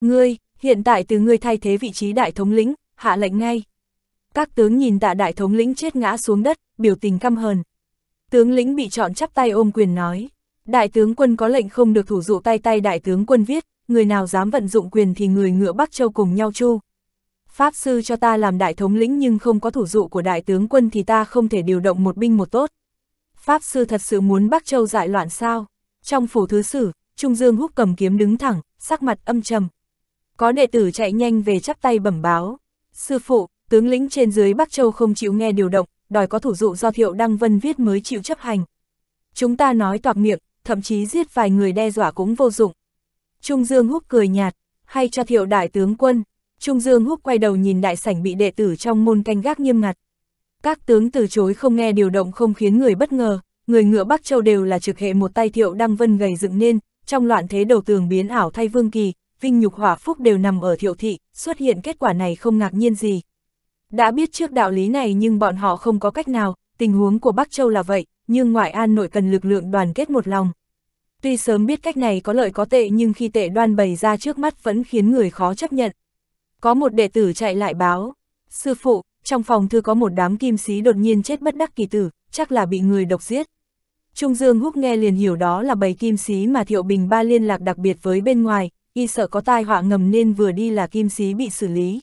Ngươi, hiện tại từ ngươi thay thế vị trí đại thống lĩnh, hạ lệnh ngay. Các tướng nhìn tạ đại thống lĩnh chết ngã xuống đất, biểu tình căm hờn. Tướng lĩnh bị chọn chắp tay ôm quyền nói. Đại tướng quân có lệnh không được thủ dụ tay tay đại tướng quân viết, người nào dám vận dụng quyền thì người ngựa Bắc Châu cùng nhau chu. Pháp sư cho ta làm đại thống lĩnh nhưng không có thủ dụ của đại tướng quân thì ta không thể điều động một binh một tốt. Pháp sư thật sự muốn Bắc Châu giải loạn sao? Trong phủ thứ sử, Trung Dương hút cầm kiếm đứng thẳng, sắc mặt âm trầm, có đệ tử chạy nhanh về chắp tay bẩm báo. Sư phụ, tướng lĩnh trên dưới Bắc Châu không chịu nghe điều động, đòi có thủ dụ do Thiệu Đăng Vân viết mới chịu chấp hành. Chúng ta nói toạc miệng, thậm chí giết vài người đe dọa cũng vô dụng. Trung Dương Húc cười nhạt, hay cho Thiệu Đại tướng quân. Trung Dương Húc quay đầu nhìn đại sảnh bị đệ tử trong môn canh gác nghiêm ngặt. Các tướng từ chối không nghe điều động không khiến người bất ngờ, người ngựa Bắc Châu đều là trực hệ một tay Thiệu Đăng Vân gầy dựng nên, trong loạn thế đầu tường biến ảo thay Vương Kỳ, vinh nhục hỏa phúc đều nằm ở thiệu thị, xuất hiện kết quả này không ngạc nhiên gì. Đã biết trước đạo lý này nhưng bọn họ không có cách nào, tình huống của Bắc Châu là vậy, nhưng ngoại an nội cần lực lượng đoàn kết một lòng. Tuy sớm biết cách này có lợi có tệ nhưng khi tệ đoan bày ra trước mắt vẫn khiến người khó chấp nhận. Có một đệ tử chạy lại báo, sư phụ, trong phòng thư có một đám kim sĩ đột nhiên chết bất đắc kỳ tử, chắc là bị người độc giết. Trung Dương Húc nghe liền hiểu đó là bầy kim sĩ mà Thiệu Bình Ba liên lạc đặc biệt với bên ngoài, y sợ có tai họa ngầm nên vừa đi là kim xí bị xử lý.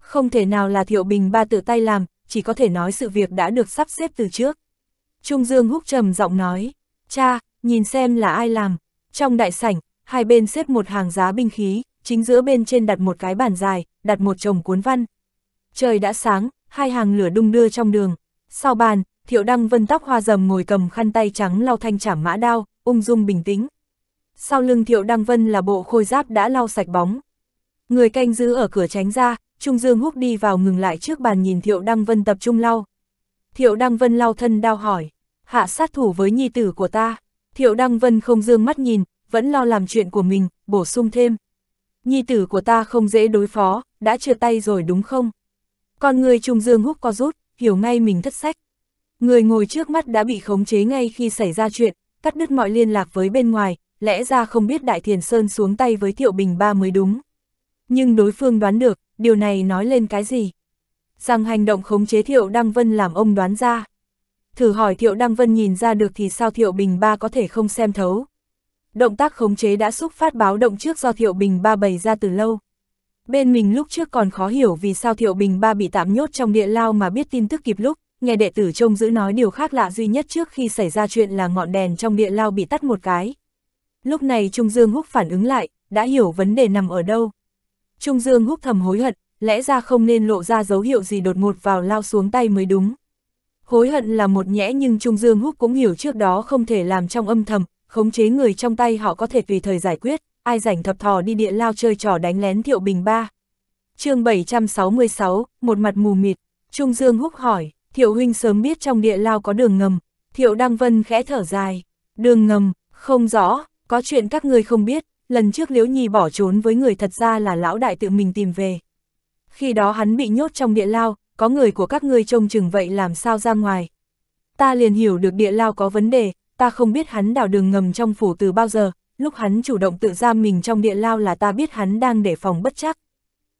Không thể nào là Thiệu Bình ba tự tay làm, chỉ có thể nói sự việc đã được sắp xếp từ trước. Trung Dương húc trầm giọng nói, cha, nhìn xem là ai làm. Trong đại sảnh, hai bên xếp một hàng giá binh khí, chính giữa bên trên đặt một cái bàn dài, đặt một chồng cuốn văn. Trời đã sáng, hai hàng lửa đung đưa trong đường. Sau bàn, Thiệu Đăng Vân tóc hoa rầm ngồi cầm khăn tay trắng lau thanh chảm mã đao, ung dung bình tĩnh sau lưng Thiệu Đăng Vân là bộ khôi giáp đã lau sạch bóng. Người canh giữ ở cửa tránh ra, Trung Dương Húc đi vào ngừng lại trước bàn nhìn Thiệu Đăng Vân tập trung lau. Thiệu Đăng Vân lau thân đau hỏi, hạ sát thủ với nhi tử của ta. Thiệu Đăng Vân không dương mắt nhìn, vẫn lo làm chuyện của mình, bổ sung thêm. Nhi tử của ta không dễ đối phó, đã trượt tay rồi đúng không? Con người Trung Dương Húc co rút, hiểu ngay mình thất sách. Người ngồi trước mắt đã bị khống chế ngay khi xảy ra chuyện, cắt đứt mọi liên lạc với bên ngoài, lẽ ra không biết Đại Thiền Sơn xuống tay với Thiệu Bình Ba mới đúng. Nhưng đối phương đoán được, điều này nói lên cái gì? Rằng hành động khống chế Thiệu Đăng Vân làm ông đoán ra. Thử hỏi Thiệu Đăng Vân nhìn ra được thì sao Thiệu Bình Ba có thể không xem thấu. Động tác khống chế đã xúc phát báo động trước do Thiệu Bình Ba bày ra từ lâu. Bên mình lúc trước còn khó hiểu vì sao Thiệu Bình Ba bị tạm nhốt trong địa lao mà biết tin tức kịp lúc, nghe đệ tử trông giữ nói điều khác lạ duy nhất trước khi xảy ra chuyện là ngọn đèn trong địa lao bị tắt một cái, Lúc này Trung Dương Húc phản ứng lại, đã hiểu vấn đề nằm ở đâu. Trung Dương Húc thầm hối hận, lẽ ra không nên lộ ra dấu hiệu gì đột ngột vào lao xuống tay mới đúng. Hối hận là một nhẽ nhưng Trung Dương Húc cũng hiểu trước đó không thể làm trong âm thầm, khống chế người trong tay họ có thể tùy thời giải quyết, ai rảnh thập thò đi địa lao chơi trò đánh lén Thiệu Bình ba. chương 766, một mặt mù mịt, Trung Dương Húc hỏi, Thiệu Huynh sớm biết trong địa lao có đường ngầm, Thiệu Đăng Vân khẽ thở dài, đường ngầm, không rõ, có chuyện các người không biết, lần trước Liễu Nhi bỏ trốn với người thật ra là lão đại tự mình tìm về. Khi đó hắn bị nhốt trong địa lao, có người của các ngươi trông chừng vậy làm sao ra ngoài. Ta liền hiểu được địa lao có vấn đề, ta không biết hắn đào đường ngầm trong phủ từ bao giờ, lúc hắn chủ động tự giam mình trong địa lao là ta biết hắn đang để phòng bất chắc.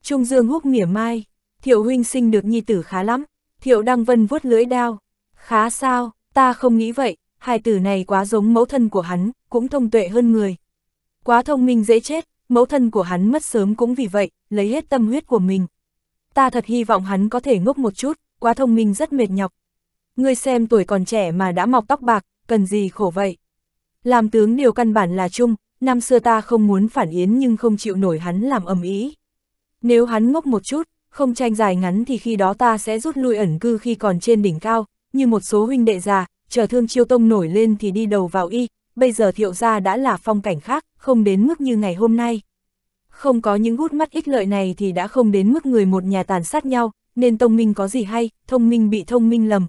Trung Dương húc mỉa mai, thiệu huynh sinh được nhi tử khá lắm, thiệu đăng vân vuốt lưỡi đao, khá sao, ta không nghĩ vậy, hài tử này quá giống mẫu thân của hắn, cũng thông tuệ hơn người. Quá thông minh dễ chết, mẫu thân của hắn mất sớm cũng vì vậy, lấy hết tâm huyết của mình. Ta thật hy vọng hắn có thể ngốc một chút, quá thông minh rất mệt nhọc. Ngươi xem tuổi còn trẻ mà đã mọc tóc bạc, cần gì khổ vậy? Làm tướng điều căn bản là chung, năm xưa ta không muốn phản yến nhưng không chịu nổi hắn làm ầm ý. Nếu hắn ngốc một chút, không tranh dài ngắn thì khi đó ta sẽ rút lui ẩn cư khi còn trên đỉnh cao, như một số huynh đệ già, chờ thương chiêu tông nổi lên thì đi đầu vào y, bây giờ thiệu gia đã là phong cảnh khác, không đến mức như ngày hôm nay. Không có những gút mắt ích lợi này thì đã không đến mức người một nhà tàn sát nhau, nên tông minh có gì hay, thông minh bị thông minh lầm.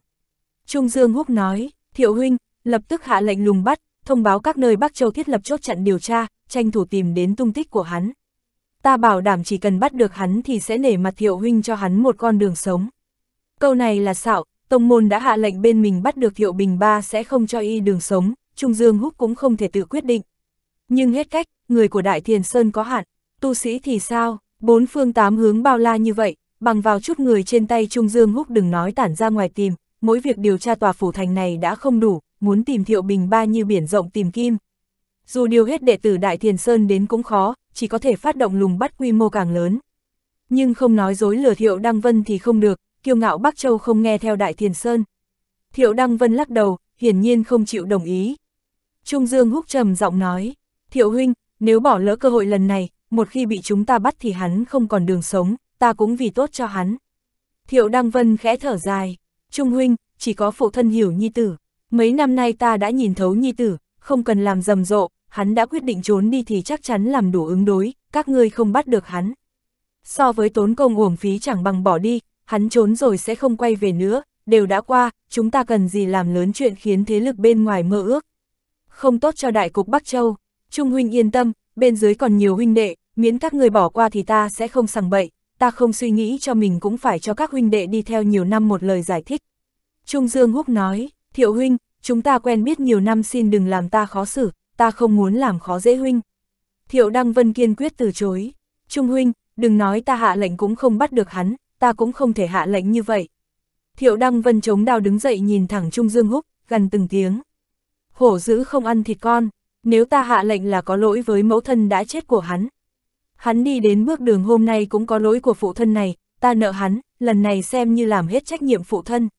Trung Dương Húc nói, thiệu huynh, lập tức hạ lệnh lùng bắt, thông báo các nơi Bắc Châu thiết lập chốt chặn điều tra, tranh thủ tìm đến tung tích của hắn. Ta bảo đảm chỉ cần bắt được hắn thì sẽ nể mặt thiệu huynh cho hắn một con đường sống. Câu này là xạo, Tông môn đã hạ lệnh bên mình bắt được Thiệu Bình Ba sẽ không cho y đường sống, Trung Dương Húc cũng không thể tự quyết định. Nhưng hết cách, người của Đại Thiền Sơn có hạn, tu sĩ thì sao, bốn phương tám hướng bao la như vậy, bằng vào chút người trên tay Trung Dương Húc đừng nói tản ra ngoài tìm, mỗi việc điều tra tòa phủ thành này đã không đủ, muốn tìm Thiệu Bình Ba như biển rộng tìm kim. Dù điều hết đệ tử Đại Thiền Sơn đến cũng khó, chỉ có thể phát động lùng bắt quy mô càng lớn. Nhưng không nói dối lừa Thiệu Đăng Vân thì không được, kiêu ngạo Bắc Châu không nghe theo Đại Thiền Sơn. Thiệu Đăng Vân lắc đầu, hiển nhiên không chịu đồng ý. Trung Dương húc trầm giọng nói, Thiệu Huynh, nếu bỏ lỡ cơ hội lần này, một khi bị chúng ta bắt thì hắn không còn đường sống, ta cũng vì tốt cho hắn. Thiệu Đăng Vân khẽ thở dài, Trung Huynh, chỉ có phụ thân hiểu Nhi Tử. Mấy năm nay ta đã nhìn thấu Nhi Tử, không cần làm rầm rộ, hắn đã quyết định trốn đi thì chắc chắn làm đủ ứng đối, các ngươi không bắt được hắn. So với tốn công uổng phí chẳng bằng bỏ đi, hắn trốn rồi sẽ không quay về nữa, đều đã qua, chúng ta cần gì làm lớn chuyện khiến thế lực bên ngoài mơ ước. Không tốt cho đại cục Bắc Châu, Trung huynh yên tâm, bên dưới còn nhiều huynh đệ, miễn các người bỏ qua thì ta sẽ không sằng bậy, ta không suy nghĩ cho mình cũng phải cho các huynh đệ đi theo nhiều năm một lời giải thích. Trung Dương Húc nói, Thiệu huynh, chúng ta quen biết nhiều năm xin đừng làm ta khó xử, ta không muốn làm khó dễ huynh. Thiệu Đăng Vân kiên quyết từ chối, Trung huynh, đừng nói ta hạ lệnh cũng không bắt được hắn, ta cũng không thể hạ lệnh như vậy. Thiệu Đăng Vân chống đao đứng dậy nhìn thẳng Trung Dương Húc, gần từng tiếng. Hổ dữ không ăn thịt con, nếu ta hạ lệnh là có lỗi với mẫu thân đã chết của hắn. Hắn đi đến bước đường hôm nay cũng có lỗi của phụ thân này, ta nợ hắn, lần này xem như làm hết trách nhiệm phụ thân.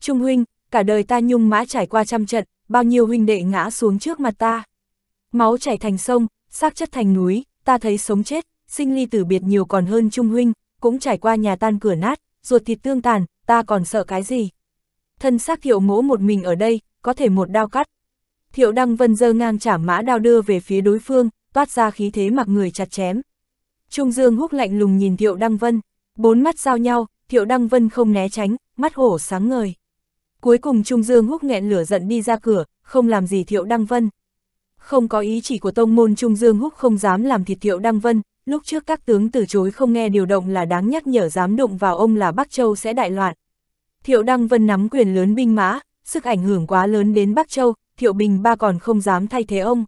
Trung huynh, cả đời ta nhung mã trải qua trăm trận, bao nhiêu huynh đệ ngã xuống trước mặt ta. Máu chảy thành sông, xác chất thành núi, ta thấy sống chết, sinh ly tử biệt nhiều còn hơn Trung huynh, cũng trải qua nhà tan cửa nát, ruột thịt tương tàn, ta còn sợ cái gì? Thân xác thiệu mỗ một mình ở đây, có thể một đao cắt. Thiệu Đăng Vân dơ ngang trả mã đao đưa về phía đối phương, toát ra khí thế mặc người chặt chém. Trung Dương húc lạnh lùng nhìn Thiệu Đăng Vân, bốn mắt giao nhau, Thiệu Đăng Vân không né tránh, mắt hổ sáng ngời. Cuối cùng Trung Dương húc nghẹn lửa giận đi ra cửa, không làm gì Thiệu Đăng Vân. Không có ý chỉ của tông môn Trung Dương húc không dám làm thịt Thiệu Đăng Vân, lúc trước các tướng từ chối không nghe điều động là đáng nhắc nhở dám đụng vào ông là Bắc Châu sẽ đại loạn. Thiệu Đăng Vân nắm quyền lớn binh mã, sức ảnh hưởng quá lớn đến Bắc Châu, Thiệu Bình Ba còn không dám thay thế ông.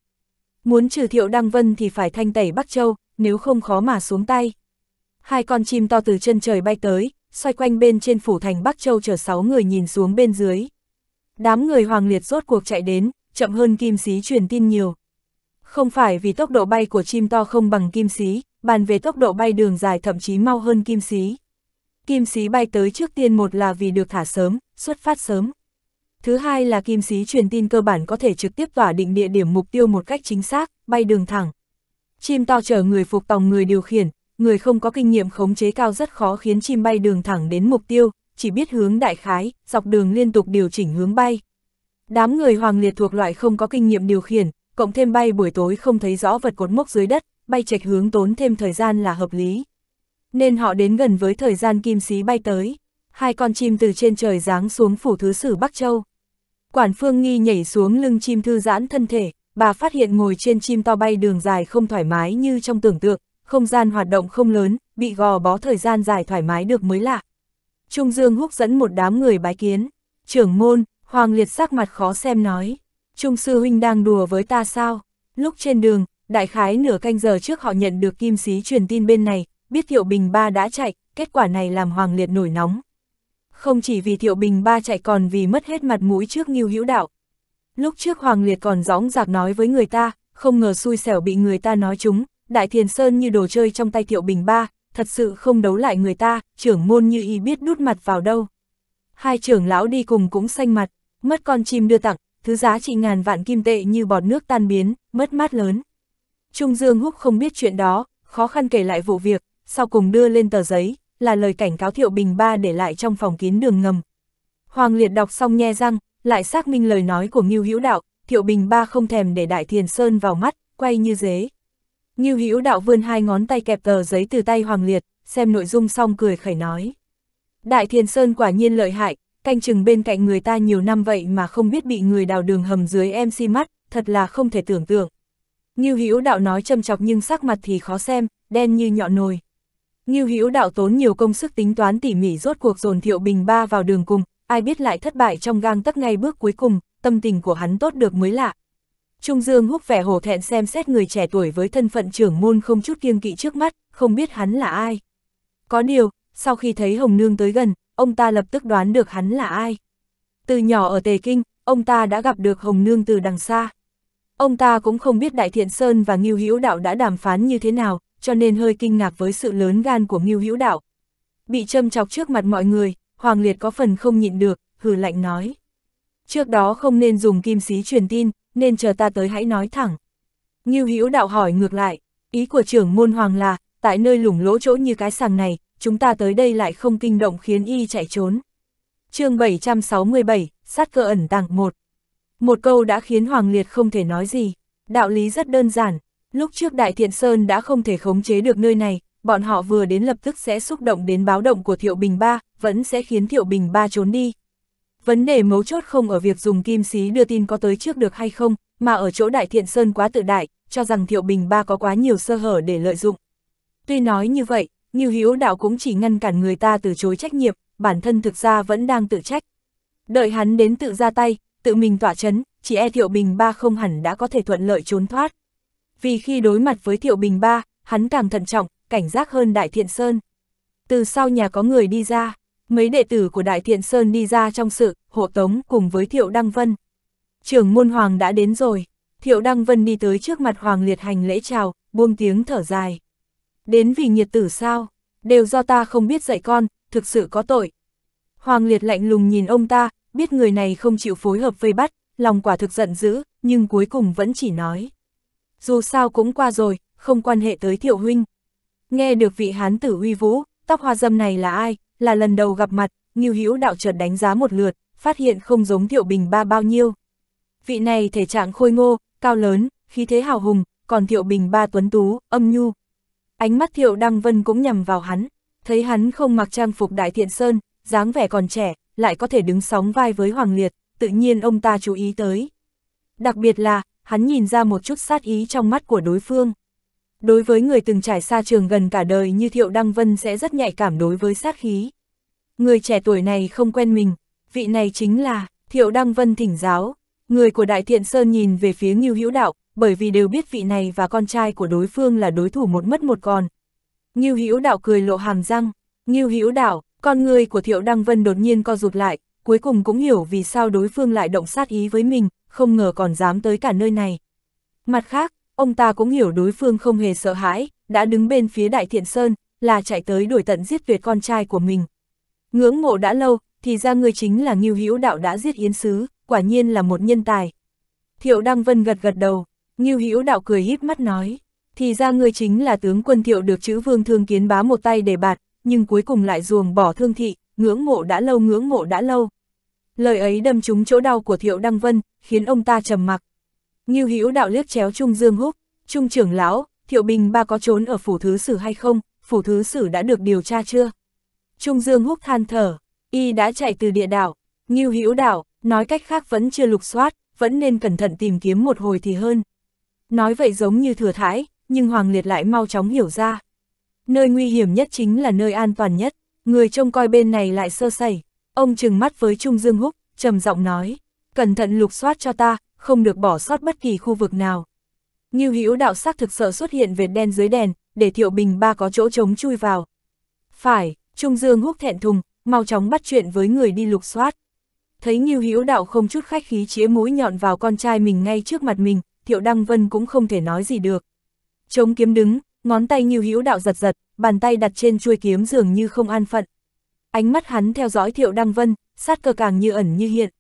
Muốn trừ Thiệu Đăng Vân thì phải thanh tẩy Bắc Châu, nếu không khó mà xuống tay. Hai con chim to từ chân trời bay tới, xoay quanh bên trên phủ thành Bắc Châu chở sáu người nhìn xuống bên dưới. Đám người hoàng liệt rốt cuộc chạy đến, chậm hơn kim sĩ truyền tin nhiều. Không phải vì tốc độ bay của chim to không bằng kim xí, bàn về tốc độ bay đường dài thậm chí mau hơn kim xí. Kim xí bay tới trước tiên một là vì được thả sớm, xuất phát sớm. Thứ hai là kim xí truyền tin cơ bản có thể trực tiếp tỏa định địa điểm mục tiêu một cách chính xác, bay đường thẳng. Chim to chở người phục tòng người điều khiển, người không có kinh nghiệm khống chế cao rất khó khiến chim bay đường thẳng đến mục tiêu, chỉ biết hướng đại khái, dọc đường liên tục điều chỉnh hướng bay. Đám người hoàng liệt thuộc loại không có kinh nghiệm điều khiển, cộng thêm bay buổi tối không thấy rõ vật cột mốc dưới đất, bay chệch hướng tốn thêm thời gian là hợp lý. Nên họ đến gần với thời gian kim xí bay tới, hai con chim từ trên trời giáng xuống phủ thứ sử Bắc Châu. Quản Phương Nghi nhảy xuống lưng chim thư giãn thân thể, bà phát hiện ngồi trên chim to bay đường dài không thoải mái như trong tưởng tượng, không gian hoạt động không lớn, bị gò bó thời gian dài thoải mái được mới lạ. Trung Dương Húc dẫn một đám người bái kiến, trưởng môn, Hoàng Liệt sắc mặt khó xem nói. Trung sư huynh đang đùa với ta sao? Lúc trên đường, đại khái nửa canh giờ trước họ nhận được kim sĩ truyền tin bên này, biết Thiệu Bình Ba đã chạy, kết quả này làm Hoàng Liệt nổi nóng. Không chỉ vì Thiệu Bình Ba chạy còn vì mất hết mặt mũi trước Ngưu Hữu Đạo. Lúc trước Hoàng Liệt còn dõng dạc nói với người ta, không ngờ xui xẻo bị người ta nói chúng, Đại Thiền Sơn như đồ chơi trong tay Thiệu Bình Ba, thật sự không đấu lại người ta, trưởng môn như y biết đút mặt vào đâu. Hai trưởng lão đi cùng cũng xanh mặt, mất con chim đưa tặng, thứ giá trị ngàn vạn kim tệ như bọt nước tan biến, mất mát lớn. Trung Dương Húc không biết chuyện đó, khó khăn kể lại vụ việc, sau cùng đưa lên tờ giấy, là lời cảnh cáo Thiệu Bình Ba để lại trong phòng kín đường ngầm. Hoàng Liệt đọc xong nhe răng, lại xác minh lời nói của Ngưu Hữu Đạo, Thiệu Bình Ba không thèm để Đại Thiền Sơn vào mắt, quay như dế. Ngưu Hữu Đạo vươn hai ngón tay kẹp tờ giấy từ tay Hoàng Liệt, xem nội dung xong cười khẩy nói. Đại Thiền Sơn quả nhiên lợi hại, canh chừng bên cạnh người ta nhiều năm vậy mà không biết bị người đào đường hầm dưới MC mắt, thật là không thể tưởng tượng. Ngưu Hữu Đạo nói châm chọc nhưng sắc mặt thì khó xem, đen như nhọn nồi. Ngưu Hữu Đạo tốn nhiều công sức tính toán tỉ mỉ rốt cuộc dồn Thiệu Bình Ba vào đường cùng, ai biết lại thất bại trong gang tấc ngay bước cuối cùng, tâm tình của hắn tốt được mới lạ. Trung Dương húc vẻ hổ thẹn xem xét người trẻ tuổi với thân phận trưởng môn không chút kiêng kỵ trước mắt, không biết hắn là ai. Có điều, sau khi thấy Hồng Nương tới gần, ông ta lập tức đoán được hắn là ai. Từ nhỏ ở Tề Kinh, ông ta đã gặp được Hồng Nương từ đằng xa. Ông ta cũng không biết Đại Thiện Sơn và Ngưu Hữu Đạo đã đàm phán như thế nào, cho nên hơi kinh ngạc với sự lớn gan của Ngưu Hữu Đạo. Bị châm chọc trước mặt mọi người, Hoàng Liệt có phần không nhịn được, hừ lạnh nói. Trước đó không nên dùng kim xí truyền tin, nên chờ ta tới hãy nói thẳng. Ngưu Hữu Đạo hỏi ngược lại, ý của trưởng môn Hoàng là, tại nơi lủng lỗ chỗ như cái sàng này, chúng ta tới đây lại không kinh động khiến y chạy trốn. chương 767, sát cơ ẩn tàng 1. Một câu đã khiến Hoàng Liệt không thể nói gì. Đạo lý rất đơn giản, lúc trước Đại Thiện Sơn đã không thể khống chế được nơi này, bọn họ vừa đến lập tức sẽ xúc động đến báo động của Thiệu Bình Ba, vẫn sẽ khiến Thiệu Bình Ba trốn đi. Vấn đề mấu chốt không ở việc dùng kim xí đưa tin có tới trước được hay không, mà ở chỗ Đại Thiện Sơn quá tự đại, cho rằng Thiệu Bình Ba có quá nhiều sơ hở để lợi dụng. Tuy nói như vậy, Ngưu Hữu Đạo cũng chỉ ngăn cản người ta từ chối trách nhiệm, bản thân thực ra vẫn đang tự trách. Đợi hắn đến tự ra tay, tự mình tỏa chấn, chỉ e Thiệu Bình Ba không hẳn đã có thể thuận lợi trốn thoát. Vì khi đối mặt với Thiệu Bình Ba, hắn càng thận trọng, cảnh giác hơn Đại Thiện Sơn. Từ sau nhà có người đi ra, mấy đệ tử của Đại Thiện Sơn đi ra trong sự, hộ tống cùng với Thiệu Đăng Vân. Trưởng môn Hoàng đã đến rồi, Thiệu Đăng Vân đi tới trước mặt Hoàng liệt hành lễ chào, buông tiếng thở dài. Đến vì nhiệt tử sao? Đều do ta không biết dạy con, thực sự có tội. Hoàng liệt lạnh lùng nhìn ông ta, biết người này không chịu phối hợp vây bắt, lòng quả thực giận dữ, nhưng cuối cùng vẫn chỉ nói. Dù sao cũng qua rồi, không quan hệ tới thiệu huynh. Nghe được vị hán tử uy vũ, tóc hoa dâm này là ai, là lần đầu gặp mặt, Ngưu Hữu đạo chợt đánh giá một lượt, phát hiện không giống Thiệu Bình ba bao nhiêu. Vị này thể trạng khôi ngô, cao lớn, khí thế hào hùng, còn Thiệu Bình ba tuấn tú, âm nhu, Ánh mắt Thiệu Đăng Vân cũng nhằm vào hắn, thấy hắn không mặc trang phục Đại Thiện Sơn, dáng vẻ còn trẻ, lại có thể đứng sóng vai với Hoàng Liệt, tự nhiên ông ta chú ý tới. Đặc biệt là, hắn nhìn ra một chút sát ý trong mắt của đối phương. Đối với người từng trải xa trường gần cả đời như Thiệu Đăng Vân sẽ rất nhạy cảm đối với sát khí. Người trẻ tuổi này không quen mình, vị này chính là Thiệu Đăng Vân thỉnh giáo. Người của Đại Thiện Sơn nhìn về phía Ngưu Hữu Đạo, bởi vì đều biết vị này và con trai của đối phương là đối thủ một mất một còn. Ngưu Hữu Đạo cười lộ hàm răng, Ngưu Hữu Đạo, con người của Thiệu Đăng Vân đột nhiên co rụt lại, cuối cùng cũng hiểu vì sao đối phương lại động sát ý với mình, không ngờ còn dám tới cả nơi này. Mặt khác, ông ta cũng hiểu đối phương không hề sợ hãi, đã đứng bên phía Đại Thiện Sơn, là chạy tới đuổi tận giết tuyệt con trai của mình. Ngưỡng mộ đã lâu, thì ra người chính là Ngưu Hữu Đạo đã giết Yến Sứ, quả nhiên là một nhân tài. Thiệu Đăng Vân gật gật đầu, Ngưu Hữu đạo cười híp mắt nói, thì ra ngươi chính là tướng quân thiệu được chữ vương thương kiến bá một tay để bạt, nhưng cuối cùng lại ruồng bỏ thương thị, ngưỡng mộ đã lâu ngưỡng mộ đã lâu. Lời ấy đâm trúng chỗ đau của thiệu Đăng Vân, khiến ông ta trầm mặc. Ngưu Hữu đạo liếc chéo Trung Dương Húc, Trung trưởng lão, thiệu bình ba có trốn ở phủ thứ sử hay không, phủ thứ sử đã được điều tra chưa? Trung Dương Húc than thở, y đã chạy từ địa đảo, Ngưu Hữu đạo, nói cách khác vẫn chưa lục soát, vẫn nên cẩn thận tìm kiếm một hồi thì hơn. Nói vậy giống như thừa thãi, nhưng Hoàng Liệt lại mau chóng hiểu ra. Nơi nguy hiểm nhất chính là nơi an toàn nhất, người trông coi bên này lại sơ sẩy. Ông trừng mắt với Trung Dương Húc, trầm giọng nói, cẩn thận lục soát cho ta, không được bỏ sót bất kỳ khu vực nào. Ngưu Hữu đạo sắc thực sợ xuất hiện vệt đen dưới đèn, để Thiệu Bình ba có chỗ trống chui vào. Phải, Trung Dương Húc thẹn thùng, mau chóng bắt chuyện với người đi lục soát. Thấy Ngưu Hữu đạo không chút khách khí chĩa mũi nhọn vào con trai mình ngay trước mặt mình, Thiệu Đăng Vân cũng không thể nói gì được. Chống kiếm đứng, ngón tay như hữu đạo giật giật, bàn tay đặt trên chuôi kiếm dường như không an phận. Ánh mắt hắn theo dõi Thiệu Đăng Vân, sát cơ càng như ẩn như hiện.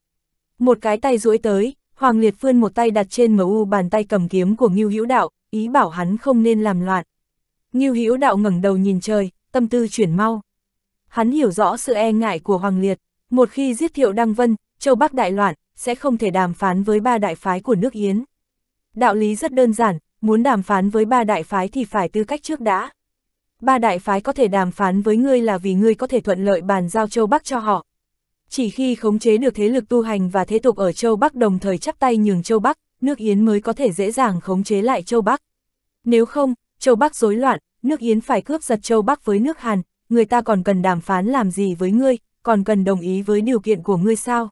Một cái tay duỗi tới, Hoàng Liệt Phương một tay đặt trên MU bàn tay cầm kiếm của Ngưu Hữu Đạo, ý bảo hắn không nên làm loạn. Ngưu Hữu Đạo ngẩng đầu nhìn trời, tâm tư chuyển mau. Hắn hiểu rõ sự e ngại của Hoàng Liệt, một khi giết Thiệu Đăng Vân, Châu Bắc đại loạn, sẽ không thể đàm phán với ba đại phái của nước Yến. Đạo lý rất đơn giản, muốn đàm phán với ba đại phái thì phải tư cách trước đã. Ba đại phái có thể đàm phán với ngươi là vì ngươi có thể thuận lợi bàn giao châu Bắc cho họ. Chỉ khi khống chế được thế lực tu hành và thế tục ở châu Bắc đồng thời chắp tay nhường châu Bắc, nước Yến mới có thể dễ dàng khống chế lại châu Bắc. Nếu không, châu Bắc rối loạn, nước Yến phải cướp giật châu Bắc với nước Hàn, người ta còn cần đàm phán làm gì với ngươi, còn cần đồng ý với điều kiện của ngươi sao?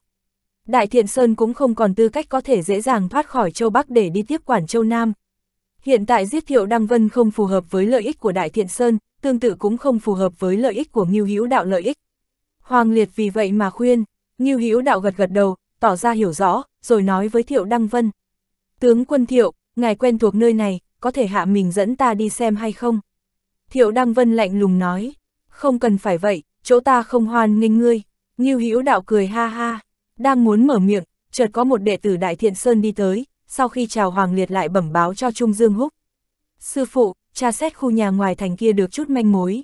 Đại Thiện Sơn cũng không còn tư cách có thể dễ dàng thoát khỏi châu Bắc để đi tiếp quản châu Nam. Hiện tại giết Thiệu Đăng Vân không phù hợp với lợi ích của Đại Thiện Sơn, tương tự cũng không phù hợp với lợi ích của Ngưu Hữu Đạo lợi ích. Hoàng Liệt vì vậy mà khuyên, Ngưu Hữu Đạo gật gật đầu, tỏ ra hiểu rõ, rồi nói với Thiệu Đăng Vân. Tướng quân Thiệu, ngài quen thuộc nơi này, có thể hạ mình dẫn ta đi xem hay không? Thiệu Đăng Vân lạnh lùng nói, không cần phải vậy, chỗ ta không hoan nghênh ngươi. Ngưu Hữu Đạo cười ha ha đang muốn mở miệng, chợt có một đệ tử Đại Thiện Sơn đi tới, sau khi chào Hoàng Liệt lại bẩm báo cho Trung Dương Húc. Sư phụ, Cha xét khu nhà ngoài thành kia được chút manh mối.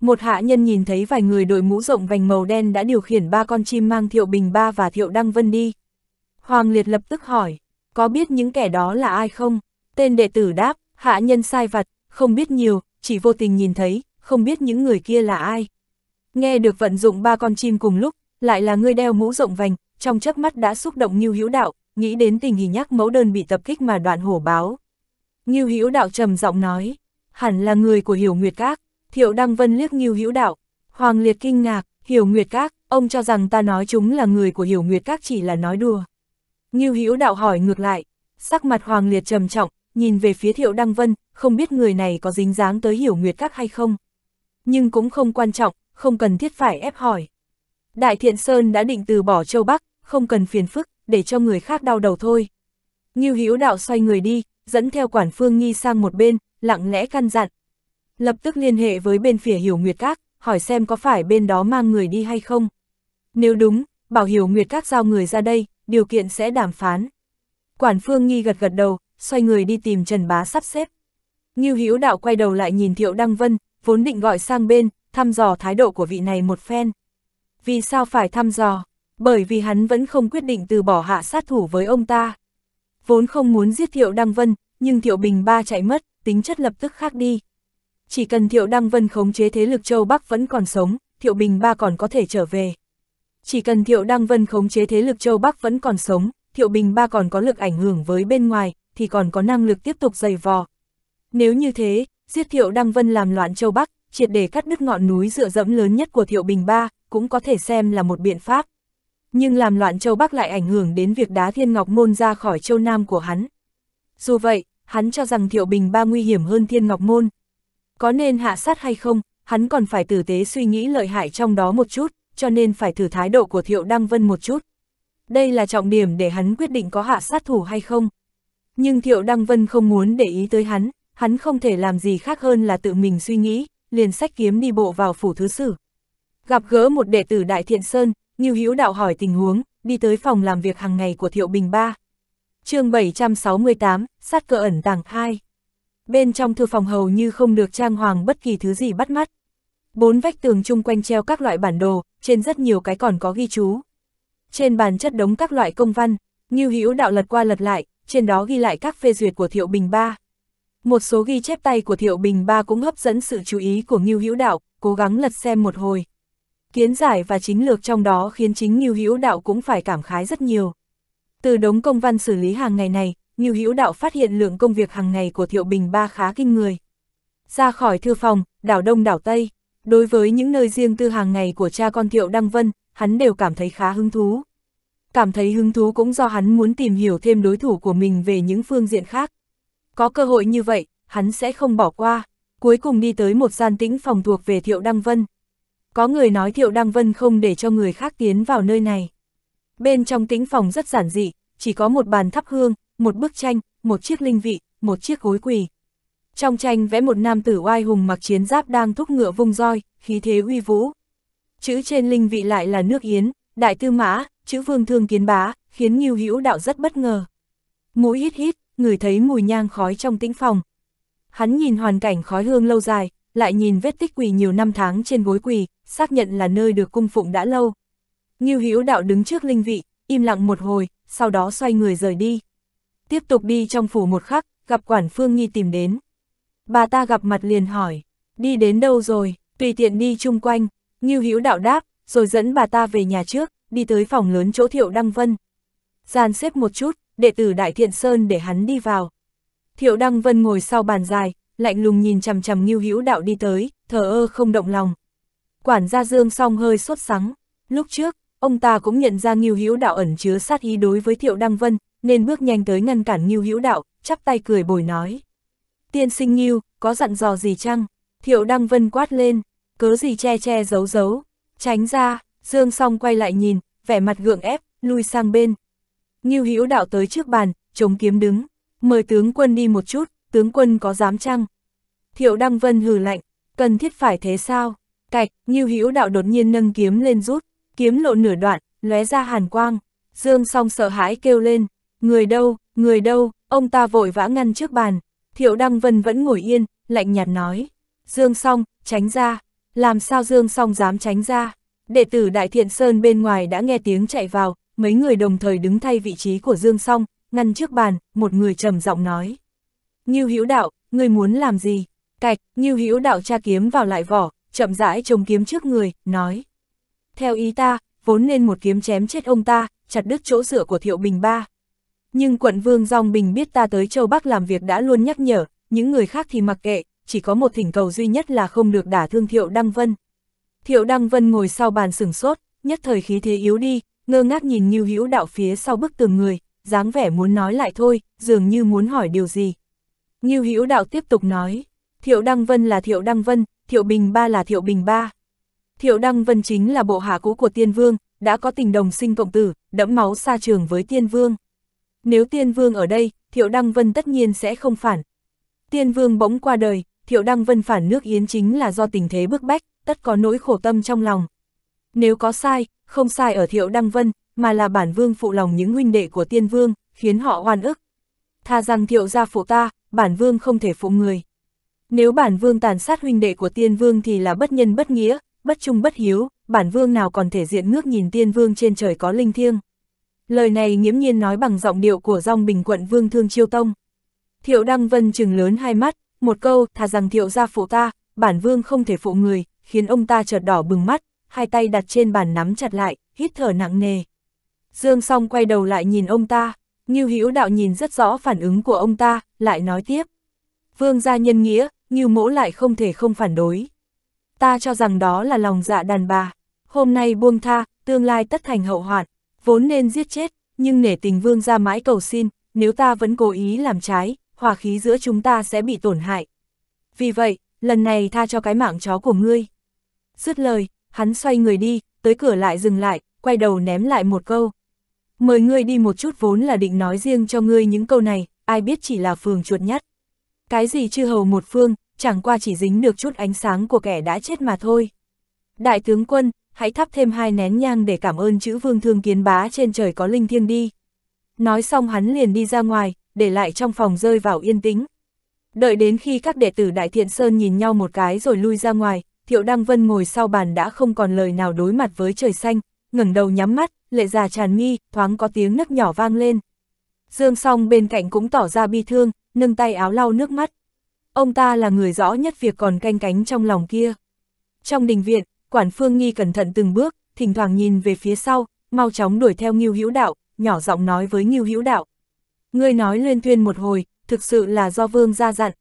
Một hạ nhân nhìn thấy vài người đội mũ rộng vành màu đen đã điều khiển ba con chim mang Thiệu Bình Ba và Thiệu Đăng Vân đi. Hoàng Liệt lập tức hỏi, có biết những kẻ đó là ai không? Tên đệ tử đáp, hạ nhân sai vặt, không biết nhiều, chỉ vô tình nhìn thấy, không biết những người kia là ai. Nghe được vận dụng ba con chim cùng lúc, lại là ngươi đeo mũ rộng vành, trong chớp mắt đã xúc động Ngưu Hữu Đạo, nghĩ đến tình hình nhắc mẫu đơn bị tập kích mà đoạn hổ báo. Ngưu Hữu Đạo trầm giọng nói, hẳn là người của Hiểu Nguyệt Các, Thiệu Đăng Vân liếc Ngưu Hữu Đạo, Hoàng Liệt kinh ngạc, Hiểu Nguyệt Các, ông cho rằng ta nói chúng là người của Hiểu Nguyệt Các chỉ là nói đùa. Ngưu Hữu Đạo hỏi ngược lại, sắc mặt Hoàng Liệt trầm trọng, nhìn về phía Thiệu Đăng Vân, không biết người này có dính dáng tới Hiểu Nguyệt Các hay không. Nhưng cũng không quan trọng, không cần thiết phải ép hỏi. Đại Thiện Sơn đã định từ bỏ châu Bắc, không cần phiền phức, để cho người khác đau đầu thôi. Ngưu Hữu Đạo xoay người đi, dẫn theo quản phương nghi sang một bên, lặng lẽ căn dặn. Lập tức liên hệ với bên phía Hiểu Nguyệt Các, hỏi xem có phải bên đó mang người đi hay không. Nếu đúng, bảo Hiểu Nguyệt Các giao người ra đây, điều kiện sẽ đàm phán. Quản phương nghi gật gật đầu, xoay người đi tìm Trần Bá sắp xếp. Ngưu Hữu Đạo quay đầu lại nhìn Thiệu Đăng Vân, vốn định gọi sang bên, thăm dò thái độ của vị này một phen vì sao phải thăm dò, bởi vì hắn vẫn không quyết định từ bỏ hạ sát thủ với ông ta. Vốn không muốn giết Thiệu Đăng Vân, nhưng Thiệu Bình Ba chạy mất, tính chất lập tức khác đi. Chỉ cần Thiệu Đăng Vân khống chế thế lực châu Bắc vẫn còn sống, Thiệu Bình Ba còn có thể trở về. Chỉ cần Thiệu Đăng Vân khống chế thế lực châu Bắc vẫn còn sống, Thiệu Bình Ba còn có lực ảnh hưởng với bên ngoài, thì còn có năng lực tiếp tục dày vò. Nếu như thế, giết Thiệu Đăng Vân làm loạn châu Bắc, triệt để cắt đứt ngọn núi dựa dẫm lớn nhất của Thiệu Bình Ba, cũng có thể xem là một biện pháp. Nhưng làm loạn châu Bắc lại ảnh hưởng đến việc đá thiên ngọc môn ra khỏi châu Nam của hắn. Dù vậy, hắn cho rằng Thiệu Bình Ba nguy hiểm hơn thiên ngọc môn. Có nên hạ sát hay không, hắn còn phải tử tế suy nghĩ lợi hại trong đó một chút, cho nên phải thử thái độ của Thiệu Đăng Vân một chút. Đây là trọng điểm để hắn quyết định có hạ sát thủ hay không. Nhưng Thiệu Đăng Vân không muốn để ý tới hắn, hắn không thể làm gì khác hơn là tự mình suy nghĩ, liền sách kiếm đi bộ vào phủ thứ sử. Gặp gỡ một đệ tử Đại Thiện Sơn, Ngưu Hữu Đạo hỏi tình huống, đi tới phòng làm việc hàng ngày của Thiệu Bình Ba. chương 768, sát cờ ẩn tàng 2. Bên trong thư phòng hầu như không được trang hoàng bất kỳ thứ gì bắt mắt. Bốn vách tường chung quanh treo các loại bản đồ, trên rất nhiều cái còn có ghi chú. Trên bàn chất đống các loại công văn, Ngưu Hữu Đạo lật qua lật lại, trên đó ghi lại các phê duyệt của Thiệu Bình Ba. Một số ghi chép tay của Thiệu Bình Ba cũng hấp dẫn sự chú ý của Ngưu Hữu Đạo, cố gắng lật xem một hồi. Kiến giải và chính lược trong đó khiến chính Ngưu Hữu Đạo cũng phải cảm khái rất nhiều. Từ đống công văn xử lý hàng ngày này, Ngưu Hữu Đạo phát hiện lượng công việc hàng ngày của Thiệu Bình Ba khá kinh người. Ra khỏi thư phòng, đảo Đông đảo Tây, đối với những nơi riêng tư hàng ngày của cha con Thiệu Đăng Vân, hắn đều cảm thấy khá hứng thú. Cảm thấy hứng thú cũng do hắn muốn tìm hiểu thêm đối thủ của mình về những phương diện khác. Có cơ hội như vậy, hắn sẽ không bỏ qua. Cuối cùng đi tới một gian tĩnh phòng thuộc về Thiệu Đăng Vân có người nói Thiệu Đăng Vân không để cho người khác tiến vào nơi này. Bên trong tĩnh phòng rất giản dị, chỉ có một bàn thắp hương, một bức tranh, một chiếc linh vị, một chiếc gối quỳ. Trong tranh vẽ một nam tử oai hùng mặc chiến giáp đang thúc ngựa vung roi, khí thế uy vũ. Chữ trên linh vị lại là nước yến, đại tư mã, chữ vương thương kiến bá, khiến Nhiêu Hữu đạo rất bất ngờ. Mũi hít hít, người thấy mùi nhang khói trong tĩnh phòng. Hắn nhìn hoàn cảnh khói hương lâu dài, lại nhìn vết tích quỳ nhiều năm tháng trên gối quỳ, xác nhận là nơi được cung phụng đã lâu. Ngưu Hữu Đạo đứng trước linh vị, im lặng một hồi, sau đó xoay người rời đi. Tiếp tục đi trong phủ một khắc, gặp quản Phương Nghi tìm đến. Bà ta gặp mặt liền hỏi, đi đến đâu rồi, tùy tiện đi chung quanh, Ngưu Hữu Đạo đáp, rồi dẫn bà ta về nhà trước, đi tới phòng lớn chỗ Thiệu Đăng Vân. Gian xếp một chút, đệ tử Đại Thiện Sơn để hắn đi vào. Thiệu Đăng Vân ngồi sau bàn dài, lạnh lùng nhìn chằm chằm Ngưu Hữu Đạo đi tới, thờ ơ không động lòng. Quản gia Dương song hơi sốt sắng, lúc trước, ông ta cũng nhận ra Ngưu Hữu Đạo ẩn chứa sát ý đối với Thiệu Đăng Vân, nên bước nhanh tới ngăn cản Ngưu Hữu Đạo, chắp tay cười bồi nói: "Tiên sinh Ngưu, có dặn dò gì chăng?" Thiệu Đăng Vân quát lên, cớ gì che che giấu giấu, tránh ra, Dương Song quay lại nhìn, vẻ mặt gượng ép, lui sang bên. Ngưu Hữu Đạo tới trước bàn, chống kiếm đứng, mời tướng quân đi một chút, tướng quân có dám chăng? Thiệu Đăng Vân hừ lạnh, cần thiết phải thế sao? Cạch, như Hữu Đạo đột nhiên nâng kiếm lên rút, kiếm lộ nửa đoạn, lóe ra hàn quang. Dương Song sợ hãi kêu lên, người đâu, người đâu, ông ta vội vã ngăn trước bàn. Thiệu Đăng Vân vẫn ngồi yên, lạnh nhạt nói. Dương Song, tránh ra. Làm sao Dương Song dám tránh ra? Đệ tử Đại Thiện Sơn bên ngoài đã nghe tiếng chạy vào, mấy người đồng thời đứng thay vị trí của Dương Song, ngăn trước bàn, một người trầm giọng nói. như Hữu Đạo, người muốn làm gì? Cạch, như Hữu Đạo tra kiếm vào lại vỏ, chậm rãi trông kiếm trước người, nói. Theo ý ta, vốn nên một kiếm chém chết ông ta, chặt đứt chỗ dựa của Thiệu Bình ba. Nhưng quận vương Dòng Bình biết ta tới châu Bắc làm việc đã luôn nhắc nhở, những người khác thì mặc kệ, chỉ có một thỉnh cầu duy nhất là không được đả thương Thiệu Đăng Vân. Thiệu Đăng Vân ngồi sau bàn sửng sốt, nhất thời khí thế yếu đi, ngơ ngác nhìn như Hữu Đạo phía sau bức tường người, dáng vẻ muốn nói lại thôi, dường như muốn hỏi điều gì. như Hữu Đạo tiếp tục nói, Thiệu Đăng Vân là Thiệu Đăng Vân, Thiệu Bình Ba là Thiệu Bình Ba. Thiệu Đăng Vân chính là bộ hạ cũ của Tiên Vương, đã có tình đồng sinh cộng tử, đẫm máu xa trường với Tiên Vương. Nếu Tiên Vương ở đây, Thiệu Đăng Vân tất nhiên sẽ không phản. Tiên Vương bỗng qua đời, Thiệu Đăng Vân phản nước Yến chính là do tình thế bức bách, tất có nỗi khổ tâm trong lòng. Nếu có sai, không sai ở Thiệu Đăng Vân, mà là bản vương phụ lòng những huynh đệ của Tiên Vương, khiến họ hoan ức. Tha rằng Thiệu gia phụ ta, bản vương không thể phụ người. Nếu bản vương tàn sát huynh đệ của tiên vương thì là bất nhân bất nghĩa, bất trung bất hiếu, bản vương nào còn thể diện ngước nhìn tiên vương trên trời có linh thiêng. Lời này nghiễm nhiên nói bằng giọng điệu của dòng bình quận vương thương chiêu tông. Thiệu Đăng Vân trừng lớn hai mắt, một câu, thà rằng thiệu gia phụ ta, bản vương không thể phụ người, khiến ông ta chợt đỏ bừng mắt, hai tay đặt trên bàn nắm chặt lại, hít thở nặng nề. Dương song quay đầu lại nhìn ông ta, như Hữu Đạo nhìn rất rõ phản ứng của ông ta, lại nói tiếp. Vương gia nhân nghĩa, Ngưu mỗ lại không thể không phản đối. Ta cho rằng đó là lòng dạ đàn bà. Hôm nay buông tha, tương lai tất thành hậu hoạn, vốn nên giết chết, nhưng nể tình vương ra mãi cầu xin, nếu ta vẫn cố ý làm trái, hòa khí giữa chúng ta sẽ bị tổn hại. Vì vậy, lần này tha cho cái mạng chó của ngươi. Dứt lời, hắn xoay người đi, tới cửa lại dừng lại, quay đầu ném lại một câu. Mời ngươi đi một chút vốn là định nói riêng cho ngươi những câu này, ai biết chỉ là phường chuột nhắt. Cái gì chư hầu một phương, chẳng qua chỉ dính được chút ánh sáng của kẻ đã chết mà thôi. Đại tướng quân, hãy thắp thêm hai nén nhang để cảm ơn chữ vương thương kiến bá trên trời có linh thiêng đi. Nói xong hắn liền đi ra ngoài, để lại trong phòng rơi vào yên tĩnh. Đợi đến khi các đệ tử Đại Thiện Sơn nhìn nhau một cái rồi lui ra ngoài, Thiệu Đăng Vân ngồi sau bàn đã không còn lời nào đối mặt với trời xanh, ngẩng đầu nhắm mắt, lệ già tràn mi, thoáng có tiếng nấc nhỏ vang lên. Dương song bên cạnh cũng tỏ ra bi thương, nâng tay áo lau nước mắt ông ta là người rõ nhất việc còn canh cánh trong lòng kia. Trong đình viện, quản phương nghi cẩn thận từng bước, thỉnh thoảng nhìn về phía sau, mau chóng đuổi theo Ngưu Hữu Đạo, nhỏ giọng nói với Ngưu Hữu Đạo. Ngươi nói lên thuyên một hồi, thực sự là do vương ra dặn.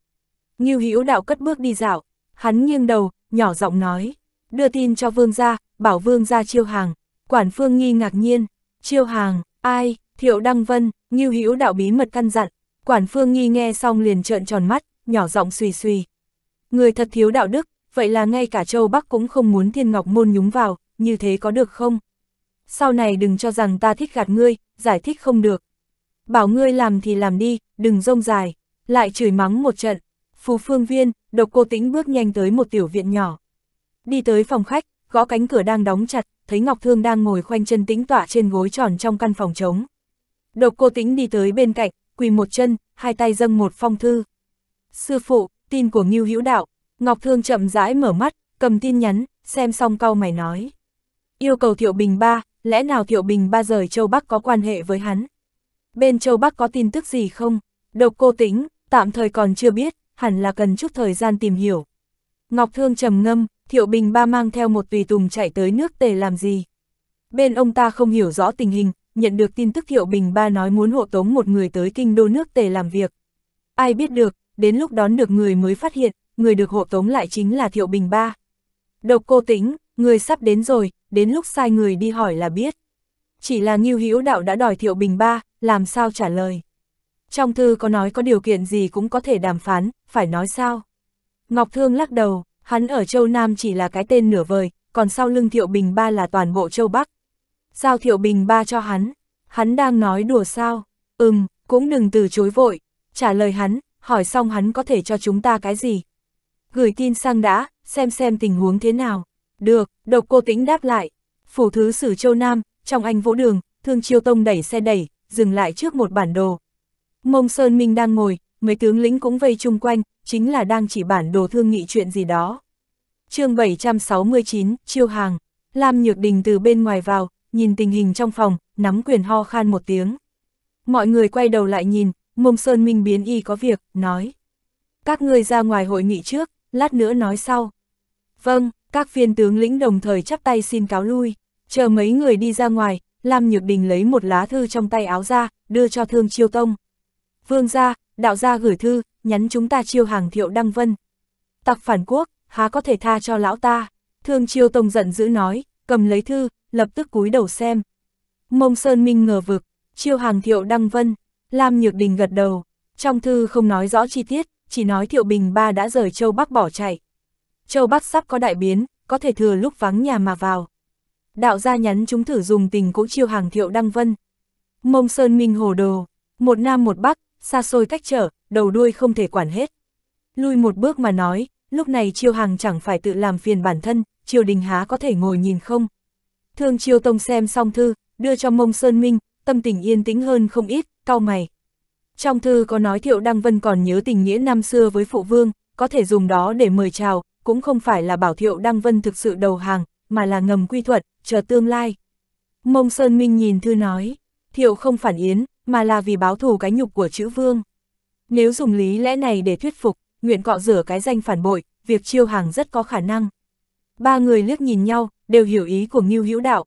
Ngưu Hữu Đạo cất bước đi dạo, hắn nghiêng đầu, nhỏ giọng nói, đưa tin cho vương ra, bảo vương ra chiêu hàng. Quản phương nghi ngạc nhiên, chiêu hàng, ai, thiệu đăng vân, Ngưu Hữu Đạo bí mật căn dặn. Quản phương nghi nghe xong liền trợn tròn mắt, nhỏ giọng suy suy. Người thật thiếu đạo đức, vậy là ngay cả châu Bắc cũng không muốn thiên ngọc môn nhúng vào, như thế có được không? Sau này đừng cho rằng ta thích gạt ngươi, giải thích không được. Bảo ngươi làm thì làm đi, đừng rông dài, lại chửi mắng một trận. Phú phương viên, độc cô tĩnh bước nhanh tới một tiểu viện nhỏ. Đi tới phòng khách, gõ cánh cửa đang đóng chặt, thấy Ngọc Thương đang ngồi khoanh chân tĩnh tọa trên gối tròn trong căn phòng trống. Độc cô tĩnh đi tới bên cạnh, quỳ một chân, hai tay dâng một phong thư sư phụ, tin của Ngưu Hữu Đạo, Ngọc Thương chậm rãi mở mắt, cầm tin nhắn, xem xong cau mày nói. Yêu cầu Thiệu Bình ba, lẽ nào Thiệu Bình ba rời Châu Bắc có quan hệ với hắn? Bên Châu Bắc có tin tức gì không? Độc cô tính, tạm thời còn chưa biết, hẳn là cần chút thời gian tìm hiểu. Ngọc Thương trầm ngâm, Thiệu Bình ba mang theo một tùy tùng chạy tới nước tề làm gì? Bên ông ta không hiểu rõ tình hình, nhận được tin tức Thiệu Bình ba nói muốn hộ tống một người tới kinh đô nước tề làm việc. Ai biết được, đến lúc đón được người mới phát hiện, người được hộ tống lại chính là Thiệu Bình Ba. Độc cô tĩnh, người sắp đến rồi, đến lúc sai người đi hỏi là biết. Chỉ là Ngưu Hữu Đạo đã đòi Thiệu Bình Ba, làm sao trả lời. Trong thư có nói có điều kiện gì cũng có thể đàm phán, phải nói sao. Ngọc Thương lắc đầu, hắn ở châu Nam chỉ là cái tên nửa vời, còn sau lưng Thiệu Bình Ba là toàn bộ châu Bắc. Sao Thiệu Bình Ba cho hắn? Hắn đang nói đùa sao? Ừm, cũng đừng từ chối vội. Trả lời hắn, hỏi xong hắn có thể cho chúng ta cái gì. Gửi tin sang đã, xem xem tình huống thế nào. Được, độc cô tính đáp lại. Phủ thứ sử châu Nam, trong anh vỗ đường, thương chiêu tông đẩy xe đẩy, dừng lại trước một bản đồ. Mông Sơn Minh đang ngồi, mấy tướng lĩnh cũng vây chung quanh, chính là đang chỉ bản đồ thương nghị chuyện gì đó. chương 769, chiêu hàng, Lam Nhược Đình từ bên ngoài vào, nhìn tình hình trong phòng, nắm quyền ho khan một tiếng. Mọi người quay đầu lại nhìn, Mông Sơn Minh biến y có việc, nói. Các người ra ngoài hội nghị trước, lát nữa nói sau. Vâng, các viên tướng lĩnh đồng thời chắp tay xin cáo lui, chờ mấy người đi ra ngoài, Lam Nhược Đình lấy một lá thư trong tay áo ra, đưa cho Thương Chiêu Tông. Vương gia, đạo gia gửi thư, nhắn chúng ta chiêu hàng thiệu Đăng Vân. Tặc phản quốc, há có thể tha cho lão ta. Thương Chiêu Tông giận dữ nói, cầm lấy thư, lập tức cúi đầu xem. Mông Sơn Minh ngờ vực, chiêu hàng thiệu Đăng Vân, Lam Nhược Đình gật đầu, trong thư không nói rõ chi tiết, chỉ nói Thiệu Bình ba đã rời Châu Bắc bỏ chạy. Châu Bắc sắp có đại biến, có thể thừa lúc vắng nhà mà vào. Đạo gia nhắn chúng thử dùng tình cũ chiêu hàng Thiệu Đăng Vân. Mông Sơn Minh Hồ Đồ, một nam một bắc, xa xôi cách trở, đầu đuôi không thể quản hết. Lui một bước mà nói, lúc này chiêu hàng chẳng phải tự làm phiền bản thân, triều đình há có thể ngồi nhìn không. Thương chiêu tông xem xong thư, đưa cho mông sơn minh, tâm tình yên tĩnh hơn không ít, cau mày. Trong thư có nói Thiệu Đăng Vân còn nhớ tình nghĩa năm xưa với Phụ Vương, có thể dùng đó để mời chào, cũng không phải là bảo Thiệu Đăng Vân thực sự đầu hàng, mà là ngầm quy thuận, chờ tương lai. Mông Sơn Minh nhìn thư nói, Thiệu không phản yến, mà là vì báo thù cái nhục của chữ Vương. Nếu dùng lý lẽ này để thuyết phục, nguyện cọ rửa cái danh phản bội, việc chiêu hàng rất có khả năng. Ba người liếc nhìn nhau, đều hiểu ý của Ngưu Hữu Đạo.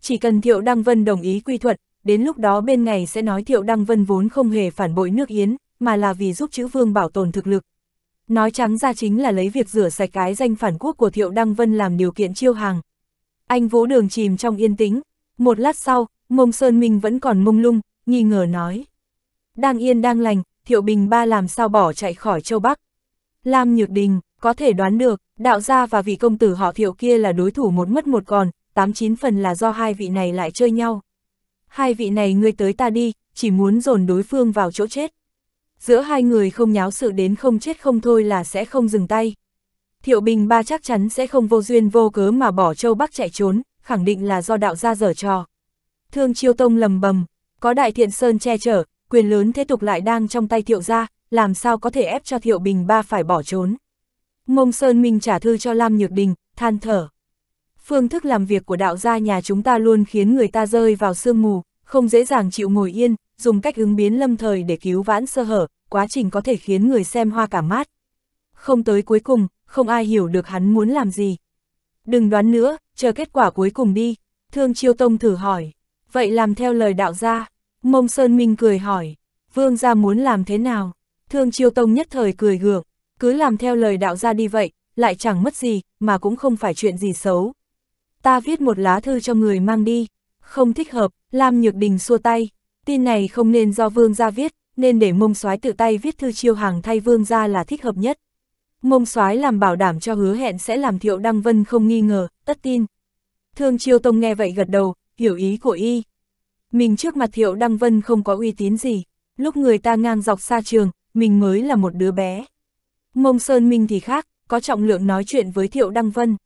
Chỉ cần Thiệu Đăng Vân đồng ý quy thuận, đến lúc đó bên ngày sẽ nói Thiệu Đăng Vân vốn không hề phản bội nước Yến, mà là vì giúp chữ vương bảo tồn thực lực. Nói trắng ra chính là lấy việc rửa sạch cái danh phản quốc của Thiệu Đăng Vân làm điều kiện chiêu hàng. Anh Vũ Đường chìm trong yên tĩnh, một lát sau, Mông Sơn Minh vẫn còn mông lung, nghi ngờ nói. Đang yên đang lành, Thiệu Bình Ba làm sao bỏ chạy khỏi châu Bắc. Lam Nhược Đình, có thể đoán được, đạo gia và vị công tử họ Thiệu kia là đối thủ một mất một còn, tám chín phần là do hai vị này lại chơi nhau hai vị này ngươi tới ta đi, chỉ muốn dồn đối phương vào chỗ chết. Giữa hai người không nháo sự đến không chết không thôi là sẽ không dừng tay. Thiệu Bình ba chắc chắn sẽ không vô duyên vô cớ mà bỏ châu Bắc chạy trốn, khẳng định là do đạo gia dở trò. Thương Chiêu Tông lầm bầm, có Đại Thiện Sơn che chở, quyền lớn thế tục lại đang trong tay Thiệu gia, làm sao có thể ép cho Thiệu Bình ba phải bỏ trốn. Mông Sơn Minh trả thư cho Lam Nhược Đình, than thở phương thức làm việc của đạo gia nhà chúng ta luôn khiến người ta rơi vào sương mù, không dễ dàng chịu ngồi yên, dùng cách ứng biến lâm thời để cứu vãn sơ hở, quá trình có thể khiến người xem hoa cả mát. Không tới cuối cùng, không ai hiểu được hắn muốn làm gì. Đừng đoán nữa, chờ kết quả cuối cùng đi, Thương Chiêu Tông thử hỏi. Vậy làm theo lời đạo gia, Mông Sơn Minh cười hỏi, vương gia muốn làm thế nào? Thương Chiêu Tông nhất thời cười gượng, cứ làm theo lời đạo gia đi vậy, lại chẳng mất gì, mà cũng không phải chuyện gì xấu ta viết một lá thư cho người mang đi. Không thích hợp, Lam Nhược Đình xua tay. Tin này không nên do vương gia viết, nên để mông soái tự tay viết thư chiêu hàng thay vương gia là thích hợp nhất. Mông soái làm bảo đảm cho hứa hẹn sẽ làm thiệu đăng vân không nghi ngờ, tất tin. Thương chiêu tông nghe vậy gật đầu, hiểu ý của y. Mình trước mặt thiệu đăng vân không có uy tín gì, lúc người ta ngang dọc xa trường, mình mới là một đứa bé. Mông Sơn Minh thì khác, có trọng lượng nói chuyện với Thiệu Đăng Vân.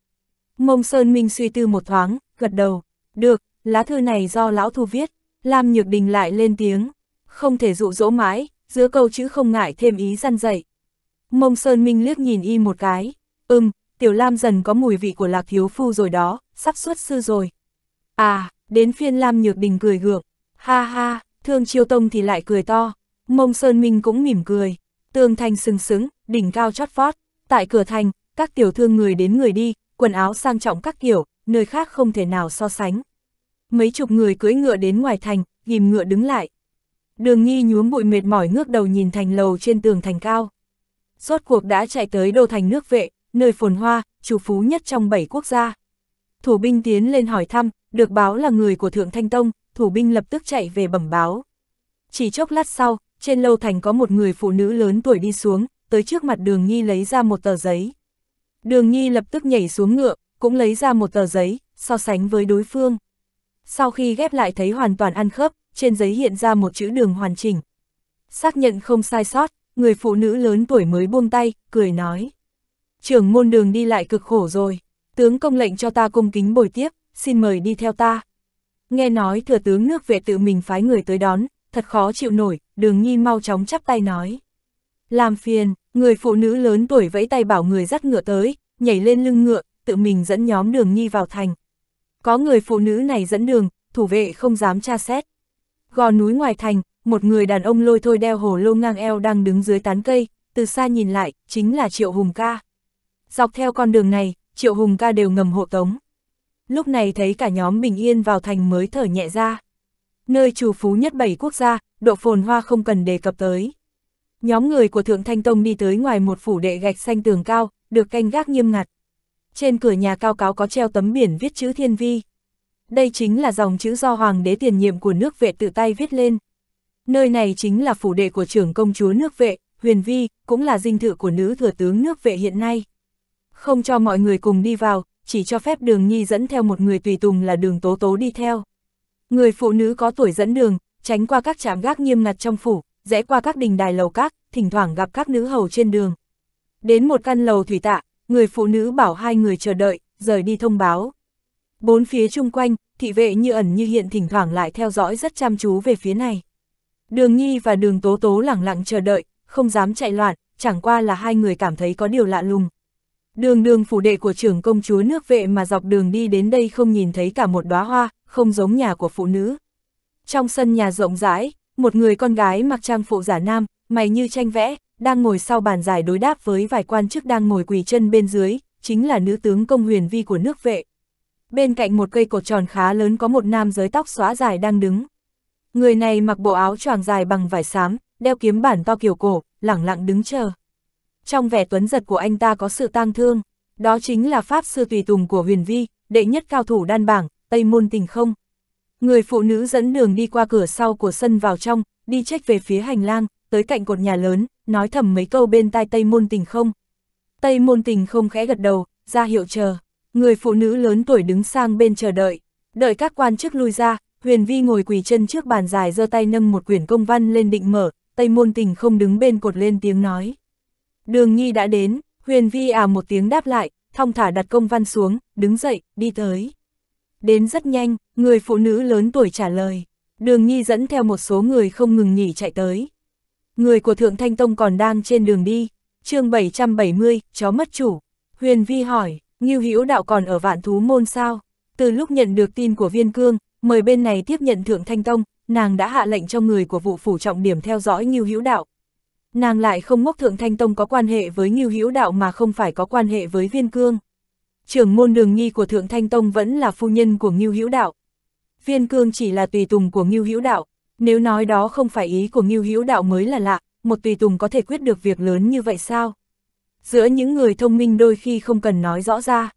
Mông Sơn Minh suy tư một thoáng, gật đầu. Được, lá thư này do lão thu viết. Lam Nhược Đình lại lên tiếng. Không thể dụ dỗ mãi, giữa câu chữ không ngại thêm ý răn dậy. Mông Sơn Minh liếc nhìn y một cái. Ừm, tiểu Lam dần có mùi vị của lạc thiếu phu rồi đó, sắp xuất sư rồi. À, đến phiên Lam Nhược Đình cười gượng. Ha ha, thương chiêu tông thì lại cười to. Mông Sơn Minh cũng mỉm cười. Tường thành sừng sững, đỉnh cao chót vót. Tại cửa thành, các tiểu thương người đến người đi, quần áo sang trọng các kiểu, nơi khác không thể nào so sánh. Mấy chục người cưỡi ngựa đến ngoài thành, ghim ngựa đứng lại. Đường nghi nhuốm bụi mệt mỏi ngước đầu nhìn thành lầu trên tường thành cao. Rốt cuộc đã chạy tới đô thành nước vệ, nơi phồn hoa, chủ phú nhất trong bảy quốc gia. Thủ binh tiến lên hỏi thăm, được báo là người của Thượng Thanh Tông, thủ binh lập tức chạy về bẩm báo. Chỉ chốc lát sau, trên lâu thành có một người phụ nữ lớn tuổi đi xuống, tới trước mặt đường nghi lấy ra một tờ giấy. Đường Nhi lập tức nhảy xuống ngựa, cũng lấy ra một tờ giấy, so sánh với đối phương. Sau khi ghép lại thấy hoàn toàn ăn khớp, trên giấy hiện ra một chữ đường hoàn chỉnh. Xác nhận không sai sót, người phụ nữ lớn tuổi mới buông tay, cười nói. Trưởng môn đường đi lại cực khổ rồi, tướng công lệnh cho ta cung kính bồi tiếp, xin mời đi theo ta. Nghe nói thừa tướng nước vệ tự mình phái người tới đón, thật khó chịu nổi, đường nhi mau chóng chắp tay nói. Làm phiền, Người phụ nữ lớn tuổi vẫy tay bảo người dắt ngựa tới, nhảy lên lưng ngựa, tự mình dẫn nhóm đường nhi vào thành. Có người phụ nữ này dẫn đường, thủ vệ không dám tra xét. Gò núi ngoài thành, một người đàn ông lôi thôi đeo hổ lô ngang eo đang đứng dưới tán cây, từ xa nhìn lại, chính là Triệu Hùng ca. Dọc theo con đường này, Triệu Hùng ca đều ngầm hộ tống. Lúc này thấy cả nhóm bình yên vào thành mới thở nhẹ ra. Nơi chủ phú nhất bảy quốc gia, độ phồn hoa không cần đề cập tới. Nhóm người của Thượng Thanh Tông đi tới ngoài một phủ đệ gạch xanh tường cao, được canh gác nghiêm ngặt. Trên cửa nhà cao cáo có treo tấm biển viết chữ Thiên Vi. Đây chính là dòng chữ do Hoàng đế tiền nhiệm của nước vệ tự tay viết lên. Nơi này chính là phủ đệ của trưởng công chúa nước vệ, Huyền Vi, cũng là dinh thự của nữ thừa tướng nước vệ hiện nay. Không cho mọi người cùng đi vào, chỉ cho phép đường nhi dẫn theo một người tùy tùng là đường tố tố đi theo. Người phụ nữ có tuổi dẫn đường, tránh qua các trạm gác nghiêm ngặt trong phủ, rẽ qua các đình đài lầu các, thỉnh thoảng gặp các nữ hầu trên đường. Đến một căn lầu thủy tạ, người phụ nữ bảo hai người chờ đợi, rời đi thông báo. Bốn phía chung quanh, thị vệ như ẩn như hiện thỉnh thoảng lại theo dõi rất chăm chú về phía này. Đường Nhi và đường Tố Tố lặng lặng chờ đợi, không dám chạy loạn, chẳng qua là hai người cảm thấy có điều lạ lùng. Đường đường phủ đệ của trưởng công chúa nước vệ mà dọc đường đi đến đây không nhìn thấy cả một đóa hoa, không giống nhà của phụ nữ. Trong sân nhà rộng rãi, một người con gái mặc trang phục giả nam, mày như tranh vẽ, đang ngồi sau bàn giải đối đáp với vài quan chức đang ngồi quỳ chân bên dưới, chính là nữ tướng công huyền vi của nước vệ. Bên cạnh một cây cột tròn khá lớn có một nam giới tóc xóa dài đang đứng. Người này mặc bộ áo choàng dài bằng vải xám, đeo kiếm bản to kiểu cổ, lẳng lặng đứng chờ. Trong vẻ tuấn giật của anh ta có sự tang thương, đó chính là pháp sư tùy tùng của huyền vi, đệ nhất cao thủ đan bảng, Tây Môn Tình Không. Người phụ nữ dẫn đường đi qua cửa sau của sân vào trong, đi trách về phía hành lang, tới cạnh cột nhà lớn, nói thầm mấy câu bên tai Tây Môn Tình không. Tây Môn Tình không khẽ gật đầu, ra hiệu chờ. Người phụ nữ lớn tuổi đứng sang bên chờ đợi, đợi các quan chức lui ra, Huyền Vi ngồi quỳ chân trước bàn dài giơ tay nâng một quyển công văn lên định mở, Tây Môn Tình không đứng bên cột lên tiếng nói. Đường Nhi đã đến, Huyền Vi à một tiếng đáp lại, thong thả đặt công văn xuống, đứng dậy, đi tới. Đến rất nhanh, người phụ nữ lớn tuổi trả lời. Đường Nhi dẫn theo một số người không ngừng nghỉ chạy tới. Người của Thượng Thanh Tông còn đang trên đường đi. chương 770, chó mất chủ. Huyền Vi hỏi, Ngưu Hữu Đạo còn ở vạn thú môn sao? Từ lúc nhận được tin của Viên Cương, mời bên này tiếp nhận Thượng Thanh Tông, nàng đã hạ lệnh cho người của vụ phủ trọng điểm theo dõi Ngưu Hữu Đạo. Nàng lại không ngốc Thượng Thanh Tông có quan hệ với Ngưu Hữu Đạo mà không phải có quan hệ với Viên Cương trưởng môn đường nghi của Thượng Thanh Tông vẫn là phu nhân của Ngưu Hữu Đạo. Viên Cương chỉ là tùy tùng của Ngưu Hữu Đạo, nếu nói đó không phải ý của Ngưu Hữu Đạo mới là lạ, một tùy tùng có thể quyết được việc lớn như vậy sao? Giữa những người thông minh đôi khi không cần nói rõ ra.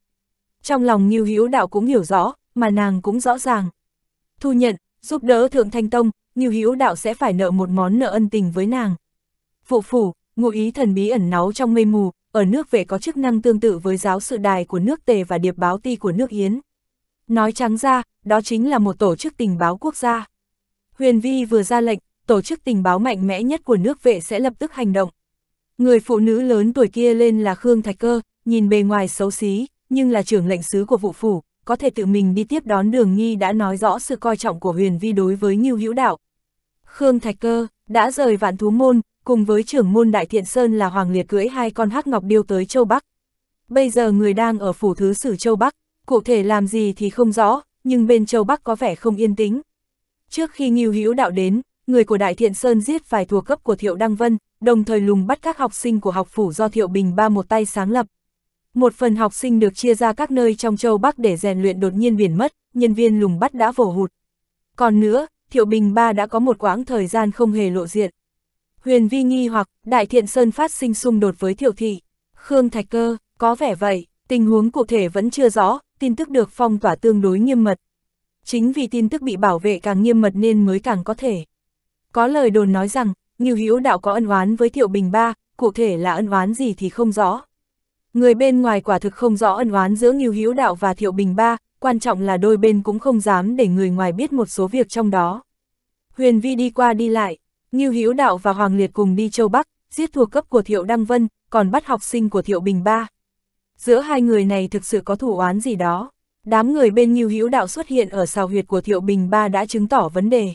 Trong lòng Ngưu Hữu Đạo cũng hiểu rõ, mà nàng cũng rõ ràng. Thu nhận, giúp đỡ Thượng Thanh Tông, Ngưu Hữu Đạo sẽ phải nợ một món nợ ân tình với nàng. Phụ phủ, ngụ ý thần bí ẩn náu trong mây mù, ở nước vệ có chức năng tương tự với giáo sự đài của nước Tề và điệp báo ti của nước Yến. Nói trắng ra, đó chính là một tổ chức tình báo quốc gia. Huyền Vi vừa ra lệnh, tổ chức tình báo mạnh mẽ nhất của nước vệ sẽ lập tức hành động. Người phụ nữ lớn tuổi kia lên là Khương Thạch Cơ, nhìn bề ngoài xấu xí, nhưng là trưởng lệnh sứ của vụ phủ, có thể tự mình đi tiếp đón đường nghi đã nói rõ sự coi trọng của Huyền Vi đối với Ngưu Hữu Đạo. Khương Thạch Cơ đã rời vạn thú môn, cùng với trưởng môn Đại Thiện Sơn là Hoàng Liệt cưỡi hai con hắc ngọc điêu tới Châu Bắc. Bây giờ người đang ở phủ thứ sử Châu Bắc, cụ thể làm gì thì không rõ, nhưng bên Châu Bắc có vẻ không yên tĩnh. Trước khi Ngưu Hữu Đạo đến, người của Đại Thiện Sơn giết vài thuộc cấp của Thiệu Đăng Vân, đồng thời lùng bắt các học sinh của học phủ do Thiệu Bình ba một tay sáng lập. Một phần học sinh được chia ra các nơi trong châu Bắc để rèn luyện đột nhiên biển mất, nhân viên lùng bắt đã vổ hụt. Còn nữa, Thiệu Bình ba đã có một quãng thời gian không hề lộ diện. Huyền Vi nghi hoặc, Đại Thiện Sơn phát sinh xung đột với Thiệu Thị. Khương Thạch Cơ, có vẻ vậy, tình huống cụ thể vẫn chưa rõ, tin tức được phong tỏa tương đối nghiêm mật. Chính vì tin tức bị bảo vệ càng nghiêm mật nên mới càng có thể. Có lời đồn nói rằng, Ngưu Hữu Đạo có ân oán với Thiệu Bình Ba, cụ thể là ân oán gì thì không rõ. Người bên ngoài quả thực không rõ ân oán giữa Ngưu Hữu Đạo và Thiệu Bình Ba, quan trọng là đôi bên cũng không dám để người ngoài biết một số việc trong đó. Huyền Vi đi qua đi lại, Ngưu Hữu Đạo và Hoàng Liệt cùng đi châu Bắc, giết thuộc cấp của Thiệu Đăng Vân, còn bắt học sinh của Thiệu Bình Ba. Giữa hai người này thực sự có thủ oán gì đó. Đám người bên Ngưu Hữu Đạo xuất hiện ở sào huyệt của Thiệu Bình Ba đã chứng tỏ vấn đề.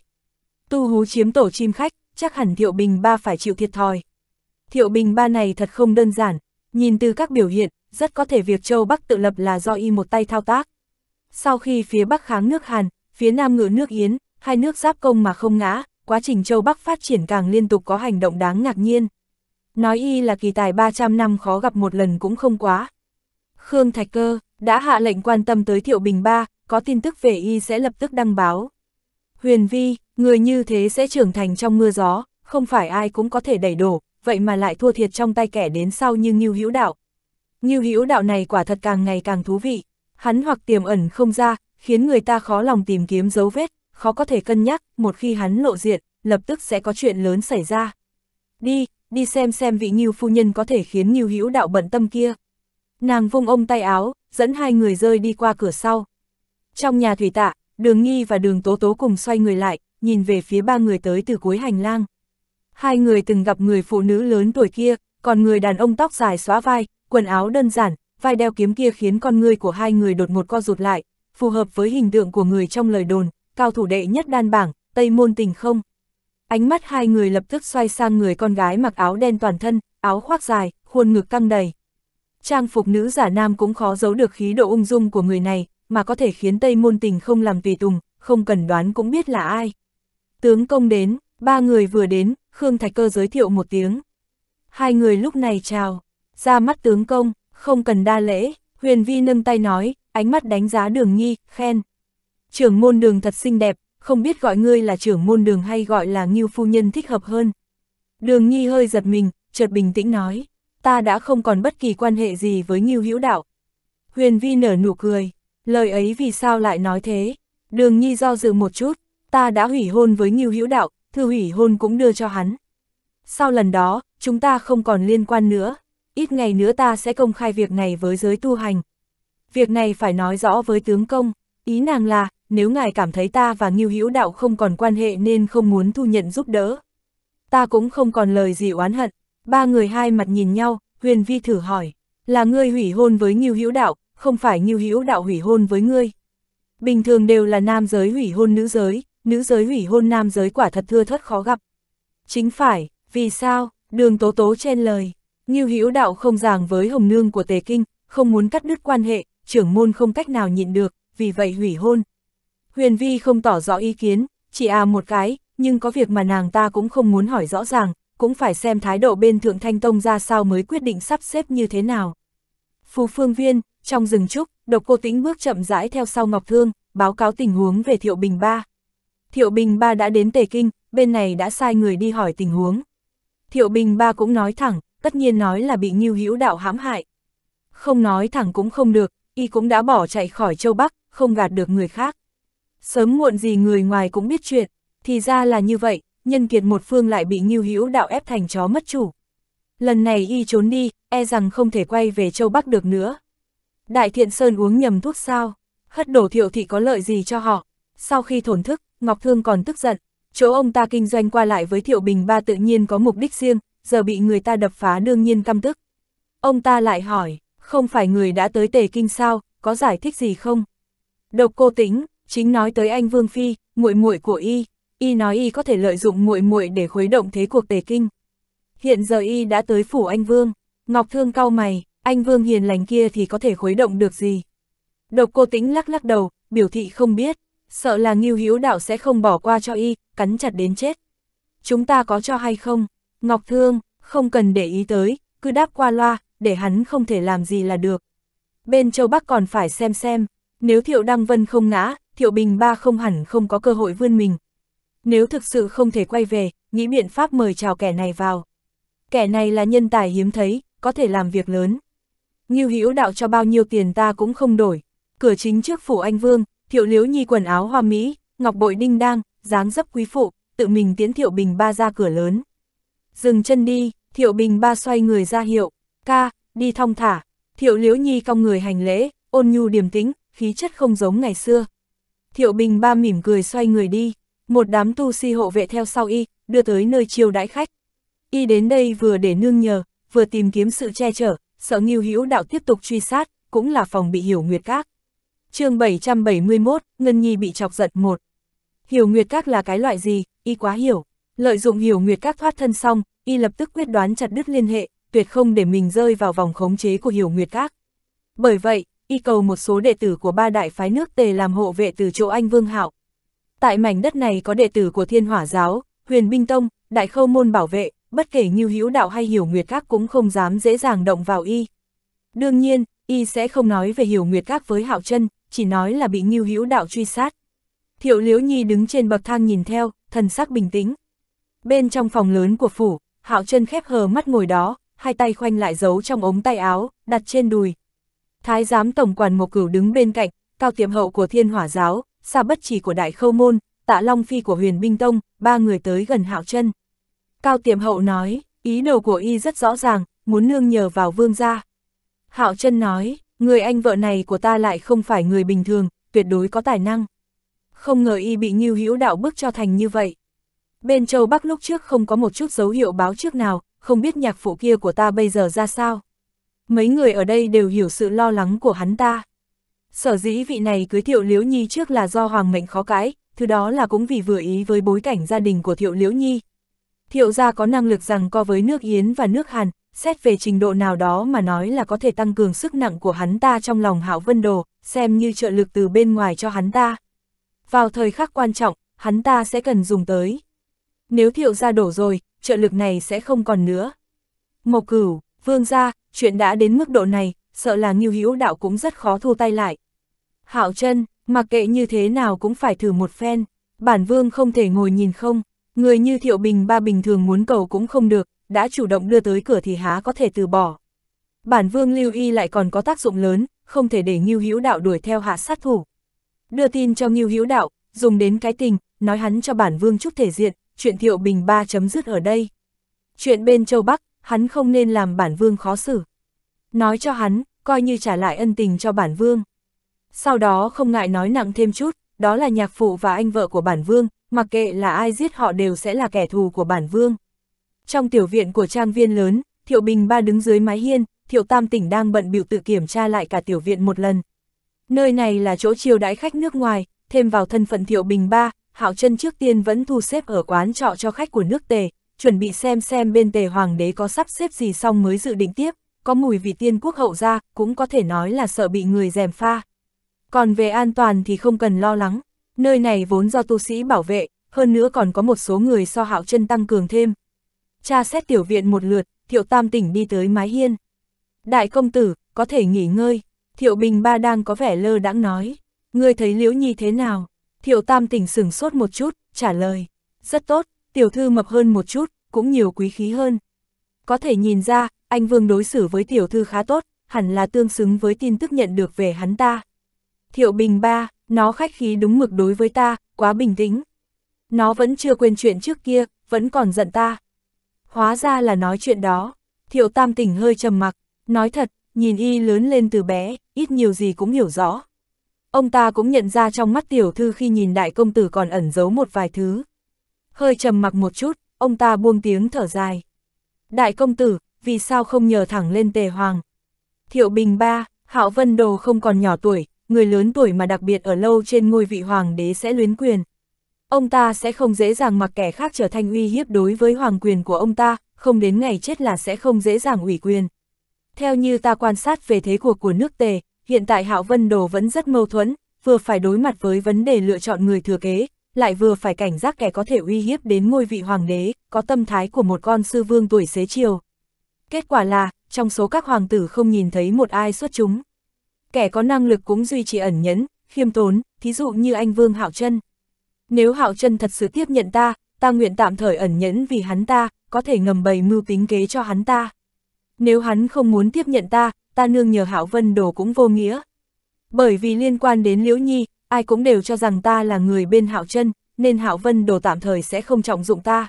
Tu hú chiếm tổ chim khách, chắc hẳn Thiệu Bình Ba phải chịu thiệt thòi. Thiệu Bình Ba này thật không đơn giản, nhìn từ các biểu hiện, rất có thể việc châu Bắc tự lập là do y một tay thao tác. Sau khi phía Bắc kháng nước Hàn, phía Nam ngự nước Yến, hai nước giáp công mà không ngã, quá trình châu Bắc phát triển càng liên tục có hành động đáng ngạc nhiên. Nói y là kỳ tài 300 năm khó gặp một lần cũng không quá. Khương Thạch Cơ đã hạ lệnh quan tâm tới Thiệu Bình Ba, có tin tức về y sẽ lập tức đăng báo. Huyền Vi, người như thế sẽ trưởng thành trong mưa gió, không phải ai cũng có thể đẩy đổ, vậy mà lại thua thiệt trong tay kẻ đến sau như Ngưu Hữu Đạo. Ngưu Hữu Đạo này quả thật càng ngày càng thú vị, hắn hoặc tiềm ẩn không ra, khiến người ta khó lòng tìm kiếm dấu vết, khó có thể cân nhắc, một khi hắn lộ diện, lập tức sẽ có chuyện lớn xảy ra. Đi, đi xem xem vị nhiêu phu nhân có thể khiến nhiêu Hữu đạo bận tâm kia. Nàng vung ôm tay áo, dẫn hai người rơi đi qua cửa sau. Trong nhà thủy tạ, đường nghi và đường tố tố cùng xoay người lại, nhìn về phía ba người tới từ cuối hành lang. Hai người từng gặp người phụ nữ lớn tuổi kia, còn người đàn ông tóc dài xóa vai, quần áo đơn giản, vai đeo kiếm kia khiến con người của hai người đột ngột co rụt lại, phù hợp với hình tượng của người trong lời đồn, cao thủ đệ nhất đan bảng, Tây Môn Tình không. Ánh mắt hai người lập tức xoay sang người con gái mặc áo đen toàn thân, áo khoác dài, khuôn ngực căng đầy. Trang phục nữ giả nam cũng khó giấu được khí độ ung dung của người này, mà có thể khiến Tây Môn Tình không làm tùy tùng, không cần đoán cũng biết là ai. Tướng công đến, ba người vừa đến, Khương Thạch Cơ giới thiệu một tiếng. Hai người lúc này chào, ra mắt tướng công, không cần đa lễ, Huyền Vi nâng tay nói, ánh mắt đánh giá đường nghi khen trưởng môn đường thật xinh đẹp, không biết gọi ngươi là trưởng môn đường hay gọi là nghiêu phu nhân thích hợp hơn. Đường Nhi hơi giật mình, chợt bình tĩnh nói, ta đã không còn bất kỳ quan hệ gì với nghiêu hữu đạo. Huyền Vi nở nụ cười, lời ấy vì sao lại nói thế? Đường Nhi do dự một chút, ta đã hủy hôn với nghiêu hữu đạo, thư hủy hôn cũng đưa cho hắn. Sau lần đó, chúng ta không còn liên quan nữa, ít ngày nữa ta sẽ công khai việc này với giới tu hành. Việc này phải nói rõ với tướng công, ý nàng là, nếu ngài cảm thấy ta và Ngưu Hữu Đạo không còn quan hệ nên không muốn thu nhận giúp đỡ. Ta cũng không còn lời gì oán hận. Ba người hai mặt nhìn nhau, Huyền Vi thử hỏi, là ngươi hủy hôn với Ngưu Hữu Đạo, không phải Ngưu Hữu Đạo hủy hôn với ngươi. Bình thường đều là nam giới hủy hôn nữ giới, nữ giới hủy hôn nam giới quả thật thưa thất khó gặp. Chính phải, vì sao? Đường Tố Tố chen lời, Ngưu Hữu Đạo không giảng với Hồng Nương của Tề Kinh, không muốn cắt đứt quan hệ, trưởng môn không cách nào nhịn được, vì vậy hủy hôn, Huyền Vi không tỏ rõ ý kiến, chỉ à một cái, nhưng có việc mà nàng ta cũng không muốn hỏi rõ ràng, cũng phải xem thái độ bên Thượng Thanh Tông ra sao mới quyết định sắp xếp như thế nào. Phù Phương Viên, trong rừng trúc, độc cô tĩnh bước chậm rãi theo sau Ngọc Thương, báo cáo tình huống về Thiệu Bình Ba. Thiệu Bình Ba đã đến Tề Kinh, bên này đã sai người đi hỏi tình huống. Thiệu Bình Ba cũng nói thẳng, tất nhiên nói là bị Ngưu Hữu Đạo hãm hại. Không nói thẳng cũng không được, y cũng đã bỏ chạy khỏi châu Bắc, không gạt được người khác. Sớm muộn gì người ngoài cũng biết chuyện, thì ra là như vậy, nhân kiệt một phương lại bị Ngưu Hữu đạo ép thành chó mất chủ. Lần này y trốn đi, e rằng không thể quay về châu Bắc được nữa. Đại Thiện Sơn uống nhầm thuốc sao? Hất đổ thiệu thị có lợi gì cho họ? Sau khi thổn thức, Ngọc Thương còn tức giận. Chỗ ông ta kinh doanh qua lại với Thiệu Bình Ba tự nhiên có mục đích riêng, giờ bị người ta đập phá đương nhiên căm tức. Ông ta lại hỏi, không phải người đã tới tề kinh sao, có giải thích gì không? Độc cô tính, chính nói tới anh Vương Phi, muội muội của y, y nói y có thể lợi dụng muội muội để khuấy động thế cuộc Tề Kinh. Hiện giờ y đã tới phủ anh Vương, Ngọc Thương cau mày, anh Vương hiền lành kia thì có thể khuấy động được gì? Độc cô tĩnh lắc lắc đầu, biểu thị không biết, sợ là Ngưu Hữu Đạo sẽ không bỏ qua cho y, cắn chặt đến chết. Chúng ta có cho hay không? Ngọc Thương, không cần để ý tới, cứ đáp qua loa, để hắn không thể làm gì là được. Bên châu Bắc còn phải xem xem, nếu Thiệu Đăng Vân không ngã, Thiệu Bình ba không hẳn không có cơ hội vươn mình. Nếu thực sự không thể quay về, nghĩ biện pháp mời chào kẻ này vào. Kẻ này là nhân tài hiếm thấy, có thể làm việc lớn. như Hữu đạo cho bao nhiêu tiền ta cũng không đổi. Cửa chính trước phủ anh Vương, Thiệu Liếu Nhi quần áo hoa mỹ, ngọc bội đinh đang, dáng dấp quý phụ, tự mình tiến Thiệu Bình ba ra cửa lớn. Dừng chân đi, Thiệu Bình ba xoay người ra hiệu, ca, đi thong thả. Thiệu Liếu Nhi cong người hành lễ, ôn nhu điềm tĩnh, khí chất không giống ngày xưa. Thiệu Bình ba mỉm cười xoay người đi, một đám tu si hộ vệ theo sau y, đưa tới nơi chiêu đãi khách. Y đến đây vừa để nương nhờ, vừa tìm kiếm sự che chở, sợ nghiêu Hữu đạo tiếp tục truy sát, cũng là phòng bị Hiểu Nguyệt Các. Chương 771, Ngân Nhi bị chọc giận một. Hiểu Nguyệt Các là cái loại gì, y quá hiểu. Lợi dụng Hiểu Nguyệt Các thoát thân xong, y lập tức quyết đoán chặt đứt liên hệ, tuyệt không để mình rơi vào vòng khống chế của Hiểu Nguyệt Các. Bởi vậy, y cầu một số đệ tử của ba đại phái nước tề làm hộ vệ từ chỗ anh Vương Hạo. Tại mảnh đất này có đệ tử của Thiên Hỏa Giáo, Huyền Binh Tông, Đại Khâu Môn bảo vệ, bất kể như hữu đạo hay hiểu nguyệt các cũng không dám dễ dàng động vào y. Đương nhiên, y sẽ không nói về hiểu nguyệt các với Hạo chân chỉ nói là bị Ngưu Hữu Đạo truy sát. Thiệu Liễu Nhi đứng trên bậc thang nhìn theo, thần sắc bình tĩnh. Bên trong phòng lớn của phủ, Hạo Chân khép hờ mắt ngồi đó, hai tay khoanh lại giấu trong ống tay áo, đặt trên đùi, Thái giám tổng quản Mộc Cửu đứng bên cạnh, Cao Tiệm Hậu của Thiên Hỏa Giáo, Sa Bất Chỉ của Đại Khâu Môn, Tạ Long Phi của Huyền Binh Tông, ba người tới gần Hạo chân. Cao Tiệm Hậu nói, ý đồ của y rất rõ ràng, muốn nương nhờ vào vương gia. Hạo chân nói, người anh vợ này của ta lại không phải người bình thường, tuyệt đối có tài năng. Không ngờ y bị nghiêu hữu đạo bức cho thành như vậy. Bên châu Bắc lúc trước không có một chút dấu hiệu báo trước nào, không biết nhạc phụ kia của ta bây giờ ra sao mấy người ở đây đều hiểu sự lo lắng của hắn ta. Sở dĩ vị này cưới Thiệu Liễu Nhi trước là do hoàng mệnh khó cãi, thứ đó là cũng vì vừa ý với bối cảnh gia đình của Thiệu Liễu Nhi. Thiệu gia có năng lực rằng co với nước Yến và nước Hàn, xét về trình độ nào đó mà nói là có thể tăng cường sức nặng của hắn ta trong lòng Hạo Vân Đồ, xem như trợ lực từ bên ngoài cho hắn ta. Vào thời khắc quan trọng, hắn ta sẽ cần dùng tới. Nếu Thiệu gia đổ rồi, trợ lực này sẽ không còn nữa. Mộc Cửu Vương gia, chuyện đã đến mức độ này, sợ là Ngưu Hữu Đạo cũng rất khó thu tay lại. Hạo chân, mặc kệ như thế nào cũng phải thử một phen, bản vương không thể ngồi nhìn không, người như Thiệu Bình ba bình thường muốn cầu cũng không được, đã chủ động đưa tới cửa thì há có thể từ bỏ. Bản vương lưu y lại còn có tác dụng lớn, không thể để Ngưu Hữu Đạo đuổi theo hạ sát thủ. Đưa tin cho Ngưu Hữu Đạo, dùng đến cái tình, nói hắn cho bản vương chút thể diện, chuyện Thiệu Bình ba chấm dứt ở đây. Chuyện bên châu Bắc, hắn không nên làm bản vương khó xử. Nói cho hắn, coi như trả lại ân tình cho bản vương. Sau đó không ngại nói nặng thêm chút, đó là nhạc phụ và anh vợ của bản vương, mặc kệ là ai giết họ đều sẽ là kẻ thù của bản vương. Trong tiểu viện của trang viên lớn, Thiệu Bình Ba đứng dưới mái hiên, Thiệu Tam Tỉnh đang bận biểu tự kiểm tra lại cả tiểu viện một lần. Nơi này là chỗ chiêu đãi khách nước ngoài, thêm vào thân phận Thiệu Bình Ba, Hạo chân trước tiên vẫn thu xếp ở quán trọ cho khách của nước tề, chuẩn bị xem xem bên tề hoàng đế có sắp xếp gì xong mới dự định tiếp, có mùi vị tiên quốc hậu ra, cũng có thể nói là sợ bị người dèm pha. Còn về an toàn thì không cần lo lắng, nơi này vốn do tu sĩ bảo vệ, hơn nữa còn có một số người so hạo chân tăng cường thêm. Cha xét tiểu viện một lượt, thiệu tam tỉnh đi tới mái hiên. Đại công tử, có thể nghỉ ngơi, thiệu bình ba đang có vẻ lơ đãng nói. Ngươi thấy liễu nhi thế nào? Thiệu tam tỉnh sửng sốt một chút, trả lời. Rất tốt, tiểu thư mập hơn một chút, cũng nhiều quý khí hơn. Có thể nhìn ra, anh Vương đối xử với tiểu thư khá tốt, hẳn là tương xứng với tin tức nhận được về hắn ta. Thiệu Bình ba, nó khách khí đúng mực đối với ta, quá bình tĩnh. Nó vẫn chưa quên chuyện trước kia, vẫn còn giận ta. Hóa ra là nói chuyện đó. Thiệu Tam tỉnh hơi trầm mặc, nói thật, nhìn y lớn lên từ bé, ít nhiều gì cũng hiểu rõ. Ông ta cũng nhận ra trong mắt tiểu thư khi nhìn đại công tử còn ẩn giấu một vài thứ hơi trầm mặc một chút, ông ta buông tiếng thở dài. Đại công tử, vì sao không nhờ thẳng lên tề hoàng? Thiệu Bình ba, Hạo Vân Đồ không còn nhỏ tuổi, người lớn tuổi mà đặc biệt ở lâu trên ngôi vị hoàng đế sẽ luyến quyền. Ông ta sẽ không dễ dàng mặc kẻ khác trở thành uy hiếp đối với hoàng quyền của ông ta, không đến ngày chết là sẽ không dễ dàng ủy quyền. Theo như ta quan sát về thế cuộc của nước Tề, hiện tại Hạo Vân Đồ vẫn rất mâu thuẫn, vừa phải đối mặt với vấn đề lựa chọn người thừa kế, lại vừa phải cảnh giác kẻ có thể uy hiếp đến ngôi vị hoàng đế, có tâm thái của một con sư vương tuổi xế chiều. Kết quả là, trong số các hoàng tử không nhìn thấy một ai xuất chúng. Kẻ có năng lực cũng duy trì ẩn nhẫn, khiêm tốn, thí dụ như anh Vương Hạo Trân. Nếu Hạo Trân thật sự tiếp nhận ta, ta nguyện tạm thời ẩn nhẫn vì hắn ta, có thể ngầm bày mưu tính kế cho hắn ta. Nếu hắn không muốn tiếp nhận ta, ta nương nhờ Hạo Vân Đồ cũng vô nghĩa. Bởi vì liên quan đến Liễu Nhi, ai cũng đều cho rằng ta là người bên Hạo chân nên Hạo Vân đồ tạm thời sẽ không trọng dụng ta.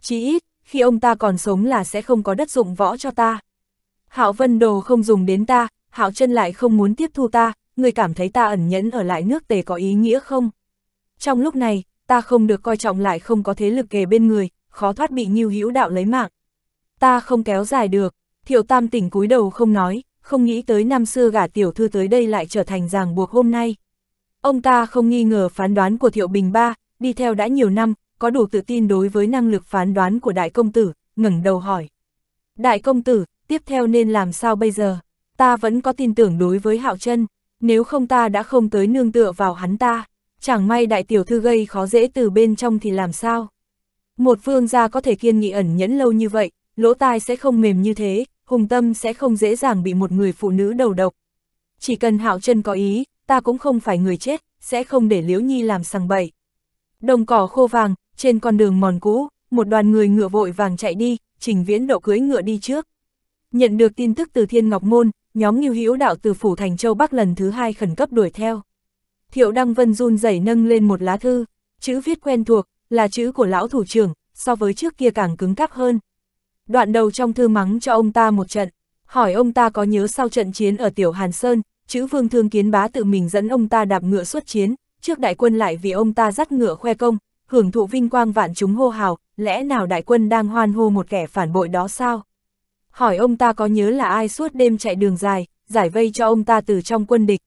Chí ít, khi ông ta còn sống là sẽ không có đất dụng võ cho ta. Hạo Vân đồ không dùng đến ta, Hạo chân lại không muốn tiếp thu ta, người cảm thấy ta ẩn nhẫn ở lại nước tề có ý nghĩa không? Trong lúc này, ta không được coi trọng lại không có thế lực kề bên người, khó thoát bị nhiêu hữu đạo lấy mạng. Ta không kéo dài được, thiệu tam tỉnh cúi đầu không nói, không nghĩ tới năm xưa gả tiểu thư tới đây lại trở thành ràng buộc hôm nay. Ông ta không nghi ngờ phán đoán của Thiệu Bình Ba, đi theo đã nhiều năm, có đủ tự tin đối với năng lực phán đoán của đại công tử, ngẩng đầu hỏi. Đại công tử, tiếp theo nên làm sao bây giờ? Ta vẫn có tin tưởng đối với Hạo chân nếu không ta đã không tới nương tựa vào hắn ta, chẳng may đại tiểu thư gây khó dễ từ bên trong thì làm sao? Một vương gia có thể kiên nghị ẩn nhẫn lâu như vậy, lỗ tai sẽ không mềm như thế, hùng tâm sẽ không dễ dàng bị một người phụ nữ đầu độc. Chỉ cần Hạo chân có ý, ta cũng không phải người chết, sẽ không để Liễu Nhi làm sằng bậy. Đồng cỏ khô vàng, trên con đường mòn cũ, một đoàn người ngựa vội vàng chạy đi, trình viễn độ cưới ngựa đi trước. Nhận được tin tức từ Thiên Ngọc Môn, nhóm nghiêu hữu đạo từ Phủ Thành Châu Bắc lần thứ hai khẩn cấp đuổi theo. Thiệu Đăng Vân run rẩy nâng lên một lá thư, chữ viết quen thuộc, là chữ của lão thủ trưởng, so với trước kia càng cứng cáp hơn. Đoạn đầu trong thư mắng cho ông ta một trận, hỏi ông ta có nhớ sau trận chiến ở Tiểu Hàn Sơn, chữ vương thương kiến bá tự mình dẫn ông ta đạp ngựa xuất chiến, trước đại quân lại vì ông ta dắt ngựa khoe công, hưởng thụ vinh quang vạn chúng hô hào, lẽ nào đại quân đang hoan hô một kẻ phản bội đó sao? Hỏi ông ta có nhớ là ai suốt đêm chạy đường dài, giải vây cho ông ta từ trong quân địch.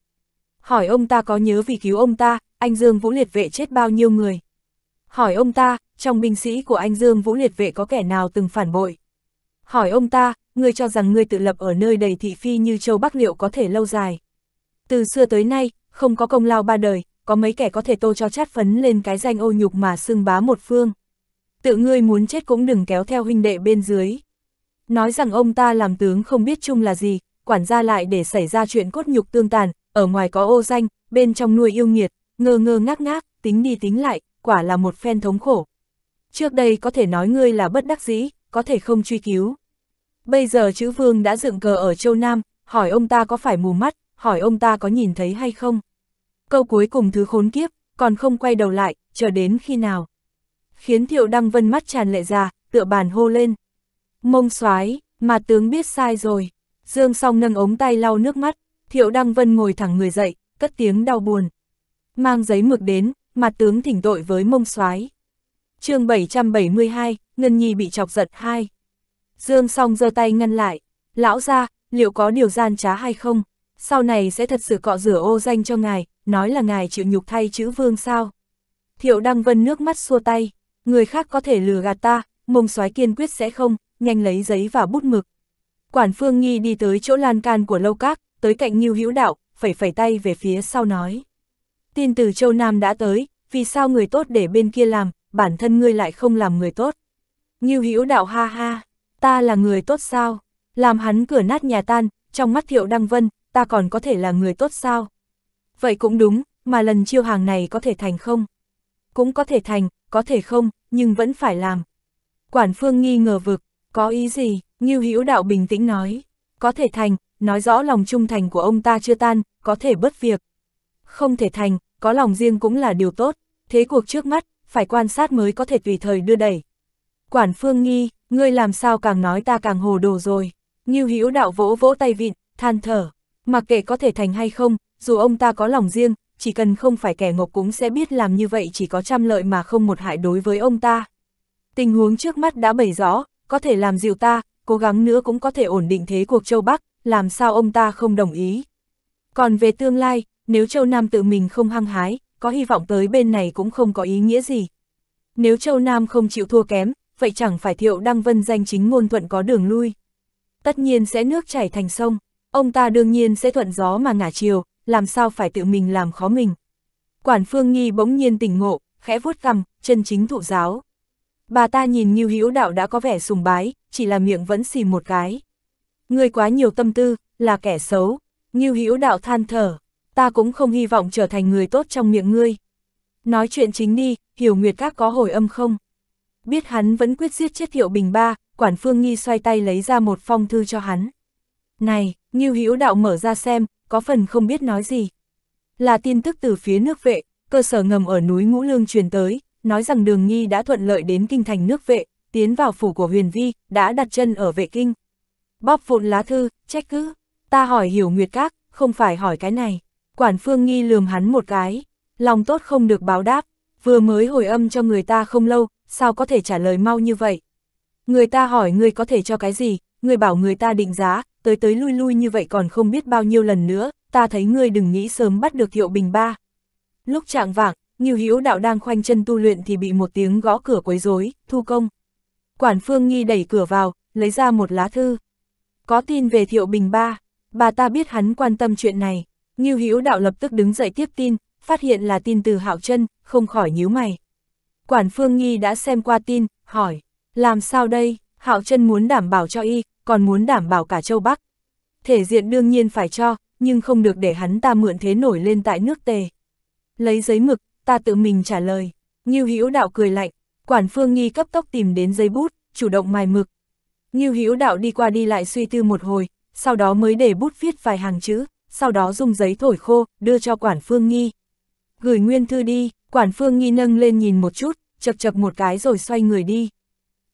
Hỏi ông ta có nhớ vì cứu ông ta, anh Dương Vũ Liệt Vệ chết bao nhiêu người. Hỏi ông ta, trong binh sĩ của anh Dương Vũ Liệt Vệ có kẻ nào từng phản bội. Hỏi ông ta, ngươi cho rằng ngươi tự lập ở nơi đầy thị phi như châu Bắc liệu có thể lâu dài. Từ xưa tới nay, không có công lao ba đời, có mấy kẻ có thể tô cho chát phấn lên cái danh ô nhục mà xưng bá một phương. Tự ngươi muốn chết cũng đừng kéo theo huynh đệ bên dưới. Nói rằng ông ta làm tướng không biết chung là gì, quản gia lại để xảy ra chuyện cốt nhục tương tàn, ở ngoài có ô danh, bên trong nuôi yêu nghiệt, ngơ ngơ ngác ngác, tính đi tính lại, quả là một phen thống khổ. Trước đây có thể nói ngươi là bất đắc dĩ, có thể không truy cứu. Bây giờ chữ vương đã dựng cờ ở châu Nam, hỏi ông ta có phải mù mắt, hỏi ông ta có nhìn thấy hay không. Câu cuối cùng thứ khốn kiếp, còn không quay đầu lại, chờ đến khi nào. Khiến Thiệu Đăng Vân mắt tràn lệ ra, tựa bàn hô lên. Mông xoái, mà tướng biết sai rồi. Dương song nâng ống tay lau nước mắt, Thiệu Đăng Vân ngồi thẳng người dậy, cất tiếng đau buồn. Mang giấy mực đến, mà tướng thỉnh tội với mông soái chương 772, Ngân Nhi bị chọc giật hai. Dương song giơ tay ngăn lại, lão ra, liệu có điều gian trá hay không? sau này sẽ thật sự cọ rửa ô danh cho ngài, nói là ngài chịu nhục thay chữ vương sao. Thiệu Đăng Vân nước mắt xua tay, người khác có thể lừa gạt ta, mông soái kiên quyết sẽ không, nhanh lấy giấy và bút mực. Quản Phương Nghi đi tới chỗ lan can của lâu các, tới cạnh Nhiêu Hữu Đạo, phẩy phẩy tay về phía sau nói. Tin từ Châu Nam đã tới, vì sao người tốt để bên kia làm, bản thân ngươi lại không làm người tốt. Nhiêu Hữu Đạo ha ha, ta là người tốt sao? Làm hắn cửa nát nhà tan, trong mắt Thiệu Đăng Vân, ta còn có thể là người tốt sao? Vậy cũng đúng, mà lần chiêu hàng này có thể thành không? Cũng có thể thành, có thể không, nhưng vẫn phải làm. Quản phương nghi ngờ vực, có ý gì? Ngưu Hữu Đạo bình tĩnh nói, có thể thành, nói rõ lòng trung thành của ông ta chưa tan, có thể bớt việc. Không thể thành, có lòng riêng cũng là điều tốt, thế cuộc trước mắt, phải quan sát mới có thể tùy thời đưa đẩy. Quản phương nghi, ngươi làm sao càng nói ta càng hồ đồ rồi. Ngưu Hữu Đạo vỗ vỗ tay vịn, than thở. Mặc kệ có thể thành hay không, dù ông ta có lòng riêng, chỉ cần không phải kẻ ngốc cũng sẽ biết làm như vậy chỉ có trăm lợi mà không một hại đối với ông ta. Tình huống trước mắt đã bày rõ, có thể làm dịu ta, cố gắng nữa cũng có thể ổn định thế cuộc châu Bắc, làm sao ông ta không đồng ý. Còn về tương lai, nếu châu Nam tự mình không hăng hái, có hy vọng tới bên này cũng không có ý nghĩa gì. Nếu châu Nam không chịu thua kém, vậy chẳng phải thiệu Đăng Vân danh chính ngôn thuận có đường lui. Tất nhiên sẽ nước chảy thành sông ông ta đương nhiên sẽ thuận gió mà ngả chiều, làm sao phải tự mình làm khó mình. Quản Phương Nghi bỗng nhiên tỉnh ngộ, khẽ vuốt cằm, chân chính thụ giáo. Bà ta nhìn Ngưu Hữu Đạo đã có vẻ sùng bái, chỉ là miệng vẫn xì một cái. Ngươi quá nhiều tâm tư, là kẻ xấu. Ngưu Hữu Đạo than thở, ta cũng không hy vọng trở thành người tốt trong miệng ngươi. Nói chuyện chính đi, Hiểu Nguyệt Các có hồi âm không? Biết hắn vẫn quyết giết chết Thiệu Bình Ba, Quản Phương Nghi xoay tay lấy ra một phong thư cho hắn. Này, Ngưu Hữu Đạo mở ra xem, có phần không biết nói gì. Là tin tức từ phía nước vệ, cơ sở ngầm ở núi Ngũ Lương truyền tới, nói rằng Đường Nghi đã thuận lợi đến kinh thành nước vệ, tiến vào phủ của Huyền Vi, đã đặt chân ở vệ kinh. Bóp vụn lá thư, trách cứ, ta hỏi hiểu Nguyệt Các, không phải hỏi cái này. Quản Phương Nghi lườm hắn một cái, lòng tốt không được báo đáp, vừa mới hồi âm cho người ta không lâu, sao có thể trả lời mau như vậy. Người ta hỏi người có thể cho cái gì, người bảo người ta định giá, tới tới lui lui như vậy còn không biết bao nhiêu lần nữa, ta thấy ngươi đừng nghĩ sớm bắt được Thiệu Bình ba. Lúc trạng vạng, Nghiêu Hữu Đạo đang khoanh chân tu luyện thì bị một tiếng gõ cửa quấy rối, thu công. Quản Phương Nghi đẩy cửa vào, lấy ra một lá thư. Có tin về Thiệu Bình ba, bà ta biết hắn quan tâm chuyện này. Nghiêu Hữu Đạo lập tức đứng dậy tiếp tin, phát hiện là tin từ Hạo Chân, không khỏi nhíu mày. Quản Phương Nghi đã xem qua tin, hỏi, làm sao đây, Hạo Chân muốn đảm bảo cho y, còn muốn đảm bảo cả châu Bắc. Thể diện đương nhiên phải cho, nhưng không được để hắn ta mượn thế nổi lên tại nước tề. Lấy giấy mực, ta tự mình trả lời. Ngưu Hữu Đạo cười lạnh, Quản Phương Nghi cấp tốc tìm đến giấy bút, chủ động mài mực. Ngưu Hữu Đạo đi qua đi lại suy tư một hồi, sau đó mới để bút viết vài hàng chữ, sau đó dùng giấy thổi khô, đưa cho Quản Phương Nghi. Gửi nguyên thư đi, Quản Phương Nghi nâng lên nhìn một chút, chập chập một cái rồi xoay người đi.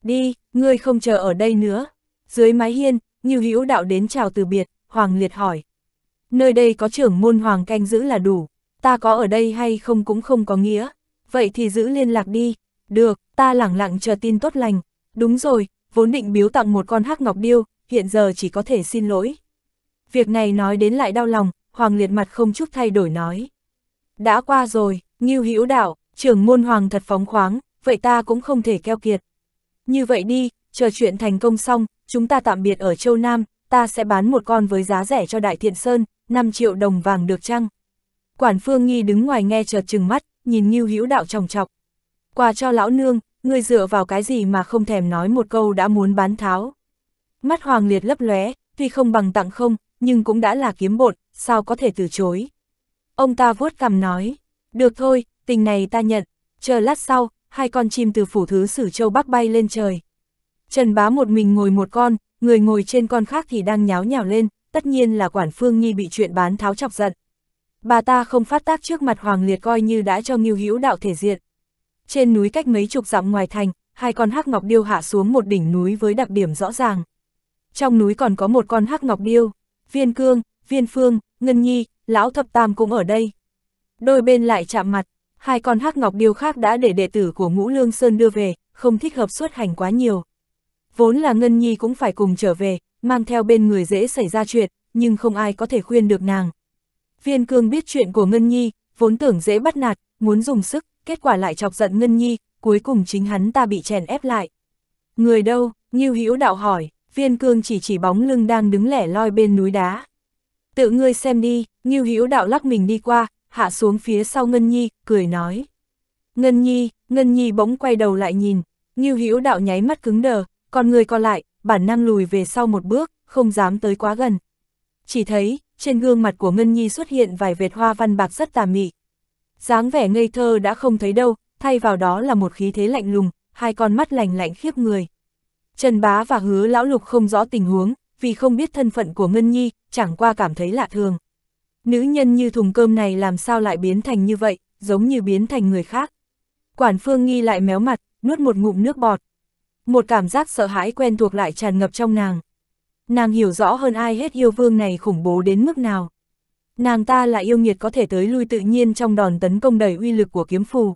Đi, ngươi không chờ ở đây nữa. Dưới mái hiên, Ngưu Hữu Đạo đến chào từ biệt, Hoàng Liệt hỏi. Nơi đây có trưởng môn Hoàng canh giữ là đủ, ta có ở đây hay không cũng không có nghĩa, vậy thì giữ liên lạc đi. Được, ta lẳng lặng chờ tin tốt lành. Đúng rồi, vốn định biếu tặng một con hắc ngọc điêu, hiện giờ chỉ có thể xin lỗi. Việc này nói đến lại đau lòng, Hoàng Liệt mặt không chút thay đổi nói. Đã qua rồi, Ngưu Hữu Đạo, trưởng môn Hoàng thật phóng khoáng, vậy ta cũng không thể keo kiệt. Như vậy đi, chờ chuyện thành công xong, chúng ta tạm biệt ở châu Nam, ta sẽ bán một con với giá rẻ cho Đại Thiện Sơn, 5 triệu đồng vàng được chăng? Quản Phương Nghi đứng ngoài nghe chợt chừng mắt, nhìn Ngưu Hữu Đạo tròng trọc. Quà cho lão nương, ngươi dựa vào cái gì mà không thèm nói một câu đã muốn bán tháo. Mắt Hoàng Liệt lấp lóe, tuy không bằng tặng không, nhưng cũng đã là kiếm bột, sao có thể từ chối. Ông ta vuốt cằm nói, được thôi, tình này ta nhận, chờ lát sau, hai con chim từ phủ thứ sử châu bắc bay lên trời. Trần Bá một mình ngồi một con, người ngồi trên con khác thì đang nháo nhào lên, tất nhiên là quản phương Nhi bị chuyện bán tháo chọc giận. Bà ta không phát tác trước mặt Hoàng Liệt coi như đã cho Ngưu hữu đạo thể diện. Trên núi cách mấy chục dặm ngoài thành, hai con hắc ngọc điêu hạ xuống một đỉnh núi với đặc điểm rõ ràng. Trong núi còn có một con hắc ngọc điêu, viên cương, viên phương, ngân nhi, lão thập tam cũng ở đây. Đôi bên lại chạm mặt, hai con hắc ngọc điêu khác đã để đệ tử của ngũ lương sơn đưa về, không thích hợp xuất hành quá nhiều vốn là Ngân Nhi cũng phải cùng trở về, mang theo bên người dễ xảy ra chuyện, nhưng không ai có thể khuyên được nàng. Viên cương biết chuyện của Ngân Nhi, vốn tưởng dễ bắt nạt, muốn dùng sức, kết quả lại chọc giận Ngân Nhi, cuối cùng chính hắn ta bị chèn ép lại. Người đâu, Nhiêu Hữu đạo hỏi, viên cương chỉ chỉ bóng lưng đang đứng lẻ loi bên núi đá. Tự ngươi xem đi, Nhiêu Hữu đạo lắc mình đi qua, hạ xuống phía sau Ngân Nhi, cười nói. Ngân Nhi, Ngân Nhi bỗng quay đầu lại nhìn, Nhiêu Hữu đạo nháy mắt cứng đờ, còn người còn lại, bản năng lùi về sau một bước, không dám tới quá gần. Chỉ thấy, trên gương mặt của Ngân Nhi xuất hiện vài vệt hoa văn bạc rất tà mị. dáng vẻ ngây thơ đã không thấy đâu, thay vào đó là một khí thế lạnh lùng, hai con mắt lạnh lạnh khiếp người. Trần Bá và Hứa Lão Lục không rõ tình huống, vì không biết thân phận của Ngân Nhi, chẳng qua cảm thấy lạ thường. Nữ nhân như thùng cơm này làm sao lại biến thành như vậy, giống như biến thành người khác. Quản Phương Nghi lại méo mặt, nuốt một ngụm nước bọt, một cảm giác sợ hãi quen thuộc lại tràn ngập trong nàng. Nàng hiểu rõ hơn ai hết yêu vương này khủng bố đến mức nào. Nàng ta là yêu nghiệt có thể tới lui tự nhiên trong đòn tấn công đầy uy lực của kiếm phù.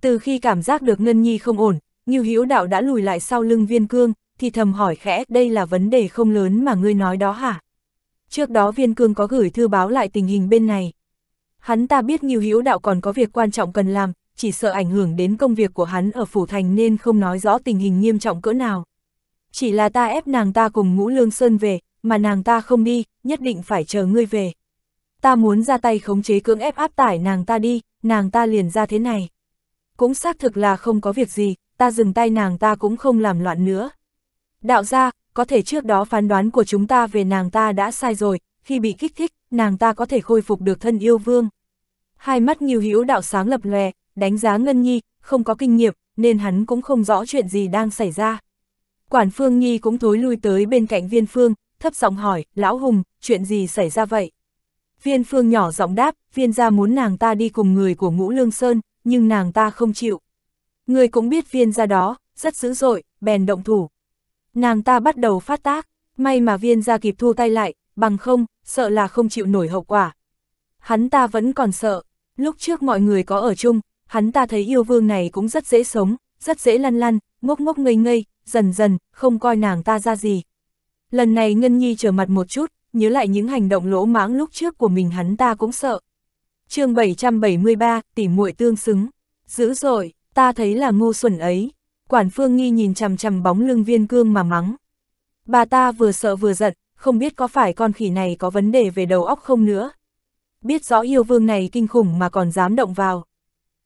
Từ khi cảm giác được Ngân Nhi không ổn, Ngưu Hữu Đạo đã lùi lại sau lưng Viên Cương, thì thầm hỏi khẽ, đây là vấn đề không lớn mà ngươi nói đó hả? Trước đó Viên Cương có gửi thư báo lại tình hình bên này. Hắn ta biết Ngưu Hữu Đạo còn có việc quan trọng cần làm, chỉ sợ ảnh hưởng đến công việc của hắn ở Phủ Thành nên không nói rõ tình hình nghiêm trọng cỡ nào. Chỉ là ta ép nàng ta cùng Ngũ Lương Sơn về, mà nàng ta không đi, nhất định phải chờ ngươi về. Ta muốn ra tay khống chế cưỡng ép áp tải nàng ta đi, nàng ta liền ra thế này. Cũng xác thực là không có việc gì, ta dừng tay nàng ta cũng không làm loạn nữa. Đạo gia, có thể trước đó phán đoán của chúng ta về nàng ta đã sai rồi, khi bị kích thích, nàng ta có thể khôi phục được thân yêu vương. Hai mắt nghiêu hữu đạo sáng lập lòe đánh giá Ngân Nhi, không có kinh nghiệm, nên hắn cũng không rõ chuyện gì đang xảy ra. Quản Phương Nhi cũng thối lui tới bên cạnh viên phương, thấp giọng hỏi, lão Hùng, chuyện gì xảy ra vậy? Viên phương nhỏ giọng đáp, viên gia muốn nàng ta đi cùng người của ngũ lương sơn, nhưng nàng ta không chịu. Người cũng biết viên gia đó, rất dữ dội, bèn động thủ. Nàng ta bắt đầu phát tác, may mà viên gia kịp thu tay lại, bằng không, sợ là không chịu nổi hậu quả. Hắn ta vẫn còn sợ, lúc trước mọi người có ở chung, hắn ta thấy yêu vương này cũng rất dễ sống, rất dễ lăn lăn, ngốc ngốc ngây ngây, dần dần, không coi nàng ta ra gì. Lần này Ngân Nhi trở mặt một chút, nhớ lại những hành động lỗ mãng lúc trước của mình hắn ta cũng sợ. chương 773, tỉ muội tương xứng. Dữ dội, ta thấy là ngu xuẩn ấy. Quản Phương Nghi nhìn chằm chằm bóng lưng viên cương mà mắng. Bà ta vừa sợ vừa giận, không biết có phải con khỉ này có vấn đề về đầu óc không nữa. Biết rõ yêu vương này kinh khủng mà còn dám động vào.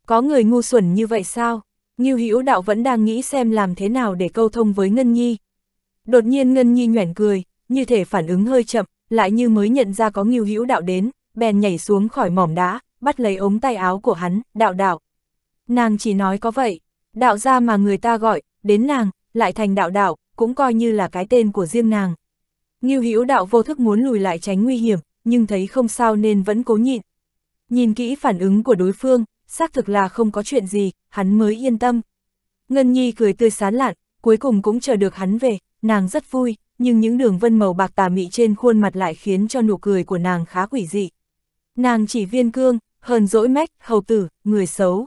Có người ngu xuẩn như vậy sao? Ngưu Hữu Đạo vẫn đang nghĩ xem làm thế nào để câu thông với Ngân Nhi. Đột nhiên Ngân Nhi nhoẻn cười, như thể phản ứng hơi chậm, lại như mới nhận ra có Ngưu Hữu Đạo đến, bèn nhảy xuống khỏi mỏm đá, bắt lấy ống tay áo của hắn, "Đạo đạo." Nàng chỉ nói có vậy, đạo gia mà người ta gọi, đến nàng lại thành đạo đạo, cũng coi như là cái tên của riêng nàng. Ngưu Hữu Đạo vô thức muốn lùi lại tránh nguy hiểm, nhưng thấy không sao nên vẫn cố nhịn. Nhìn kỹ phản ứng của đối phương, xác thực là không có chuyện gì, hắn mới yên tâm. Ngân Nhi cười tươi sán lạn, cuối cùng cũng chờ được hắn về, nàng rất vui, nhưng những đường vân màu bạc tà mị trên khuôn mặt lại khiến cho nụ cười của nàng khá quỷ dị. Nàng chỉ viên cương, hờn dỗi mách, hầu tử, người xấu.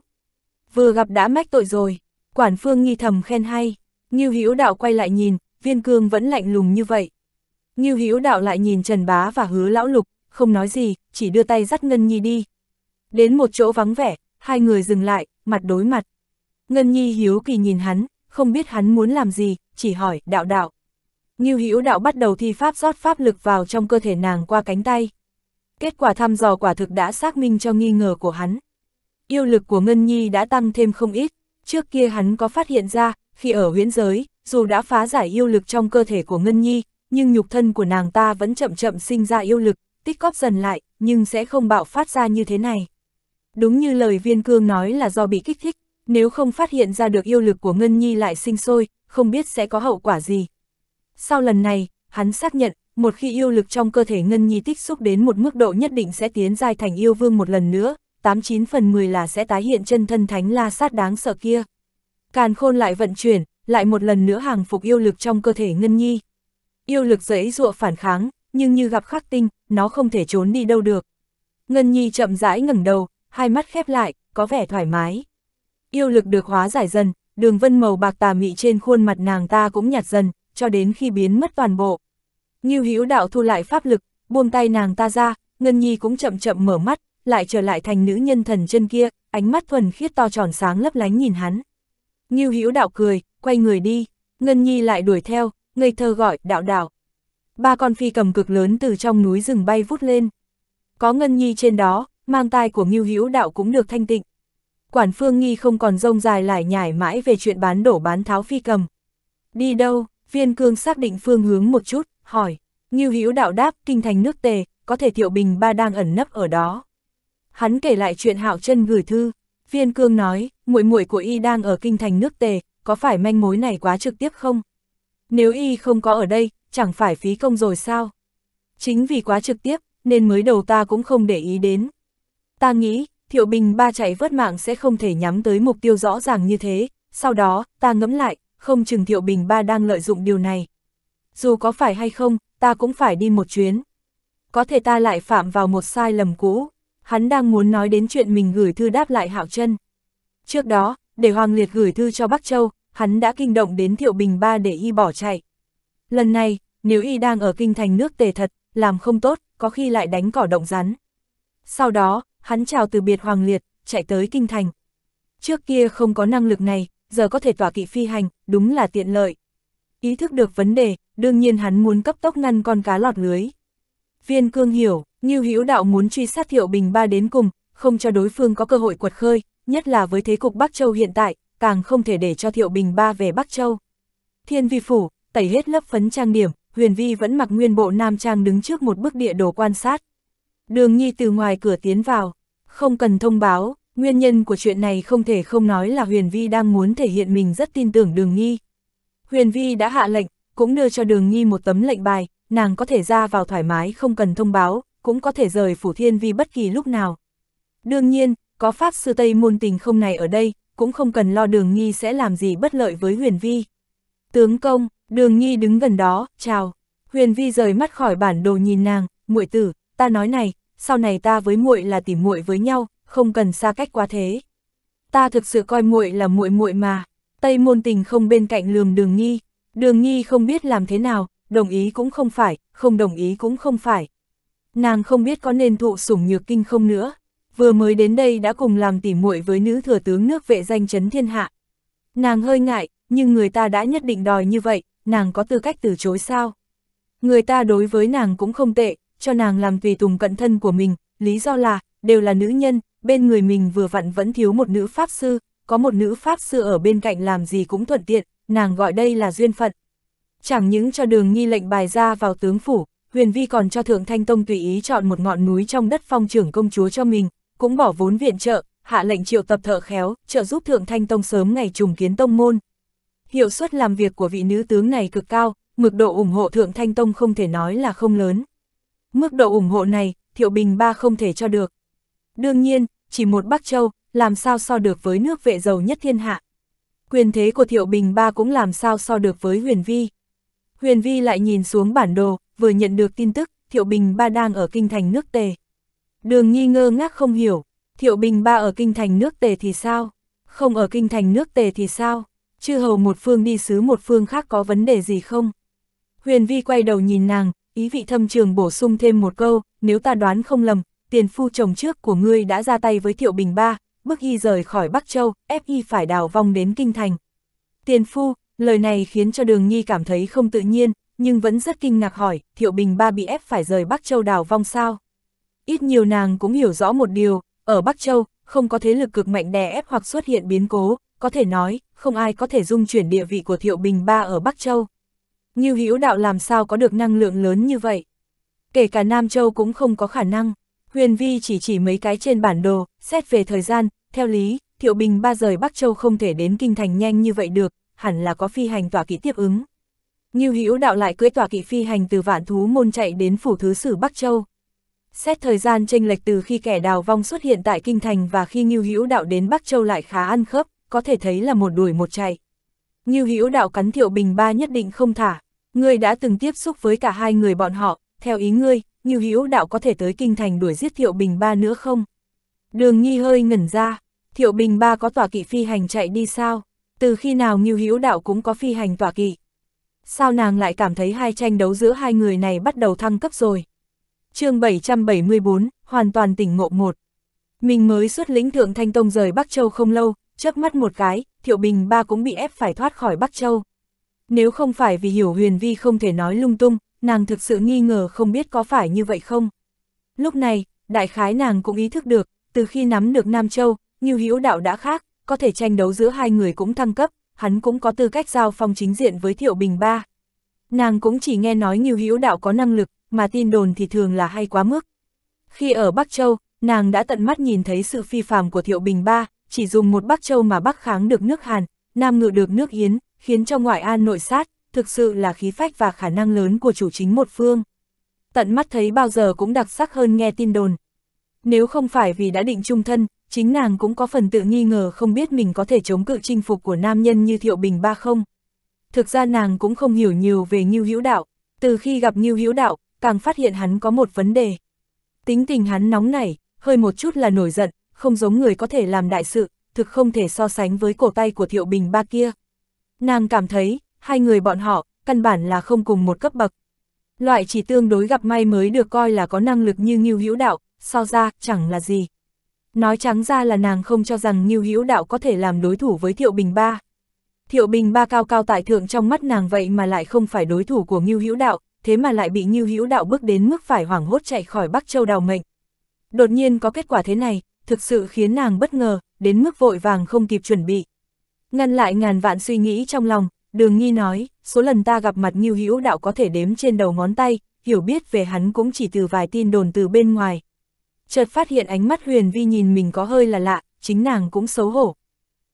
Vừa gặp đã mách tội rồi, quản phương nghi thầm khen hay, Ngưu Hữu Đạo quay lại nhìn, viên cương vẫn lạnh lùng như vậy. Ngưu Hữu Đạo lại nhìn Trần Bá và Hứa Lão Lục, không nói gì, chỉ đưa tay dắt Ngân Nhi đi. Đến một chỗ vắng vẻ, hai người dừng lại, mặt đối mặt. Ngân Nhi hiếu kỳ nhìn hắn, không biết hắn muốn làm gì, chỉ hỏi, đạo đạo. Ngưu Hữu đạo bắt đầu thi pháp rót pháp lực vào trong cơ thể nàng qua cánh tay. Kết quả thăm dò quả thực đã xác minh cho nghi ngờ của hắn. Yêu lực của Ngân Nhi đã tăng thêm không ít, trước kia hắn có phát hiện ra, khi ở huyễn giới, dù đã phá giải yêu lực trong cơ thể của Ngân Nhi, nhưng nhục thân của nàng ta vẫn chậm chậm sinh ra yêu lực, tích góp dần lại, nhưng sẽ không bạo phát ra như thế này. Đúng như lời viên cương nói là do bị kích thích, nếu không phát hiện ra được yêu lực của Ngân Nhi lại sinh sôi, không biết sẽ có hậu quả gì. Sau lần này, hắn xác nhận, một khi yêu lực trong cơ thể Ngân Nhi tích xúc đến một mức độ nhất định sẽ tiến dài thành yêu vương một lần nữa, 89 phần 10 là sẽ tái hiện chân thân thánh la sát đáng sợ kia. Càn khôn lại vận chuyển, lại một lần nữa hàng phục yêu lực trong cơ thể Ngân Nhi. Yêu lực dễ dụa phản kháng, nhưng như gặp khắc tinh, nó không thể trốn đi đâu được. Ngân Nhi chậm rãi ngẩng đầu, hai mắt khép lại, có vẻ thoải mái. Yêu lực được hóa giải dần, đường vân màu bạc tà mị trên khuôn mặt nàng ta cũng nhạt dần, cho đến khi biến mất toàn bộ. Ngưu Hữu đạo thu lại pháp lực, buông tay nàng ta ra, Ngân Nhi cũng chậm chậm mở mắt, lại trở lại thành nữ nhân thần chân kia, ánh mắt thuần khiết to tròn sáng lấp lánh nhìn hắn. Ngưu Hữu đạo cười, quay người đi, Ngân Nhi lại đuổi theo, ngây thơ gọi, "Đạo đạo." Ba con phi cầm cực lớn từ trong núi rừng bay vút lên. Có Ngân Nhi trên đó, mang tai của Ngưu Hữu Đạo cũng được thanh tịnh. Quản Phương Nghi không còn rông dài lại nhải mãi về chuyện bán đổ bán tháo phi cầm. Đi đâu? Viên Cương xác định phương hướng một chút, hỏi. Ngưu Hữu Đạo đáp, kinh thành nước Tề, có thể Thiệu Bình Ba đang ẩn nấp ở đó. Hắn kể lại chuyện Hạo Chân gửi thư, Viên Cương nói, muội muội của y đang ở kinh thành nước Tề, có phải manh mối này quá trực tiếp không? Nếu y không có ở đây, chẳng phải phí công rồi sao? Chính vì quá trực tiếp, nên mới đầu ta cũng không để ý đến. Ta nghĩ, Thiệu Bình ba chạy vớt mạng sẽ không thể nhắm tới mục tiêu rõ ràng như thế, sau đó, ta ngẫm lại, không chừng Thiệu Bình ba đang lợi dụng điều này. Dù có phải hay không, ta cũng phải đi một chuyến. Có thể ta lại phạm vào một sai lầm cũ, hắn đang muốn nói đến chuyện mình gửi thư đáp lại Hạo chân Trước đó, để Hoàng Liệt gửi thư cho Bắc Châu, hắn đã kinh động đến Thiệu Bình ba để y bỏ chạy. Lần này, nếu y đang ở kinh thành nước tề thật, làm không tốt, có khi lại đánh cỏ động rắn. Sau đó, hắn chào từ biệt Hoàng Liệt, chạy tới kinh thành. Trước kia không có năng lực này, giờ có thể tỏa kỵ phi hành, đúng là tiện lợi. Ý thức được vấn đề, đương nhiên hắn muốn cấp tốc ngăn con cá lọt lưới. Viên cương hiểu, như hữu đạo muốn truy sát thiệu bình ba đến cùng, không cho đối phương có cơ hội quật khơi, nhất là với thế cục Bắc Châu hiện tại, càng không thể để cho thiệu bình ba về Bắc Châu. Thiên vi phủ, tẩy hết lớp phấn trang điểm, huyền vi vẫn mặc nguyên bộ nam trang đứng trước một bức địa đồ quan sát. Đường nhi từ ngoài cửa tiến vào, không cần thông báo, nguyên nhân của chuyện này không thể không nói là Huyền Vi đang muốn thể hiện mình rất tin tưởng Đường Nghi. Huyền Vi đã hạ lệnh, cũng đưa cho Đường Nghi một tấm lệnh bài, nàng có thể ra vào thoải mái không cần thông báo, cũng có thể rời Phủ Thiên Vi bất kỳ lúc nào. Đương nhiên, có Pháp Sư Tây môn tình không này ở đây, cũng không cần lo Đường Nghi sẽ làm gì bất lợi với Huyền Vi. Tướng công, Đường Nghi đứng gần đó, chào. Huyền Vi rời mắt khỏi bản đồ nhìn nàng, muội tử, ta nói này, sau này ta với muội là tỉ muội với nhau, không cần xa cách quá thế. Ta thực sự coi muội là muội muội mà. Tây môn tình không bên cạnh lường đường nghi, đường nghi không biết làm thế nào, đồng ý cũng không phải, không đồng ý cũng không phải. Nàng không biết có nên thụ sủng nhược kinh không nữa, vừa mới đến đây đã cùng làm tỉ muội với nữ thừa tướng nước vệ danh chấn thiên hạ. Nàng hơi ngại, nhưng người ta đã nhất định đòi như vậy, nàng có tư cách từ chối sao? Người ta đối với nàng cũng không tệ, cho nàng làm tùy tùng cận thân của mình, lý do là, đều là nữ nhân, bên người mình vừa vặn vẫn thiếu một nữ pháp sư, có một nữ pháp sư ở bên cạnh làm gì cũng thuận tiện, nàng gọi đây là duyên phận. Chẳng những cho đường nghi lệnh bài ra vào tướng phủ, huyền vi còn cho thượng thanh tông tùy ý chọn một ngọn núi trong đất phong trưởng công chúa cho mình, cũng bỏ vốn viện trợ, hạ lệnh triệu tập thợ khéo, trợ giúp thượng thanh tông sớm ngày trùng kiến tông môn. Hiệu suất làm việc của vị nữ tướng này cực cao, mực độ ủng hộ thượng thanh tông không thể nói là không lớn. Mức độ ủng hộ này, Thiệu Bình ba không thể cho được. Đương nhiên, chỉ một Bắc Châu, làm sao so được với nước vệ giàu nhất thiên hạ. Quyền thế của Thiệu Bình ba cũng làm sao so được với Huyền Vi. Huyền Vi lại nhìn xuống bản đồ, vừa nhận được tin tức, Thiệu Bình ba đang ở kinh thành nước Tề. Đường nghi ngơ ngác không hiểu, Thiệu Bình ba ở kinh thành nước Tề thì sao? Không ở kinh thành nước Tề thì sao? Chư hầu một phương đi xứ một phương khác có vấn đề gì không? Huyền Vi quay đầu nhìn nàng, ý vị thâm trường bổ sung thêm một câu, nếu ta đoán không lầm, tiền phu chồng trước của ngươi đã ra tay với Thiệu Bình Ba, bức y rời khỏi Bắc Châu, ép y phải đào vong đến Kinh Thành. Tiền phu, lời này khiến cho Đường Nhi cảm thấy không tự nhiên, nhưng vẫn rất kinh ngạc hỏi, Thiệu Bình Ba bị ép phải rời Bắc Châu đào vong sao? Ít nhiều nàng cũng hiểu rõ một điều, ở Bắc Châu, không có thế lực cực mạnh đè ép hoặc xuất hiện biến cố, có thể nói, không ai có thể dung chuyển địa vị của Thiệu Bình Ba ở Bắc Châu. Ngưu Hữu Đạo làm sao có được năng lượng lớn như vậy? Kể cả Nam Châu cũng không có khả năng. Huyền Vi chỉ chỉ mấy cái trên bản đồ, xét về thời gian, theo lý, Thiệu Bình ba rời Bắc Châu không thể đến kinh thành nhanh như vậy được, hẳn là có phi hành tỏa kỵ tiếp ứng. Ngưu Hữu Đạo lại cưỡi tỏa kỵ phi hành từ Vạn Thú môn chạy đến phủ thứ sử Bắc Châu. Xét thời gian chênh lệch từ khi kẻ đào vong xuất hiện tại kinh thành và khi Ngưu Hữu Đạo đến Bắc Châu lại khá ăn khớp, có thể thấy là một đuổi một chạy. Ngưu Hữu Đạo cắn Thiệu Bình ba nhất định không thả. Ngươi đã từng tiếp xúc với cả hai người bọn họ, theo ý ngươi, như hữu đạo có thể tới kinh thành đuổi giết Thiệu Bình Ba nữa không? Đường Nhi hơi ngẩn ra, Thiệu Bình Ba có tòa kỵ phi hành chạy đi sao? Từ khi nào Ngưu Hữu Đạo cũng có phi hành tòa kỵ? Sao nàng lại cảm thấy hai tranh đấu giữa hai người này bắt đầu thăng cấp rồi? chương 774, hoàn toàn tỉnh ngộ một. Mình mới xuất lĩnh Thượng Thanh Tông rời Bắc Châu không lâu, chớp mắt một cái, Thiệu Bình Ba cũng bị ép phải thoát khỏi Bắc Châu. Nếu không phải vì hiểu huyền vi không thể nói lung tung, nàng thực sự nghi ngờ không biết có phải như vậy không. Lúc này, đại khái nàng cũng ý thức được, từ khi nắm được Nam Châu, Ngưu Hữu Đạo đã khác, có thể tranh đấu giữa hai người cũng thăng cấp, hắn cũng có tư cách giao phong chính diện với Thiệu Bình Ba. Nàng cũng chỉ nghe nói Ngưu Hữu Đạo có năng lực, mà tin đồn thì thường là hay quá mức. Khi ở Bắc Châu, nàng đã tận mắt nhìn thấy sự phi phàm của Thiệu Bình Ba, chỉ dùng một Bắc Châu mà Bắc kháng được nước Hàn, Nam ngự được nước Yến, khiến cho ngoại an nội sát, thực sự là khí phách và khả năng lớn của chủ chính một phương. Tận mắt thấy bao giờ cũng đặc sắc hơn nghe tin đồn. Nếu không phải vì đã định chung thân, chính nàng cũng có phần tự nghi ngờ không biết mình có thể chống cự chinh phục của nam nhân như Thiệu Bình ba không. Thực ra nàng cũng không hiểu nhiều về Ngưu Hữu Đạo, từ khi gặp Ngưu Hữu Đạo, càng phát hiện hắn có một vấn đề. Tính tình hắn nóng nảy, hơi một chút là nổi giận, không giống người có thể làm đại sự, thực không thể so sánh với cổ tay của Thiệu Bình ba kia. Nàng cảm thấy, hai người bọn họ, căn bản là không cùng một cấp bậc. Loại chỉ tương đối gặp may mới được coi là có năng lực như Ngưu Hữu Đạo, so ra, chẳng là gì. Nói trắng ra là nàng không cho rằng Ngưu Hữu Đạo có thể làm đối thủ với Thiệu Bình Ba. Thiệu Bình Ba cao cao tại thượng trong mắt nàng vậy mà lại không phải đối thủ của Ngưu Hữu Đạo, thế mà lại bị Ngưu Hữu Đạo bước đến mức phải hoảng hốt chạy khỏi Bắc Châu đào mệnh. Đột nhiên có kết quả thế này, thực sự khiến nàng bất ngờ, đến mức vội vàng không kịp chuẩn bị. Ngăn lại ngàn vạn suy nghĩ trong lòng, đường nghi nói, số lần ta gặp mặt Ngưu Hữu Đạo có thể đếm trên đầu ngón tay, hiểu biết về hắn cũng chỉ từ vài tin đồn từ bên ngoài. Chợt phát hiện ánh mắt Huyền Vi nhìn mình có hơi là lạ, chính nàng cũng xấu hổ.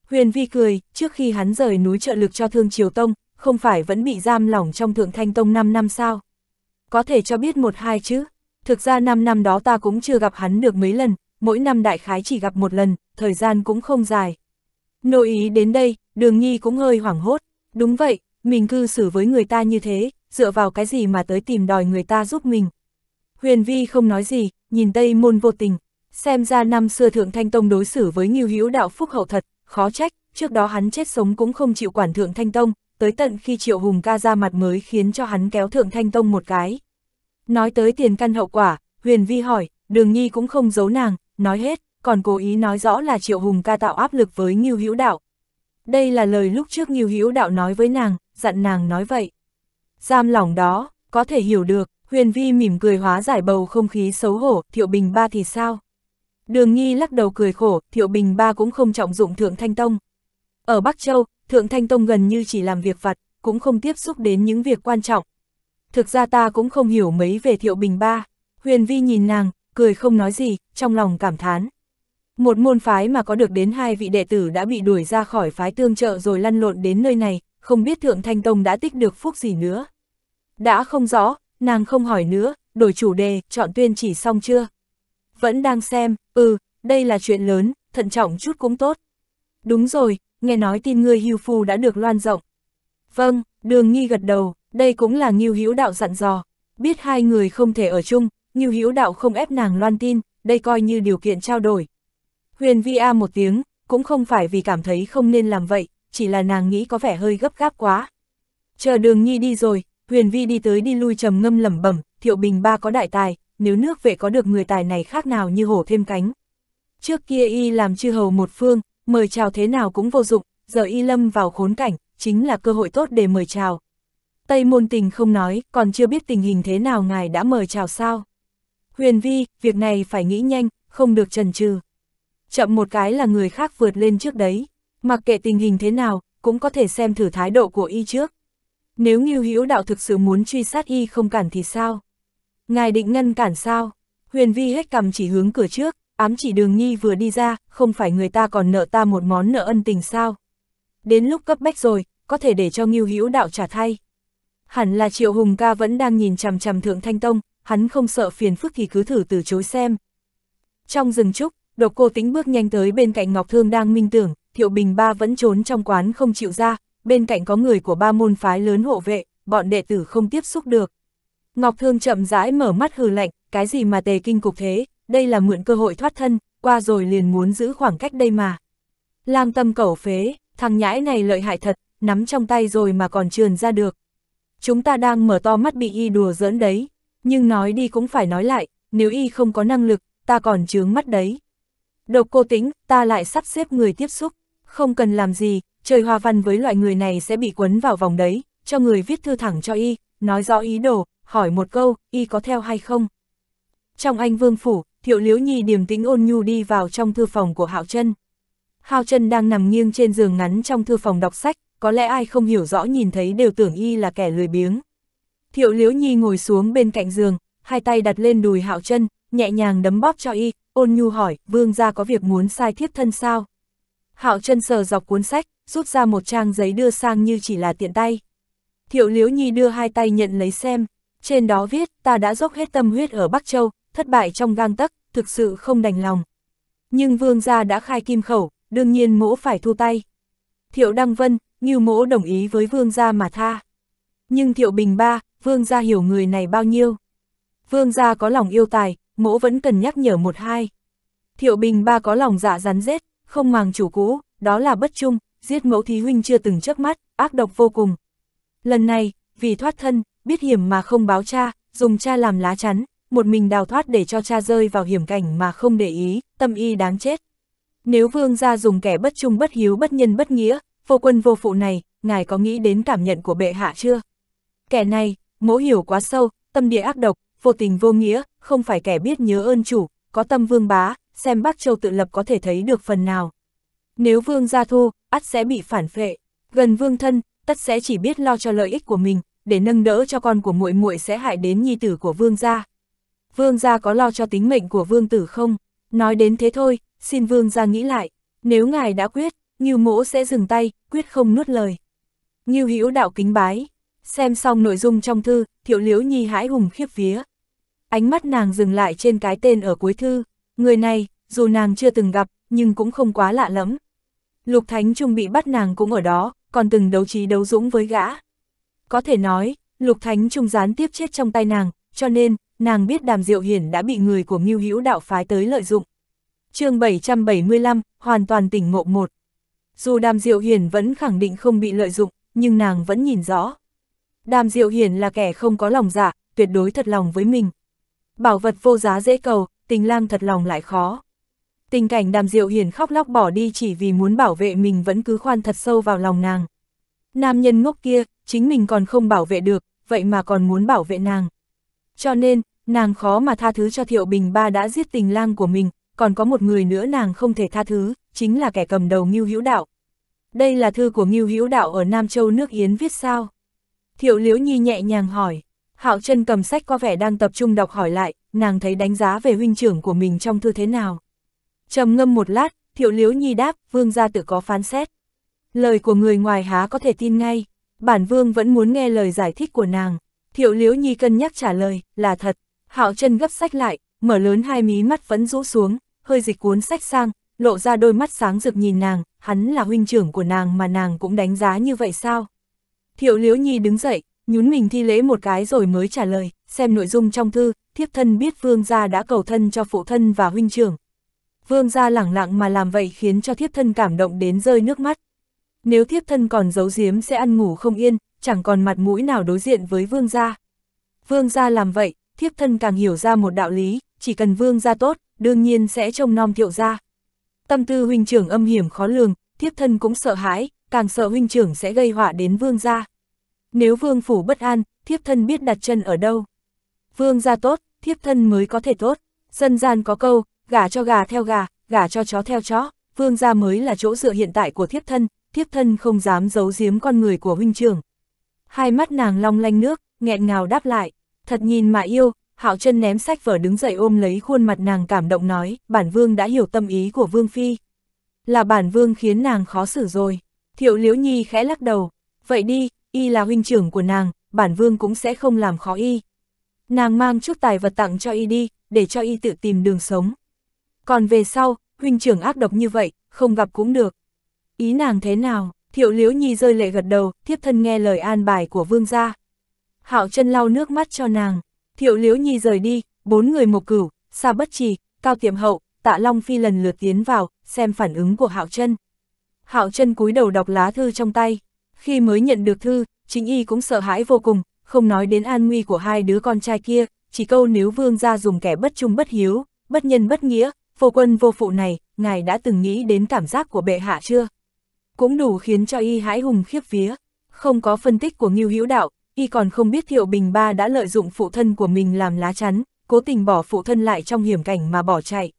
Huyền Vi cười, trước khi hắn rời núi trợ lực cho Thương Triều Tông, không phải vẫn bị giam lỏng trong Thượng Thanh Tông 5 năm sao? Có thể cho biết một hai chứ? Thực ra 5 năm đó ta cũng chưa gặp hắn được mấy lần, mỗi năm đại khái chỉ gặp một lần, thời gian cũng không dài. Nội ý đến đây, đường nhi cũng hơi hoảng hốt. Đúng vậy, mình cư xử với người ta như thế, dựa vào cái gì mà tới tìm đòi người ta giúp mình. Huyền vi không nói gì, nhìn Tây Môn vô tình. Xem ra năm xưa Thượng Thanh Tông đối xử với Ngưu Hữu Đạo Phúc hậu thật, khó trách, trước đó hắn chết sống cũng không chịu quản Thượng Thanh Tông, tới tận khi Triệu Hùng ca ra mặt mới khiến cho hắn kéo Thượng Thanh Tông một cái. Nói tới tiền căn hậu quả, Huyền Vi hỏi, Đường Nhi cũng không giấu nàng, nói hết, còn cố ý nói rõ là Triệu Hùng ca tạo áp lực với Ngưu Hữu Đạo. Đây là lời lúc trước Ngưu Hữu Đạo nói với nàng, dặn nàng nói vậy. Giam lỏng đó, có thể hiểu được, Huyền Vi mỉm cười hóa giải bầu không khí xấu hổ, Thiệu Bình Ba thì sao? Đường Nghi lắc đầu cười khổ, Thiệu Bình Ba cũng không trọng dụng Thượng Thanh Tông. Ở Bắc Châu, Thượng Thanh Tông gần như chỉ làm việc vặt, cũng không tiếp xúc đến những việc quan trọng. Thực ra ta cũng không hiểu mấy về Thiệu Bình Ba. Huyền Vi nhìn nàng, cười không nói gì, trong lòng cảm thán. Một môn phái mà có được đến hai vị đệ tử đã bị đuổi ra khỏi phái tương trợ rồi lăn lộn đến nơi này, không biết Thượng Thanh Tông đã tích được phúc gì nữa. Đã không rõ, nàng không hỏi nữa, đổi chủ đề, chọn tuyên chỉ xong chưa? Vẫn đang xem, ừ, đây là chuyện lớn, thận trọng chút cũng tốt. Đúng rồi, nghe nói tin ngươi hưu phu đã được loan rộng. Vâng, đường nghi gật đầu, đây cũng là nghiêu hữu đạo dặn dò. Biết hai người không thể ở chung, nghiêu hữu đạo không ép nàng loan tin, đây coi như điều kiện trao đổi. Huyền Vi A một tiếng, cũng không phải vì cảm thấy không nên làm vậy, chỉ là nàng nghĩ có vẻ hơi gấp gáp quá. Chờ đường nhi đi rồi, Huyền Vi đi tới đi lui trầm ngâm lẩm bẩm, Thiệu Bình Ba có đại tài, nếu nước vệ có được người tài này khác nào như hổ thêm cánh. Trước kia y làm chư hầu một phương, mời chào thế nào cũng vô dụng, giờ y lâm vào khốn cảnh, chính là cơ hội tốt để mời chào. Tây môn tình không nói, còn chưa biết tình hình thế nào ngài đã mời chào sao. Huyền Vi, việc này phải nghĩ nhanh, không được trần trừ chậm một cái là người khác vượt lên trước đấy. Mặc kệ tình hình thế nào, cũng có thể xem thử thái độ của y trước. Nếu Ngưu Hữu Đạo thực sự muốn truy sát y không cản thì sao? Ngài định ngăn cản sao? Huyền Vi hết cầm chỉ hướng cửa trước, ám chỉ đường nhi vừa đi ra, không phải người ta còn nợ ta một món nợ ân tình sao? Đến lúc cấp bách rồi, có thể để cho Ngưu Hữu Đạo trả thay. Hẳn là Triệu Hùng ca vẫn đang nhìn chằm chằm Thượng Thanh Tông, hắn không sợ phiền phức thì cứ thử từ chối xem. Trong rừng trúc, độc cô tính bước nhanh tới bên cạnh Ngọc Thương đang minh tưởng, Thiệu Bình Ba vẫn trốn trong quán không chịu ra, bên cạnh có người của ba môn phái lớn hộ vệ, bọn đệ tử không tiếp xúc được. Ngọc Thương chậm rãi mở mắt hừ lạnh, cái gì mà tề kinh cục thế, đây là mượn cơ hội thoát thân, qua rồi liền muốn giữ khoảng cách đây mà. Lam tâm cẩu phế, thằng nhãi này lợi hại thật, nắm trong tay rồi mà còn trườn ra được. Chúng ta đang mở to mắt bị y đùa giỡn đấy, nhưng nói đi cũng phải nói lại, nếu y không có năng lực, ta còn chướng mắt đấy. Độc cô tính, ta lại sắp xếp người tiếp xúc, không cần làm gì, trời hoa văn với loại người này sẽ bị quấn vào vòng đấy, cho người viết thư thẳng cho y, nói rõ ý đồ, hỏi một câu, y có theo hay không. Trong anh vương phủ, thiệu Liễu nhi điềm tính ôn nhu đi vào trong thư phòng của Hạo chân Hạo chân đang nằm nghiêng trên giường ngắn trong thư phòng đọc sách, có lẽ ai không hiểu rõ nhìn thấy đều tưởng y là kẻ lười biếng. Thiệu Liễu nhi ngồi xuống bên cạnh giường, hai tay đặt lên đùi Hạo chân nhẹ nhàng đấm bóp cho y, ôn nhu hỏi, vương gia có việc muốn sai thiếp thân sao? Hạo chân sờ dọc cuốn sách, rút ra một trang giấy đưa sang như chỉ là tiện tay. Thiệu Liễu Nhi đưa hai tay nhận lấy xem, trên đó viết, ta đã dốc hết tâm huyết ở Bắc Châu, thất bại trong gang tấc, thực sự không đành lòng. Nhưng vương gia đã khai kim khẩu, đương nhiên mỗ phải thu tay. Thiệu Đăng Vân, như mỗ đồng ý với vương gia mà tha. Nhưng Thiệu Bình Ba, vương gia hiểu người này bao nhiêu. Vương gia có lòng yêu tài, mỗ vẫn cần nhắc nhở một hai. Thiệu Bình ba có lòng dạ rắn rết, không màng chủ cũ, đó là bất trung, giết mẫu thí huynh chưa từng chớp mắt, ác độc vô cùng. Lần này, vì thoát thân, biết hiểm mà không báo cha, dùng cha làm lá chắn, một mình đào thoát để cho cha rơi vào hiểm cảnh mà không để ý, tâm y đáng chết. Nếu vương gia dùng kẻ bất trung bất hiếu bất nhân bất nghĩa, vô quân vô phụ này, ngài có nghĩ đến cảm nhận của bệ hạ chưa? Kẻ này, mỗ hiểu quá sâu, tâm địa ác độc, vô tình vô nghĩa, không phải kẻ biết nhớ ơn chủ, có tâm vương bá, xem Bắc Châu tự lập có thể thấy được phần nào. Nếu vương gia thua, ắt sẽ bị phản phệ, gần vương thân, tất sẽ chỉ biết lo cho lợi ích của mình, để nâng đỡ cho con của muội muội sẽ hại đến nhi tử của vương gia. Vương gia có lo cho tính mệnh của vương tử không? Nói đến thế thôi, xin vương gia nghĩ lại, nếu ngài đã quyết, Ngưu Mỗ sẽ dừng tay, quyết không nuốt lời. Ngưu Hữu đạo kính bái. Xem xong nội dung trong thư, Thiệu Liễu Nhi hãi hùng khiếp vía. Ánh mắt nàng dừng lại trên cái tên ở cuối thư, người này, dù nàng chưa từng gặp, nhưng cũng không quá lạ lẫm. Lục Thánh Trung bị bắt nàng cũng ở đó, còn từng đấu trí đấu dũng với gã. Có thể nói, Lục Thánh Trung gián tiếp chết trong tay nàng, cho nên, nàng biết Đàm Diệu Hiển đã bị người của Ngưu Hữu đạo phái tới lợi dụng. chương 775, hoàn toàn tỉnh ngộ một. Dù Đàm Diệu Hiển vẫn khẳng định không bị lợi dụng, nhưng nàng vẫn nhìn rõ. Đàm Diệu Hiển là kẻ không có lòng giả, dạ, tuyệt đối thật lòng với mình, Bảo vật vô giá dễ cầu, tình lang thật lòng lại khó. Tình cảnh đàm diệu hiển khóc lóc bỏ đi chỉ vì muốn bảo vệ mình vẫn cứ khoan thật sâu vào lòng nàng. Nam nhân ngốc kia, chính mình còn không bảo vệ được, vậy mà còn muốn bảo vệ nàng. Cho nên, nàng khó mà tha thứ cho Thiệu Bình Ba đã giết tình lang của mình, còn có một người nữa nàng không thể tha thứ, chính là kẻ cầm đầu Ngưu Hữu Đạo. Đây là thư của Ngưu Hữu Đạo ở Nam Châu nước Yến viết sao? Thiệu Liễu Nhi nhẹ nhàng hỏi. Hạo chân cầm sách có vẻ đang tập trung đọc hỏi lại, nàng thấy đánh giá về huynh trưởng của mình trong thư thế nào. trầm ngâm một lát, thiệu liếu nhi đáp, vương gia tự có phán xét. Lời của người ngoài há có thể tin ngay, bản vương vẫn muốn nghe lời giải thích của nàng. Thiệu liếu nhi cân nhắc trả lời, là thật. Hạo chân gấp sách lại, mở lớn hai mí mắt vẫn rũ xuống, hơi dịch cuốn sách sang, lộ ra đôi mắt sáng rực nhìn nàng, hắn là huynh trưởng của nàng mà nàng cũng đánh giá như vậy sao? Thiệu liếu nhi đứng dậy, nhún mình thi lễ một cái rồi mới trả lời, xem nội dung trong thư, thiếp thân biết vương gia đã cầu thân cho phụ thân và huynh trưởng. Vương gia lẳng lặng mà làm vậy khiến cho thiếp thân cảm động đến rơi nước mắt. Nếu thiếp thân còn giấu giếm sẽ ăn ngủ không yên, chẳng còn mặt mũi nào đối diện với vương gia. Vương gia làm vậy, thiếp thân càng hiểu ra một đạo lý, chỉ cần vương gia tốt, đương nhiên sẽ trông nom thiệu gia. Tâm tư huynh trưởng âm hiểm khó lường, thiếp thân cũng sợ hãi, càng sợ huynh trưởng sẽ gây họa đến vương gia nếu vương phủ bất an, thiếp thân biết đặt chân ở đâu. Vương gia tốt, thiếp thân mới có thể tốt. Dân gian có câu, gả cho gà theo gà, gả cho chó theo chó, vương gia mới là chỗ dựa hiện tại của thiếp thân, thiếp thân không dám giấu giếm con người của huynh trưởng. Hai mắt nàng long lanh nước, nghẹn ngào đáp lại, thật nhìn mà yêu, hạo chân ném sách vở đứng dậy ôm lấy khuôn mặt nàng cảm động nói, bản vương đã hiểu tâm ý của vương phi. Là bản vương khiến nàng khó xử rồi, thiệu liễu nhi khẽ lắc đầu, vậy đi, y là huynh trưởng của nàng, bản vương cũng sẽ không làm khó y. Nàng mang chút tài vật tặng cho y đi, để cho y tự tìm đường sống. Còn về sau, huynh trưởng ác độc như vậy, không gặp cũng được. Ý nàng thế nào, thiệu liếu nhi rơi lệ gật đầu, thiếp thân nghe lời an bài của vương gia. Hạo chân lau nước mắt cho nàng, thiệu liếu nhi rời đi, bốn người một cửu, xa bất trì, cao tiệm hậu, tạ long phi lần lượt tiến vào, xem phản ứng của hạo chân. Hạo chân cúi đầu đọc lá thư trong tay. Khi mới nhận được thư, chính y cũng sợ hãi vô cùng, không nói đến an nguy của hai đứa con trai kia, chỉ câu nếu vương gia dùng kẻ bất trung bất hiếu, bất nhân bất nghĩa, vô quân vô phụ này, ngài đã từng nghĩ đến cảm giác của bệ hạ chưa? Cũng đủ khiến cho y hãi hùng khiếp vía. Không có phân tích của Ngưu Hữu Đạo, y còn không biết Thiệu Bình Ba đã lợi dụng phụ thân của mình làm lá chắn, cố tình bỏ phụ thân lại trong hiểm cảnh mà bỏ chạy.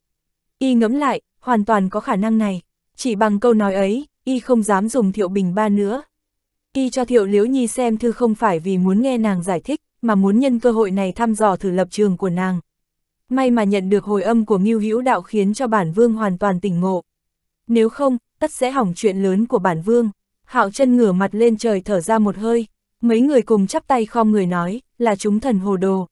Y ngẫm lại, hoàn toàn có khả năng này. Chỉ bằng câu nói ấy, y không dám dùng Thiệu Bình Ba nữa, Y cho Thiệu Liễu Nhi xem thư không phải vì muốn nghe nàng giải thích, mà muốn nhân cơ hội này thăm dò thử lập trường của nàng. May mà nhận được hồi âm của Ngưu Hữu Đạo khiến cho bản vương hoàn toàn tỉnh ngộ. Nếu không, tất sẽ hỏng chuyện lớn của bản vương. Hạo chân ngửa mặt lên trời thở ra một hơi, mấy người cùng chắp tay khom người nói, là chúng thần hồ đồ.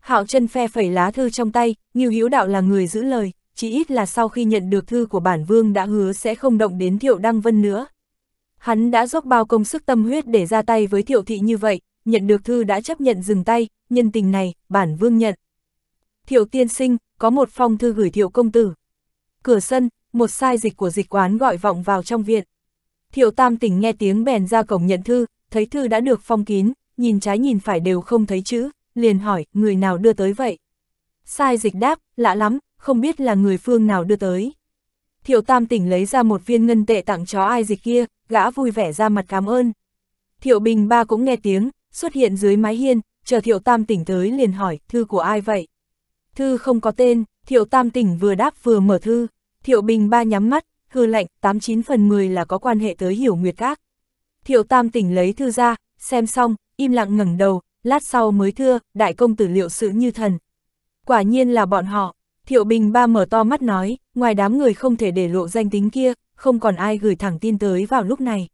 Hạo chân phe phẩy lá thư trong tay, Ngưu Hữu Đạo là người giữ lời, chỉ ít là sau khi nhận được thư của bản vương đã hứa sẽ không động đến Thiệu Đăng Vân nữa, Hắn đã dốc bao công sức tâm huyết để ra tay với thiệu thị như vậy, nhận được thư đã chấp nhận dừng tay, nhân tình này, bản vương nhận. Thiệu tiên sinh, có một phong thư gửi thiệu công tử. Cửa sân, một sai dịch của dịch quán gọi vọng vào trong viện. Thiệu tam tỉnh nghe tiếng bèn ra cổng nhận thư, thấy thư đã được phong kín, nhìn trái nhìn phải đều không thấy chữ, liền hỏi, người nào đưa tới vậy? Sai dịch đáp, lạ lắm, không biết là người phương nào đưa tới. Thiệu Tam Tỉnh lấy ra một viên ngân tệ tặng chó ai dịch kia, gã vui vẻ ra mặt cảm ơn. Thiệu Bình Ba cũng nghe tiếng, xuất hiện dưới mái hiên, chờ Thiệu Tam Tỉnh tới liền hỏi, thư của ai vậy? Thư không có tên, Thiệu Tam Tỉnh vừa đáp vừa mở thư. Thiệu Bình Ba nhắm mắt, hư lệnh, 89 phần 10 là có quan hệ tới hiểu nguyệt các. Thiệu Tam Tỉnh lấy thư ra, xem xong, im lặng ngẩng đầu, lát sau mới thưa, đại công tử liệu sự như thần. Quả nhiên là bọn họ, Thiệu Bình ba mở to mắt nói, ngoài đám người không thể để lộ danh tính kia, không còn ai gửi thẳng tin tới vào lúc này.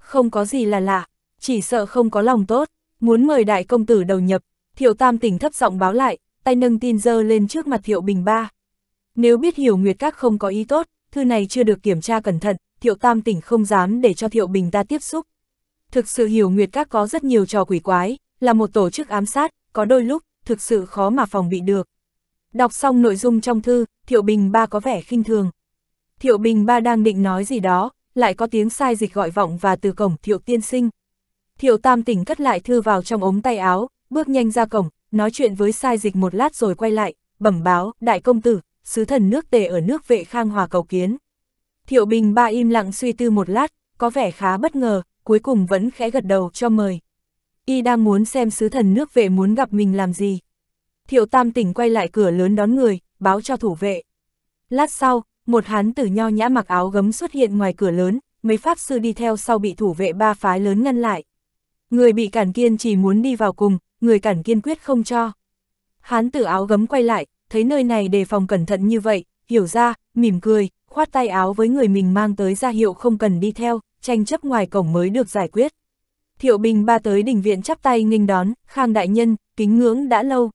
Không có gì là lạ, chỉ sợ không có lòng tốt, muốn mời đại công tử đầu nhập, Thiệu Tam tỉnh thấp giọng báo lại, tay nâng tin dơ lên trước mặt Thiệu Bình ba. Nếu biết hiểu Nguyệt Các không có ý tốt, thư này chưa được kiểm tra cẩn thận, Thiệu Tam tỉnh không dám để cho Thiệu Bình ta tiếp xúc. Thực sự hiểu Nguyệt Các có rất nhiều trò quỷ quái, là một tổ chức ám sát, có đôi lúc, thực sự khó mà phòng bị được. Đọc xong nội dung trong thư, Thiệu Bình Ba có vẻ khinh thường. Thiệu Bình Ba đang định nói gì đó, lại có tiếng sai dịch gọi vọng và từ cổng Thiệu Tiên Sinh. Thiệu Tam tỉnh cất lại thư vào trong ống tay áo, bước nhanh ra cổng, nói chuyện với sai dịch một lát rồi quay lại, bẩm báo, đại công tử, sứ thần nước tề ở nước vệ khang hòa cầu kiến. Thiệu Bình Ba im lặng suy tư một lát, có vẻ khá bất ngờ, cuối cùng vẫn khẽ gật đầu cho mời. Y đang muốn xem sứ thần nước vệ muốn gặp mình làm gì, Thiệu Tam tỉnh quay lại cửa lớn đón người, báo cho thủ vệ. Lát sau, một hán tử nho nhã mặc áo gấm xuất hiện ngoài cửa lớn, mấy pháp sư đi theo sau bị thủ vệ ba phái lớn ngăn lại. Người bị cản kiên chỉ muốn đi vào cùng, người cản kiên quyết không cho. Hán tử áo gấm quay lại, thấy nơi này đề phòng cẩn thận như vậy, hiểu ra, mỉm cười, khoát tay áo với người mình mang tới ra hiệu không cần đi theo, tranh chấp ngoài cổng mới được giải quyết. Thiệu Bình ba tới đình viện chắp tay nghênh đón, Khang đại nhân, kính ngưỡng đã lâu,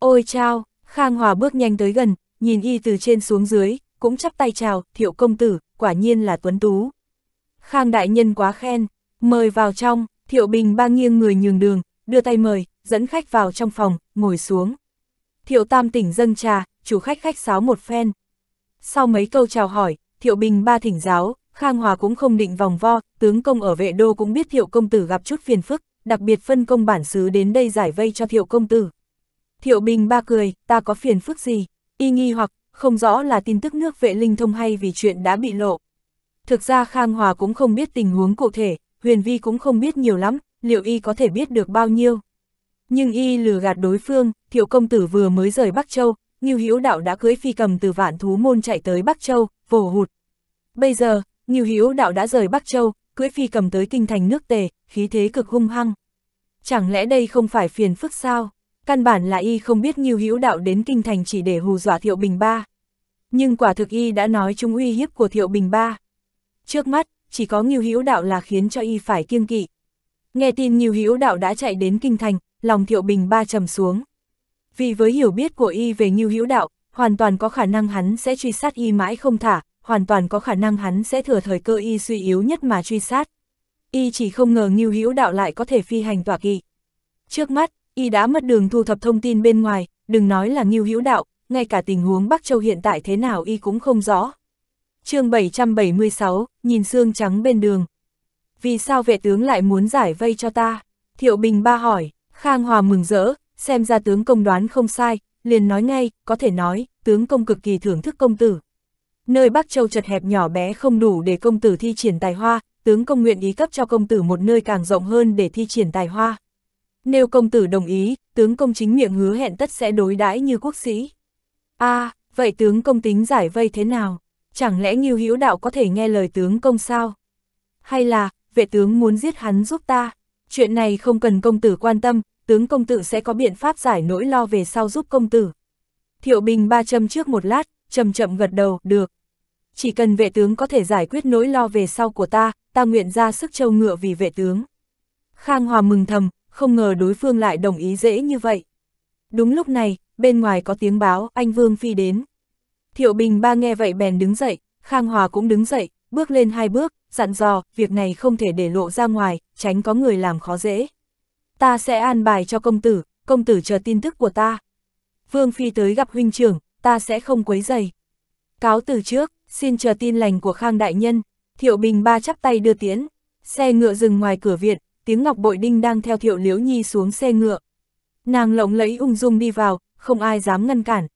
Ôi chao, Khang Hòa bước nhanh tới gần, nhìn y từ trên xuống dưới, cũng chắp tay chào, thiệu công tử, quả nhiên là tuấn tú. Khang đại nhân quá khen, mời vào trong, thiệu bình ba nghiêng người nhường đường, đưa tay mời, dẫn khách vào trong phòng, ngồi xuống. Thiệu tam tỉnh dâng trà, chủ khách khách sáo một phen. Sau mấy câu chào hỏi, thiệu bình ba thỉnh giáo, Khang Hòa cũng không định vòng vo, tướng công ở vệ đô cũng biết thiệu công tử gặp chút phiền phức, đặc biệt phân công bản xứ đến đây giải vây cho thiệu công tử. Thiệu Bình ba cười, ta có phiền phức gì, y nghi hoặc, không rõ là tin tức nước vệ linh thông hay vì chuyện đã bị lộ. Thực ra Khang Hòa cũng không biết tình huống cụ thể, Huyền Vi cũng không biết nhiều lắm, liệu y có thể biết được bao nhiêu. Nhưng y lừa gạt đối phương, thiệu công tử vừa mới rời Bắc Châu, Ngưu Hữu Đạo đã cưới phi cầm từ vạn thú môn chạy tới Bắc Châu, vồ hụt. Bây giờ, Ngưu Hữu Đạo đã rời Bắc Châu, cưới phi cầm tới kinh thành nước Tề, khí thế cực hung hăng. Chẳng lẽ đây không phải phiền phức sao? Căn bản là y không biết Ngưu Hữu Đạo đến kinh thành chỉ để hù dọa Thiệu Bình Ba. Nhưng quả thực y đã nói chúng uy hiếp của Thiệu Bình Ba. Trước mắt, chỉ có Ngưu Hữu Đạo là khiến cho y phải kiêng kỵ. Nghe tin Ngưu Hữu Đạo đã chạy đến kinh thành, lòng Thiệu Bình Ba trầm xuống. Vì với hiểu biết của y về Ngưu Hữu Đạo, hoàn toàn có khả năng hắn sẽ truy sát y mãi không thả, hoàn toàn có khả năng hắn sẽ thừa thời cơ y suy yếu nhất mà truy sát. Y chỉ không ngờ Ngưu Hữu Đạo lại có thể phi hành tỏa kỵ. Trước mắt, y đã mất đường thu thập thông tin bên ngoài, đừng nói là Ngưu hữu đạo, ngay cả tình huống Bắc Châu hiện tại thế nào y cũng không rõ. chương 776, nhìn xương trắng bên đường. Vì sao vệ tướng lại muốn giải vây cho ta? Thiệu Bình ba hỏi, Khang Hòa mừng rỡ, xem ra tướng công đoán không sai, liền nói ngay, có thể nói, tướng công cực kỳ thưởng thức công tử. Nơi Bắc Châu chật hẹp nhỏ bé không đủ để công tử thi triển tài hoa, tướng công nguyện ý cấp cho công tử một nơi càng rộng hơn để thi triển tài hoa. Nếu công tử đồng ý, tướng công chính miệng hứa hẹn tất sẽ đối đãi như quốc sĩ. a à, vậy tướng công tính giải vây thế nào? Chẳng lẽ Ngưu Hữu Đạo có thể nghe lời tướng công sao? Hay là, vệ tướng muốn giết hắn giúp ta? Chuyện này không cần công tử quan tâm, tướng công tử sẽ có biện pháp giải nỗi lo về sau giúp công tử. Thiệu Bình ba châm trước một lát, chậm chậm gật đầu, được. Chỉ cần vệ tướng có thể giải quyết nỗi lo về sau của ta, ta nguyện ra sức châu ngựa vì vệ tướng. Khang Hòa mừng thầm, không ngờ đối phương lại đồng ý dễ như vậy. Đúng lúc này, bên ngoài có tiếng báo anh Vương Phi đến. Thiệu Bình ba nghe vậy bèn đứng dậy, Khang Hòa cũng đứng dậy, bước lên hai bước, dặn dò, việc này không thể để lộ ra ngoài, tránh có người làm khó dễ. Ta sẽ an bài cho công tử, công tử chờ tin tức của ta. Vương Phi tới gặp huynh trưởng, ta sẽ không quấy dày. Cáo từ trước, xin chờ tin lành của Khang Đại Nhân, Thiệu Bình ba chắp tay đưa tiến, xe ngựa dừng ngoài cửa viện, tiếng Ngọc Bội Đinh đang theo Thiệu liễu Nhi xuống xe ngựa. Nàng lộng lẫy ung dung đi vào, không ai dám ngăn cản.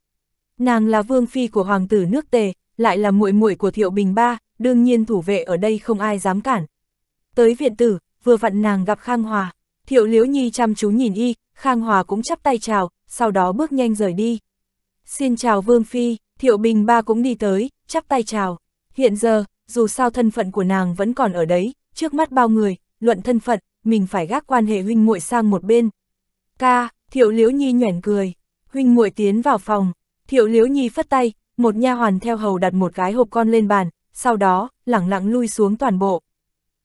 Nàng là vương phi của hoàng tử nước Tề, lại là muội muội của Thiệu Bình Ba, đương nhiên thủ vệ ở đây không ai dám cản. Tới viện tử, vừa vặn nàng gặp Khang Hòa, Thiệu Liễu Nhi chăm chú nhìn y, Khang Hòa cũng chắp tay chào, sau đó bước nhanh rời đi. Xin chào Vương Phi, Thiệu Bình Ba cũng đi tới, chắp tay chào. Hiện giờ, dù sao thân phận của nàng vẫn còn ở đấy, trước mắt bao người, luận thân phận, mình phải gác quan hệ huynh muội sang một bên. Ca, Thiệu Liễu Nhi nhoẻn cười, huynh muội tiến vào phòng, Thiệu Liễu Nhi phất tay, một nha hoàn theo hầu đặt một cái hộp con lên bàn, sau đó, lẳng lặng lui xuống toàn bộ.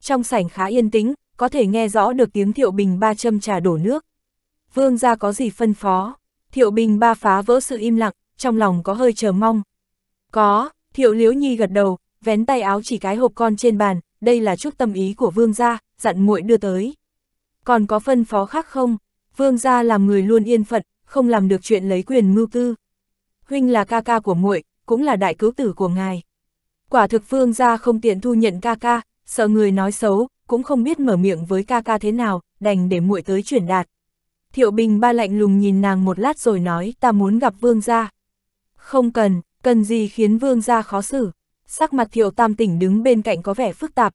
Trong sảnh khá yên tĩnh, có thể nghe rõ được tiếng Thiệu Bình ba châm trà đổ nước. Vương gia có gì phân phó? Thiệu Bình ba phá vỡ sự im lặng, trong lòng có hơi chờ mong. Có, Thiệu Liễu Nhi gật đầu, vén tay áo chỉ cái hộp con trên bàn, đây là chút tâm ý của vương gia dặn muội đưa tới. Còn có phân phó khác không? Vương gia làm người luôn yên phận, không làm được chuyện lấy quyền mưu tư. Huynh là ca ca của muội, cũng là đại cứu tử của ngài. Quả thực vương gia không tiện thu nhận ca ca, sợ người nói xấu, cũng không biết mở miệng với ca ca thế nào, đành để muội tới chuyển đạt. Thiệu Bình ba lạnh lùng nhìn nàng một lát rồi nói ta muốn gặp vương gia. Không cần, cần gì khiến vương gia khó xử. Sắc mặt thiệu tam tỉnh đứng bên cạnh có vẻ phức tạp,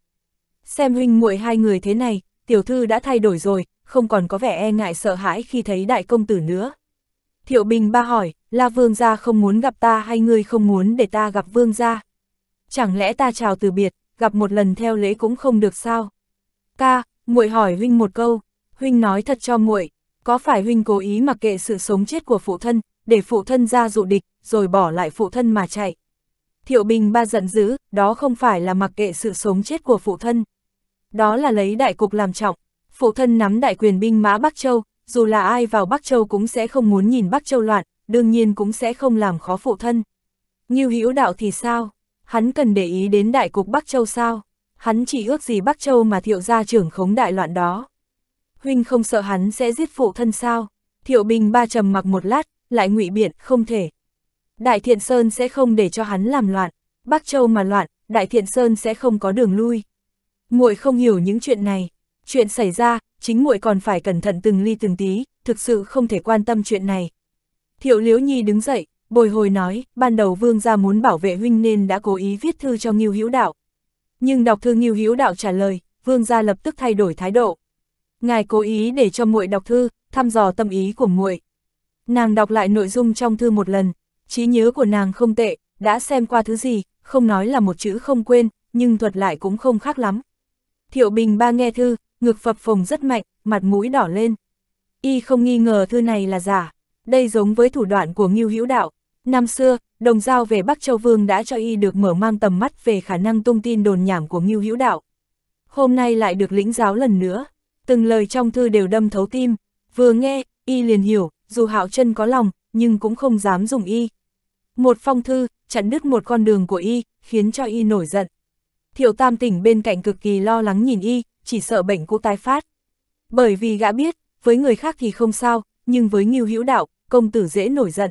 xem huynh muội hai người thế này, tiểu thư đã thay đổi rồi, không còn có vẻ e ngại sợ hãi khi thấy đại công tử nữa. Thiệu Bình ba hỏi, La Vương gia không muốn gặp ta hay ngươi không muốn để ta gặp Vương gia? Chẳng lẽ ta chào từ biệt, gặp một lần theo lễ cũng không được sao? Ca, muội hỏi huynh một câu, huynh nói thật cho muội, có phải huynh cố ý mặc kệ sự sống chết của phụ thân, để phụ thân ra dụ địch, rồi bỏ lại phụ thân mà chạy? Thiệu Bình ba giận dữ, đó không phải là mặc kệ sự sống chết của phụ thân đó là lấy đại cục làm trọng. Phụ thân nắm đại quyền binh mã Bắc Châu, dù là ai vào Bắc Châu cũng sẽ không muốn nhìn Bắc Châu loạn, đương nhiên cũng sẽ không làm khó phụ thân. Như hữu đạo thì sao? Hắn cần để ý đến đại cục Bắc Châu sao? Hắn chỉ ước gì Bắc Châu mà thiệu gia trưởng khống đại loạn đó. Huynh không sợ hắn sẽ giết phụ thân sao? Thiệu bình ba trầm mặc một lát, lại ngụy biện, không thể. Đại thiện sơn sẽ không để cho hắn làm loạn. Bắc Châu mà loạn, Đại Thiện Sơn sẽ không có đường lui muội không hiểu những chuyện này. Chuyện xảy ra, chính muội còn phải cẩn thận từng ly từng tí, thực sự không thể quan tâm chuyện này. Thiệu Liễu Nhi đứng dậy, bồi hồi nói, ban đầu vương gia muốn bảo vệ huynh nên đã cố ý viết thư cho Ngưu Hữu Đạo. Nhưng đọc thư Ngưu Hữu Đạo trả lời, vương gia lập tức thay đổi thái độ. Ngài cố ý để cho muội đọc thư, thăm dò tâm ý của muội. Nàng đọc lại nội dung trong thư một lần, trí nhớ của nàng không tệ, đã xem qua thứ gì, không nói là một chữ không quên, nhưng thuật lại cũng không khác lắm. Thiệu Bình ba nghe thư, ngực phập phồng rất mạnh, mặt mũi đỏ lên. Y không nghi ngờ thư này là giả. Đây giống với thủ đoạn của Ngưu Hữu Đạo. Năm xưa, đồng giao về Bắc Châu Vương đã cho y được mở mang tầm mắt về khả năng tung tin đồn nhảm của Ngưu Hữu Đạo. Hôm nay lại được lĩnh giáo lần nữa. Từng lời trong thư đều đâm thấu tim. Vừa nghe, y liền hiểu, dù Hạo chân có lòng, nhưng cũng không dám dùng y. Một phong thư, chặn đứt một con đường của y, khiến cho y nổi giận. Thiệu Tam Tỉnh bên cạnh cực kỳ lo lắng nhìn y, chỉ sợ bệnh cũ tái phát. Bởi vì gã biết, với người khác thì không sao, nhưng với Ngưu Hữu Đạo, công tử dễ nổi giận.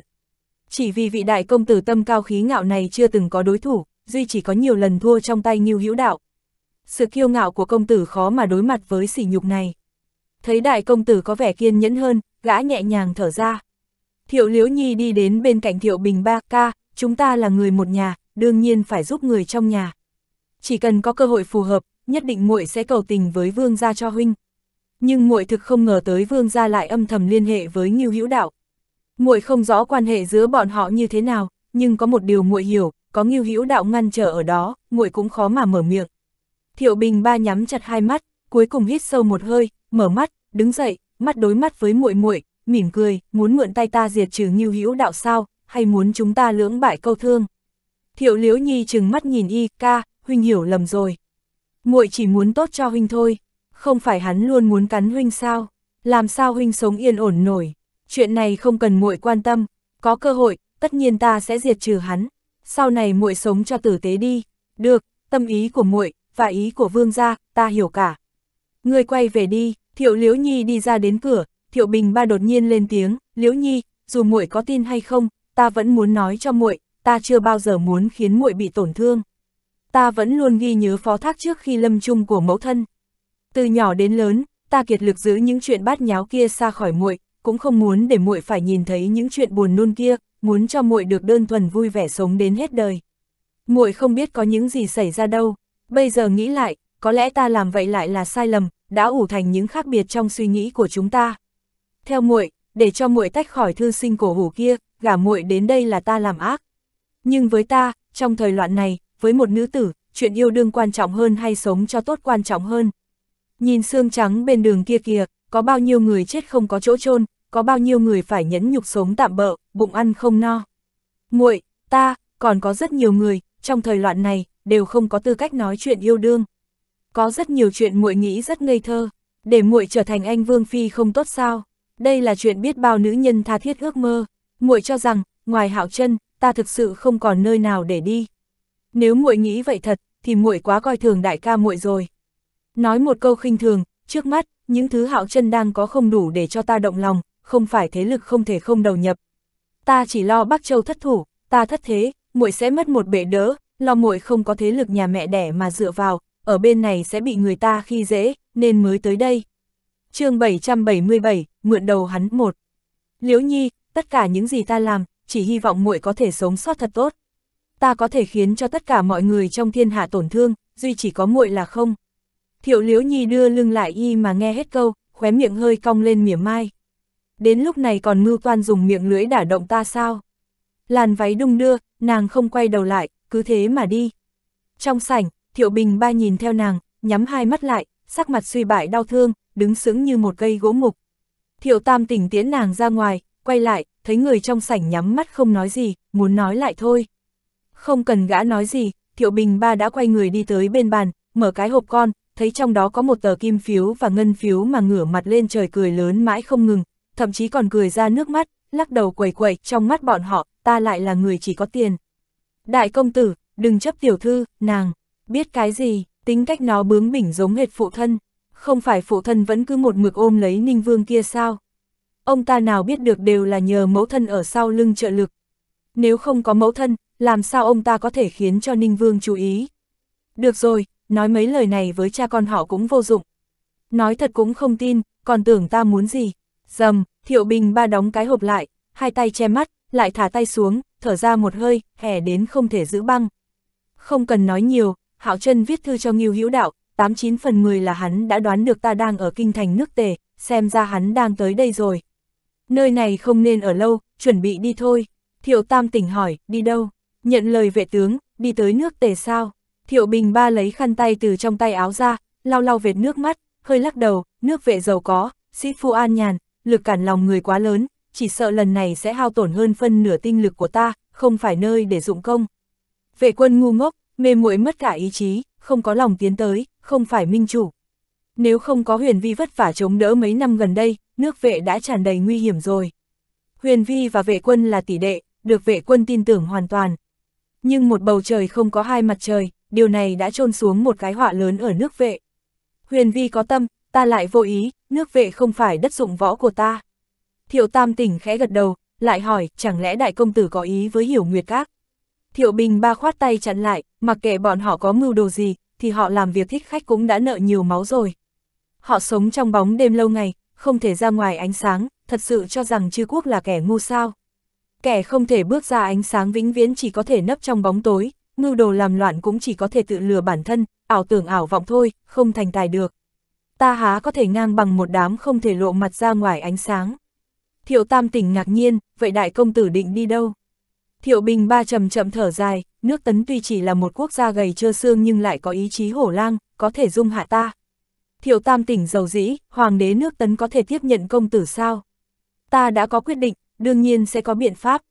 Chỉ vì vị đại công tử tâm cao khí ngạo này chưa từng có đối thủ, duy chỉ có nhiều lần thua trong tay Ngưu Hữu Đạo. Sự kiêu ngạo của công tử khó mà đối mặt với sỉ nhục này. Thấy đại công tử có vẻ kiên nhẫn hơn, gã nhẹ nhàng thở ra. Thiệu Liễu Nhi đi đến bên cạnh Thiệu Bình Ba ca, chúng ta là người một nhà, đương nhiên phải giúp người trong nhà chỉ cần có cơ hội phù hợp, nhất định muội sẽ cầu tình với vương gia cho huynh. Nhưng muội thực không ngờ tới vương gia lại âm thầm liên hệ với Ngưu Hữu Đạo. Muội không rõ quan hệ giữa bọn họ như thế nào, nhưng có một điều muội hiểu, có Ngưu Hữu Đạo ngăn trở ở đó, muội cũng khó mà mở miệng. Thiệu Bình ba nhắm chặt hai mắt, cuối cùng hít sâu một hơi, mở mắt, đứng dậy, mắt đối mắt với muội muội, mỉm cười, muốn mượn tay ta diệt trừ Ngưu Hữu Đạo sao, hay muốn chúng ta lưỡng bại câu thương. Thiệu Liễu Nhi trừng mắt nhìn y, ca, huynh hiểu lầm rồi. muội chỉ muốn tốt cho huynh thôi, không phải hắn luôn muốn cắn huynh sao, làm sao huynh sống yên ổn nổi, chuyện này không cần muội quan tâm, có cơ hội, tất nhiên ta sẽ diệt trừ hắn, sau này muội sống cho tử tế đi, được, tâm ý của muội và ý của vương gia, ta hiểu cả. Ngươi quay về đi, Thiệu Liễu Nhi đi ra đến cửa, Thiệu Bình ba đột nhiên lên tiếng, Liễu Nhi, dù muội có tin hay không, ta vẫn muốn nói cho muội, ta chưa bao giờ muốn khiến muội bị tổn thương ta vẫn luôn ghi nhớ phó thác trước khi lâm chung của mẫu thân. Từ nhỏ đến lớn, ta kiệt lực giữ những chuyện bát nháo kia xa khỏi muội, cũng không muốn để muội phải nhìn thấy những chuyện buồn nôn kia, muốn cho muội được đơn thuần vui vẻ sống đến hết đời. Muội không biết có những gì xảy ra đâu, bây giờ nghĩ lại, có lẽ ta làm vậy lại là sai lầm, đã ủ thành những khác biệt trong suy nghĩ của chúng ta. Theo muội, để cho muội tách khỏi thư sinh cổ hủ kia, gả muội đến đây là ta làm ác. Nhưng với ta, trong thời loạn này, với một nữ tử, chuyện yêu đương quan trọng hơn hay sống cho tốt quan trọng hơn. Nhìn xương trắng bên đường kia kìa, có bao nhiêu người chết không có chỗ chôn có bao nhiêu người phải nhẫn nhục sống tạm bợ, bụng ăn không no. muội ta, còn có rất nhiều người, trong thời loạn này, đều không có tư cách nói chuyện yêu đương. Có rất nhiều chuyện muội nghĩ rất ngây thơ, để muội trở thành anh Vương Phi không tốt sao. Đây là chuyện biết bao nữ nhân tha thiết ước mơ. muội cho rằng, ngoài hạo chân, ta thực sự không còn nơi nào để đi. Nếu muội nghĩ vậy thật, thì muội quá coi thường đại ca muội rồi. Nói một câu khinh thường, trước mắt, những thứ hạo chân đang có không đủ để cho ta động lòng, không phải thế lực không thể không đầu nhập. Ta chỉ lo Bắc Châu thất thủ, ta thất thế, muội sẽ mất một bể đỡ, lo muội không có thế lực nhà mẹ đẻ mà dựa vào, ở bên này sẽ bị người ta khi dễ, nên mới tới đây. chương 777, mượn đầu hắn một. Liễu Nhi, tất cả những gì ta làm, chỉ hy vọng muội có thể sống sót thật tốt ta có thể khiến cho tất cả mọi người trong thiên hạ tổn thương, duy chỉ có muội là không. Thiệu Liễu Nhi đưa lưng lại y mà nghe hết câu, khóe miệng hơi cong lên mỉa mai. Đến lúc này còn mưu toan dùng miệng lưỡi đả động ta sao? Làn váy đung đưa, nàng không quay đầu lại, cứ thế mà đi. Trong sảnh, Thiệu Bình ba nhìn theo nàng, nhắm hai mắt lại, sắc mặt suy bại đau thương, đứng sững như một cây gỗ mục. Thiệu Tam tỉnh tiễn nàng ra ngoài, quay lại, thấy người trong sảnh nhắm mắt không nói gì, muốn nói lại thôi. Không cần gã nói gì, Thiệu Bình ba đã quay người đi tới bên bàn, mở cái hộp con, thấy trong đó có một tờ kim phiếu và ngân phiếu mà ngửa mặt lên trời cười lớn mãi không ngừng, thậm chí còn cười ra nước mắt, lắc đầu quẩy quẩy, trong mắt bọn họ, ta lại là người chỉ có tiền. Đại công tử, đừng chấp tiểu thư, nàng, biết cái gì, tính cách nó bướng bỉnh giống hệt phụ thân, không phải phụ thân vẫn cứ một mực ôm lấy Ninh Vương kia sao? Ông ta nào biết được đều là nhờ mẫu thân ở sau lưng trợ lực. Nếu không có mẫu thân, làm sao ông ta có thể khiến cho Ninh Vương chú ý. Được rồi, nói mấy lời này với cha con họ cũng vô dụng. Nói thật cũng không tin, còn tưởng ta muốn gì. Dầm, Thiệu Bình ba đóng cái hộp lại, hai tay che mắt, lại thả tay xuống, thở ra một hơi, hẻ đến không thể giữ băng. Không cần nói nhiều, Hạo Trân viết thư cho Ngưu Hữu Đạo, 89 phần 10 là hắn đã đoán được ta đang ở kinh thành nước tề, xem ra hắn đang tới đây rồi. Nơi này không nên ở lâu, chuẩn bị đi thôi. Thiệu Tam tỉnh hỏi, đi đâu? nhận lời vệ tướng, đi tới nước tề sao. Thiệu Bình ba lấy khăn tay từ trong tay áo ra, lau lau vệt nước mắt, hơi lắc đầu, nước vệ giàu có, sĩ phu an nhàn, lực cản lòng người quá lớn, chỉ sợ lần này sẽ hao tổn hơn phân nửa tinh lực của ta, không phải nơi để dụng công. Vệ quân ngu ngốc, mê muội mất cả ý chí, không có lòng tiến tới, không phải minh chủ. Nếu không có huyền vi vất vả chống đỡ mấy năm gần đây, nước vệ đã tràn đầy nguy hiểm rồi. Huyền vi và vệ quân là tỷ đệ, được vệ quân tin tưởng hoàn toàn, nhưng một bầu trời không có hai mặt trời, điều này đã trôn xuống một cái họa lớn ở nước vệ. Huyền vi có tâm, ta lại vô ý, nước vệ không phải đất dụng võ của ta. Thiệu Tam tỉnh khẽ gật đầu, lại hỏi, chẳng lẽ đại công tử có ý với hiểu nguyệt các? Thiệu Bình ba khoát tay chặn lại, mặc kệ bọn họ có mưu đồ gì, thì họ làm việc thích khách cũng đã nợ nhiều máu rồi. Họ sống trong bóng đêm lâu ngày, không thể ra ngoài ánh sáng, thật sự cho rằng chư quốc là kẻ ngu sao. Kẻ không thể bước ra ánh sáng vĩnh viễn chỉ có thể nấp trong bóng tối, mưu đồ làm loạn cũng chỉ có thể tự lừa bản thân, ảo tưởng ảo vọng thôi, không thành tài được. Ta há có thể ngang bằng một đám không thể lộ mặt ra ngoài ánh sáng. Thiệu Tam tỉnh ngạc nhiên, vậy đại công tử định đi đâu? Thiệu Bình ba chậm chậm thở dài, nước tấn tuy chỉ là một quốc gia gầy trơ xương nhưng lại có ý chí hổ lang, có thể dung hạ ta. Thiệu Tam tỉnh giàu dĩ, hoàng đế nước tấn có thể tiếp nhận công tử sao? Ta đã có quyết định, đương nhiên sẽ có biện pháp.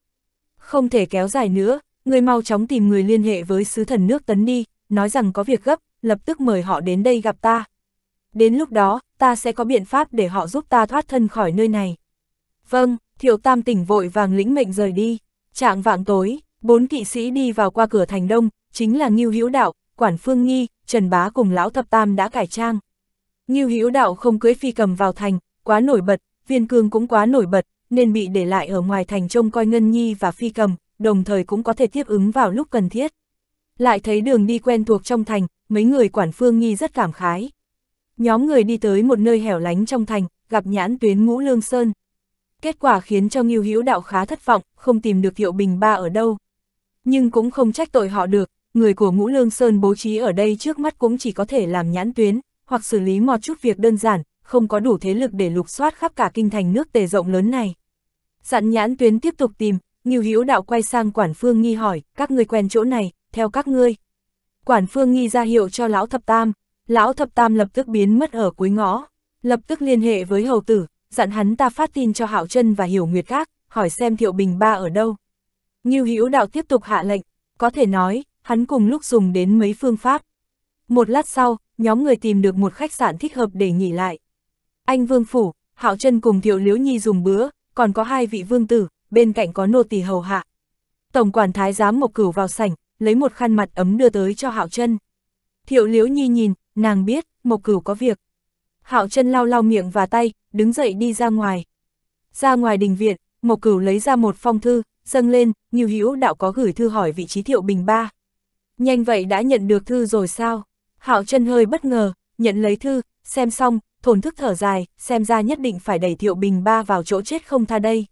Không thể kéo dài nữa, người mau chóng tìm người liên hệ với sứ thần nước Tấn đi, nói rằng có việc gấp, lập tức mời họ đến đây gặp ta. Đến lúc đó, ta sẽ có biện pháp để họ giúp ta thoát thân khỏi nơi này. Vâng, thiệu tam tỉnh vội vàng lĩnh mệnh rời đi. Trạng vạng tối, bốn kỵ sĩ đi vào qua cửa thành đông, chính là Ngưu Hữu Đạo, Quản Phương Nghi, Trần Bá cùng Lão Thập Tam đã cải trang. Ngưu Hữu Đạo không cưới phi cầm vào thành, quá nổi bật, viên cương cũng quá nổi bật, nên bị để lại ở ngoài thành trông coi Ngân Nhi và Phi Cầm, đồng thời cũng có thể tiếp ứng vào lúc cần thiết. Lại thấy đường đi quen thuộc trong thành, mấy người quản phương nghi rất cảm khái. Nhóm người đi tới một nơi hẻo lánh trong thành, gặp nhãn tuyến ngũ lương sơn. Kết quả khiến cho Ngưu Hữu Đạo khá thất vọng, không tìm được hiệu Bình Ba ở đâu. Nhưng cũng không trách tội họ được, người của Ngũ Lương Sơn bố trí ở đây trước mắt cũng chỉ có thể làm nhãn tuyến, hoặc xử lý một chút việc đơn giản, không có đủ thế lực để lục soát khắp cả kinh thành nước tề rộng lớn này. Dặn nhãn tuyến tiếp tục tìm, Ngưu Hữu Đạo quay sang Quản Phương Nghi hỏi, các người quen chỗ này, theo các ngươi. Quản Phương Nghi ra hiệu cho Lão Thập Tam, Lão Thập Tam lập tức biến mất ở cuối ngõ, lập tức liên hệ với hầu tử, dặn hắn ta phát tin cho Hạo Trân và Hiểu Nguyệt khác hỏi xem Thiệu Bình Ba ở đâu. Ngưu Hữu Đạo tiếp tục hạ lệnh, có thể nói, hắn cùng lúc dùng đến mấy phương pháp. Một lát sau, nhóm người tìm được một khách sạn thích hợp để nghỉ lại. Anh Vương Phủ, Hạo Trân cùng Thiệu Liễu Nhi dùng bữa, còn có hai vị vương tử, bên cạnh có nô tỳ hầu hạ. Tổng quản thái giám Mộc Cửu vào sảnh, lấy một khăn mặt ấm đưa tới cho Hạo Chân. Thiệu Liễu Nhi nhìn, nàng biết, Mộc Cửu có việc. Hạo Chân lau lau miệng và tay, đứng dậy đi ra ngoài. Ra ngoài đình viện, Mộc Cửu lấy ra một phong thư, dâng lên, như Hữu đạo có gửi thư hỏi vị trí Thiệu Bình Ba. Nhanh vậy đã nhận được thư rồi sao? Hạo Chân hơi bất ngờ, nhận lấy thư, xem xong, thổn thức thở dài, xem ra nhất định phải đẩy Thiệu Bình Ba vào chỗ chết không tha đây.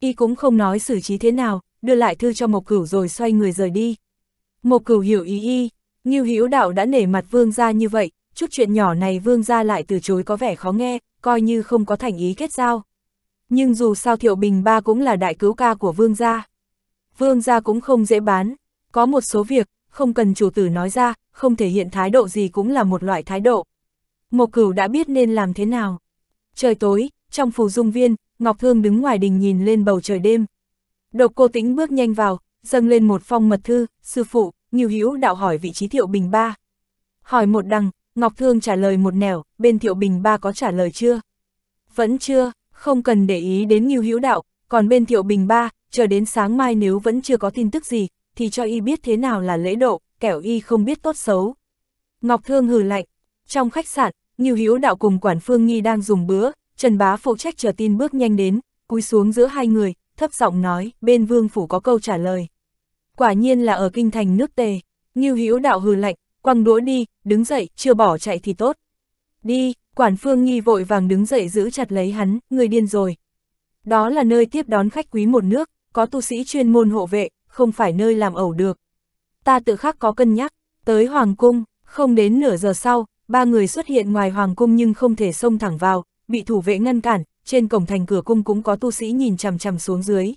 Y cũng không nói xử trí thế nào, đưa lại thư cho Mộc Cửu rồi xoay người rời đi. Mộc Cửu hiểu ý y, Ngưu Hữu Đạo đã nể mặt Vương gia như vậy, chút chuyện nhỏ này Vương gia lại từ chối có vẻ khó nghe, coi như không có thành ý kết giao. Nhưng dù sao Thiệu Bình Ba cũng là đại cứu ca của Vương gia. Vương gia cũng không dễ bán, có một số việc, không cần chủ tử nói ra, không thể hiện thái độ gì cũng là một loại thái độ. Mộ Cửu đã biết nên làm thế nào. Trời tối, trong phủ dung viên, Ngọc Thương đứng ngoài đình nhìn lên bầu trời đêm. Độc cô tĩnh bước nhanh vào, dâng lên một phong mật thư, sư phụ, Nghiêu Hữu đạo hỏi vị trí Thiệu Bình Ba. Hỏi một đằng, Ngọc Thương trả lời một nẻo, bên Thiệu Bình Ba có trả lời chưa? Vẫn chưa, không cần để ý đến Nghiêu Hữu đạo, còn bên Thiệu Bình Ba, chờ đến sáng mai nếu vẫn chưa có tin tức gì, thì cho y biết thế nào là lễ độ, kẻo y không biết tốt xấu. Ngọc Thương hừ lạnh, trong khách sạn, Nghiêu Hiếu Đạo cùng Quản Phương Nghi đang dùng bữa, Trần Bá phụ trách chờ tin bước nhanh đến, cúi xuống giữa hai người, thấp giọng nói, bên vương phủ có câu trả lời. Quả nhiên là ở kinh thành nước tề, Nghiêu Hiếu Đạo hừ lạnh, quăng đũa đi, đứng dậy, chưa bỏ chạy thì tốt. Đi, Quản Phương Nghi vội vàng đứng dậy giữ chặt lấy hắn, người điên rồi. Đó là nơi tiếp đón khách quý một nước, có tu sĩ chuyên môn hộ vệ, không phải nơi làm ẩu được. Ta tự khắc có cân nhắc, tới Hoàng Cung, không đến nửa giờ sau, ba người xuất hiện ngoài hoàng cung nhưng không thể xông thẳng vào, bị thủ vệ ngăn cản, trên cổng thành cửa cung cũng có tu sĩ nhìn chằm chằm xuống dưới.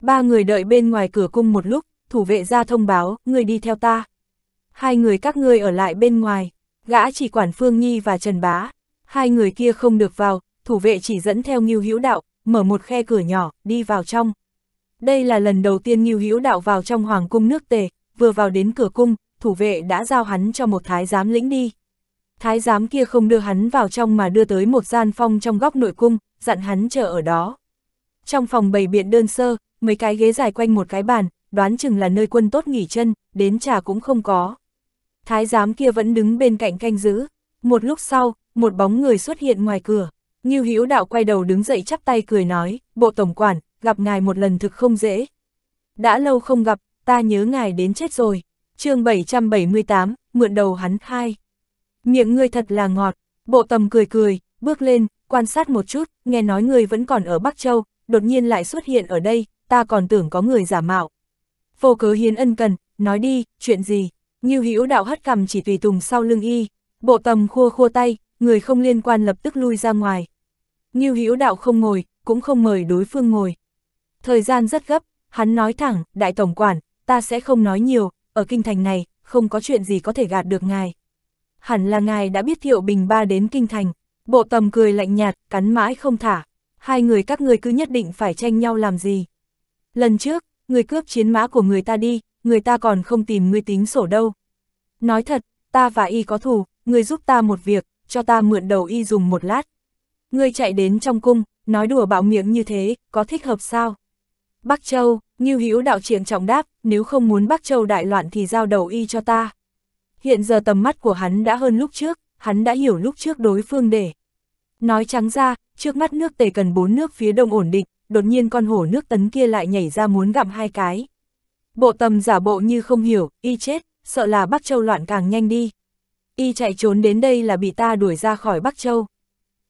Ba người đợi bên ngoài cửa cung một lúc, thủ vệ ra thông báo, người đi theo ta. Hai người các ngươi ở lại bên ngoài, gã chỉ quản Phương Nhi và Trần Bá. Hai người kia không được vào, thủ vệ chỉ dẫn theo Ngưu Hữu Đạo, mở một khe cửa nhỏ, đi vào trong. Đây là lần đầu tiên Ngưu Hữu Đạo vào trong hoàng cung nước Tề, vừa vào đến cửa cung, thủ vệ đã giao hắn cho một thái giám lĩnh đi. Thái giám kia không đưa hắn vào trong mà đưa tới một gian phong trong góc nội cung, dặn hắn chờ ở đó. Trong phòng bầy biện đơn sơ, mấy cái ghế dài quanh một cái bàn, đoán chừng là nơi quân tốt nghỉ chân, đến trà cũng không có. Thái giám kia vẫn đứng bên cạnh canh giữ. Một lúc sau, một bóng người xuất hiện ngoài cửa. Như Hữu Đạo quay đầu đứng dậy chắp tay cười nói, "Bộ tổng quản, gặp ngài một lần thực không dễ. Đã lâu không gặp, ta nhớ ngài đến chết rồi." Chương 778, mượn đầu hắn khai miệng ngươi thật là ngọt, bộ tầm cười cười, bước lên, quan sát một chút, nghe nói ngươi vẫn còn ở Bắc Châu, đột nhiên lại xuất hiện ở đây, ta còn tưởng có người giả mạo. phô cớ hiến ân cần, nói đi, chuyện gì, như hữu đạo hất cầm chỉ tùy tùng sau lưng y, bộ tầm khua khua tay, người không liên quan lập tức lui ra ngoài. Như hữu đạo không ngồi, cũng không mời đối phương ngồi. Thời gian rất gấp, hắn nói thẳng, đại tổng quản, ta sẽ không nói nhiều, ở kinh thành này, không có chuyện gì có thể gạt được ngài hẳn là ngài đã biết Thiệu Bình Ba đến kinh thành. Bộ tầm cười lạnh nhạt, cắn mãi không thả. Hai người các người cứ nhất định phải tranh nhau làm gì. Lần trước, người cướp chiến mã của người ta đi, người ta còn không tìm ngươi tính sổ đâu. Nói thật, ta và y có thù, người giúp ta một việc, cho ta mượn đầu y dùng một lát. Ngươi chạy đến trong cung, nói đùa bạo miệng như thế, có thích hợp sao? Bắc Châu, Ngưu Hữu đạo triện trọng đáp, nếu không muốn Bắc Châu đại loạn thì giao đầu y cho ta. Hiện giờ tầm mắt của hắn đã hơn lúc trước, hắn đã hiểu lúc trước đối phương để. Nói trắng ra, trước mắt nước tề cần bốn nước phía đông ổn định, đột nhiên con hổ nước tấn kia lại nhảy ra muốn gặm hai cái. Bộ tầm giả bộ như không hiểu, y chết, sợ là Bắc Châu loạn càng nhanh đi. Y chạy trốn đến đây là bị ta đuổi ra khỏi Bắc Châu.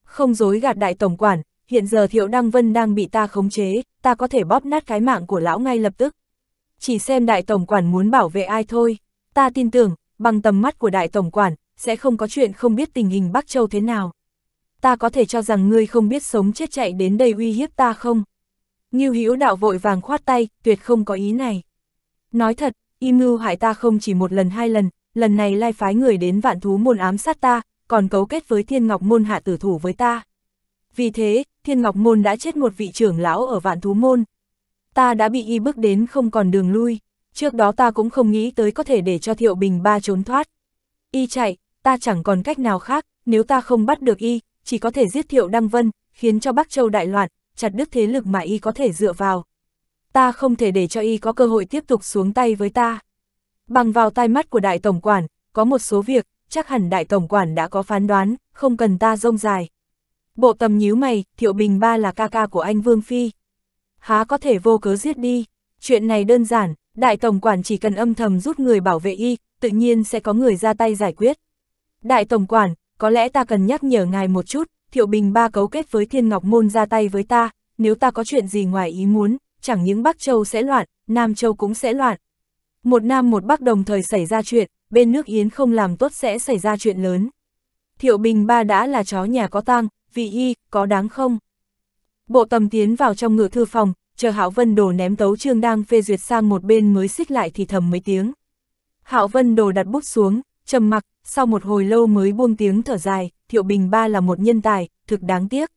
Không dối gạt đại tổng quản, hiện giờ Thiệu Đăng Vân đang bị ta khống chế, ta có thể bóp nát cái mạng của lão ngay lập tức. Chỉ xem đại tổng quản muốn bảo vệ ai thôi, ta tin tưởng, bằng tầm mắt của đại tổng quản, sẽ không có chuyện không biết tình hình Bắc Châu thế nào. Ta có thể cho rằng ngươi không biết sống chết chạy đến đây uy hiếp ta không? Ngưu Hữu đạo vội vàng khoát tay, tuyệt không có ý này. Nói thật, im mưu hại ta không chỉ một lần hai lần, lần này lai phái người đến vạn thú môn ám sát ta, còn cấu kết với thiên ngọc môn hạ tử thủ với ta. Vì thế, thiên ngọc môn đã chết một vị trưởng lão ở vạn thú môn. Ta đã bị y bước đến không còn đường lui trước đó ta cũng không nghĩ tới có thể để cho Thiệu Bình ba trốn thoát. Y chạy, ta chẳng còn cách nào khác, nếu ta không bắt được Y, chỉ có thể giết Thiệu Đăng Vân, khiến cho Bắc Châu đại loạn, chặt đứt thế lực mà Y có thể dựa vào. Ta không thể để cho Y có cơ hội tiếp tục xuống tay với ta. Bằng vào tai mắt của Đại Tổng Quản, có một số việc, chắc hẳn Đại Tổng Quản đã có phán đoán, không cần ta rông dài. Bộ tầm nhíu mày, Thiệu Bình Ba là ca ca của anh Vương Phi. Há có thể vô cớ giết đi, chuyện này đơn giản, Đại tổng quản chỉ cần âm thầm rút người bảo vệ y, tự nhiên sẽ có người ra tay giải quyết. Đại tổng quản, có lẽ ta cần nhắc nhở ngài một chút, Thiệu Bình ba cấu kết với Thiên Ngọc Môn ra tay với ta, nếu ta có chuyện gì ngoài ý muốn, chẳng những Bắc Châu sẽ loạn, Nam Châu cũng sẽ loạn. Một Nam một Bắc đồng thời xảy ra chuyện, bên nước Yến không làm tốt sẽ xảy ra chuyện lớn. Thiệu Bình ba đã là chó nhà có tang, vị y, có đáng không? Bộ tầm tiến vào trong ngựa thư phòng, chờ Hạo Vân Đồ ném tấu chương đang phê duyệt sang một bên mới xích lại thì thầm mấy tiếng. Hạo Vân Đồ đặt bút xuống, trầm mặc, sau một hồi lâu mới buông tiếng thở dài, Thiệu Bình Ba là một nhân tài, thực đáng tiếc.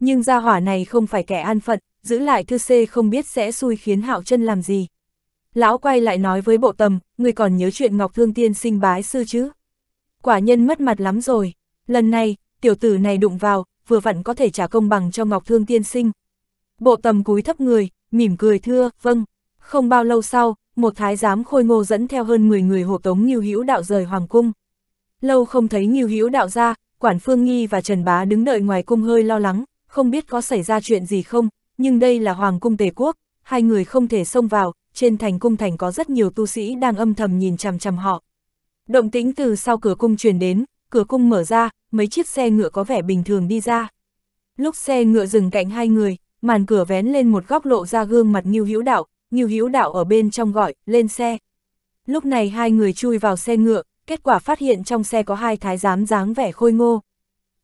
Nhưng gia hỏa này không phải kẻ an phận, giữ lại thư xê không biết sẽ xui khiến Hạo chân làm gì. Lão quay lại nói với bộ tầm, người còn nhớ chuyện Ngọc Thương Tiên sinh bái sư chứ? Quả nhân mất mặt lắm rồi, lần này, tiểu tử này đụng vào, vừa vặn có thể trả công bằng cho Ngọc Thương Tiên sinh, Bộ tầm cúi thấp người, mỉm cười thưa, vâng. Không bao lâu sau, một thái giám khôi ngô dẫn theo hơn 10 người hộ tống Nghiêu Hữu đạo rời hoàng cung. Lâu không thấy Nghiêu Hữu đạo ra, quản Phương Nghi và Trần Bá đứng đợi ngoài cung hơi lo lắng, không biết có xảy ra chuyện gì không, nhưng đây là hoàng cung Tề quốc, hai người không thể xông vào, trên thành cung thành có rất nhiều tu sĩ đang âm thầm nhìn chằm chằm họ. Động tĩnh từ sau cửa cung truyền đến, cửa cung mở ra, mấy chiếc xe ngựa có vẻ bình thường đi ra. Lúc xe ngựa dừng cạnh hai người, màn cửa vén lên một góc lộ ra gương mặt Ngưu Hữu Đạo, Ngưu Hữu Đạo ở bên trong gọi, lên xe. Lúc này hai người chui vào xe ngựa, kết quả phát hiện trong xe có hai thái giám dáng vẻ khôi ngô.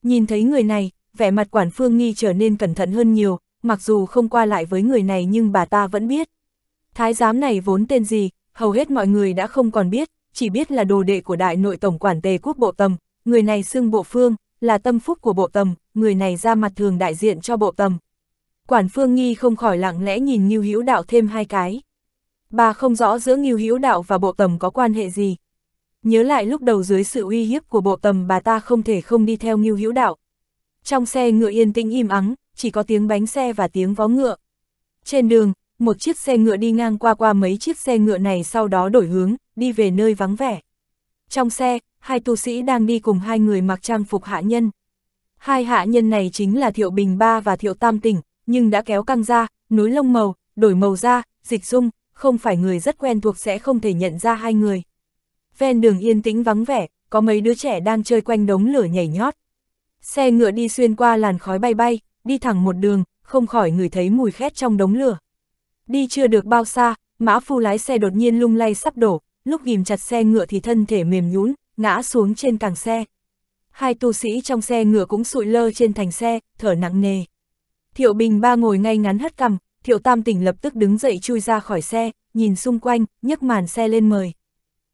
Nhìn thấy người này, vẻ mặt quản phương nghi trở nên cẩn thận hơn nhiều, mặc dù không qua lại với người này nhưng bà ta vẫn biết. Thái giám này vốn tên gì, hầu hết mọi người đã không còn biết, chỉ biết là đồ đệ của đại nội tổng quản tề quốc bộ tầm, người này xưng bộ phương, là tâm phúc của bộ tầm, người này ra mặt thường đại diện cho bộ tầm. Quản Phương Nghi không khỏi lặng lẽ nhìn Ngưu Hữu Đạo thêm hai cái. Bà không rõ giữa Ngưu Hữu Đạo và Bộ Tầm có quan hệ gì. Nhớ lại lúc đầu dưới sự uy hiếp của Bộ Tầm bà ta không thể không đi theo Ngưu Hữu Đạo. Trong xe ngựa yên tĩnh im ắng, chỉ có tiếng bánh xe và tiếng vó ngựa. Trên đường, một chiếc xe ngựa đi ngang qua qua mấy chiếc xe ngựa này sau đó đổi hướng, đi về nơi vắng vẻ. Trong xe, hai tu sĩ đang đi cùng hai người mặc trang phục hạ nhân. Hai hạ nhân này chính là Thiệu Bình Ba và Thiệu Tam Tỉnh, nhưng đã kéo căng ra, núi lông màu, đổi màu ra, dịch dung, không phải người rất quen thuộc sẽ không thể nhận ra hai người. Ven đường yên tĩnh vắng vẻ, có mấy đứa trẻ đang chơi quanh đống lửa nhảy nhót. Xe ngựa đi xuyên qua làn khói bay bay, đi thẳng một đường, không khỏi người thấy mùi khét trong đống lửa. Đi chưa được bao xa, mã phu lái xe đột nhiên lung lay sắp đổ, lúc ghim chặt xe ngựa thì thân thể mềm nhún, ngã xuống trên càng xe. Hai tu sĩ trong xe ngựa cũng sụi lơ trên thành xe, thở nặng nề. Thiệu Bình ba ngồi ngay ngắn hất cằm, Thiệu Tam tỉnh lập tức đứng dậy chui ra khỏi xe, nhìn xung quanh, nhấc màn xe lên mời.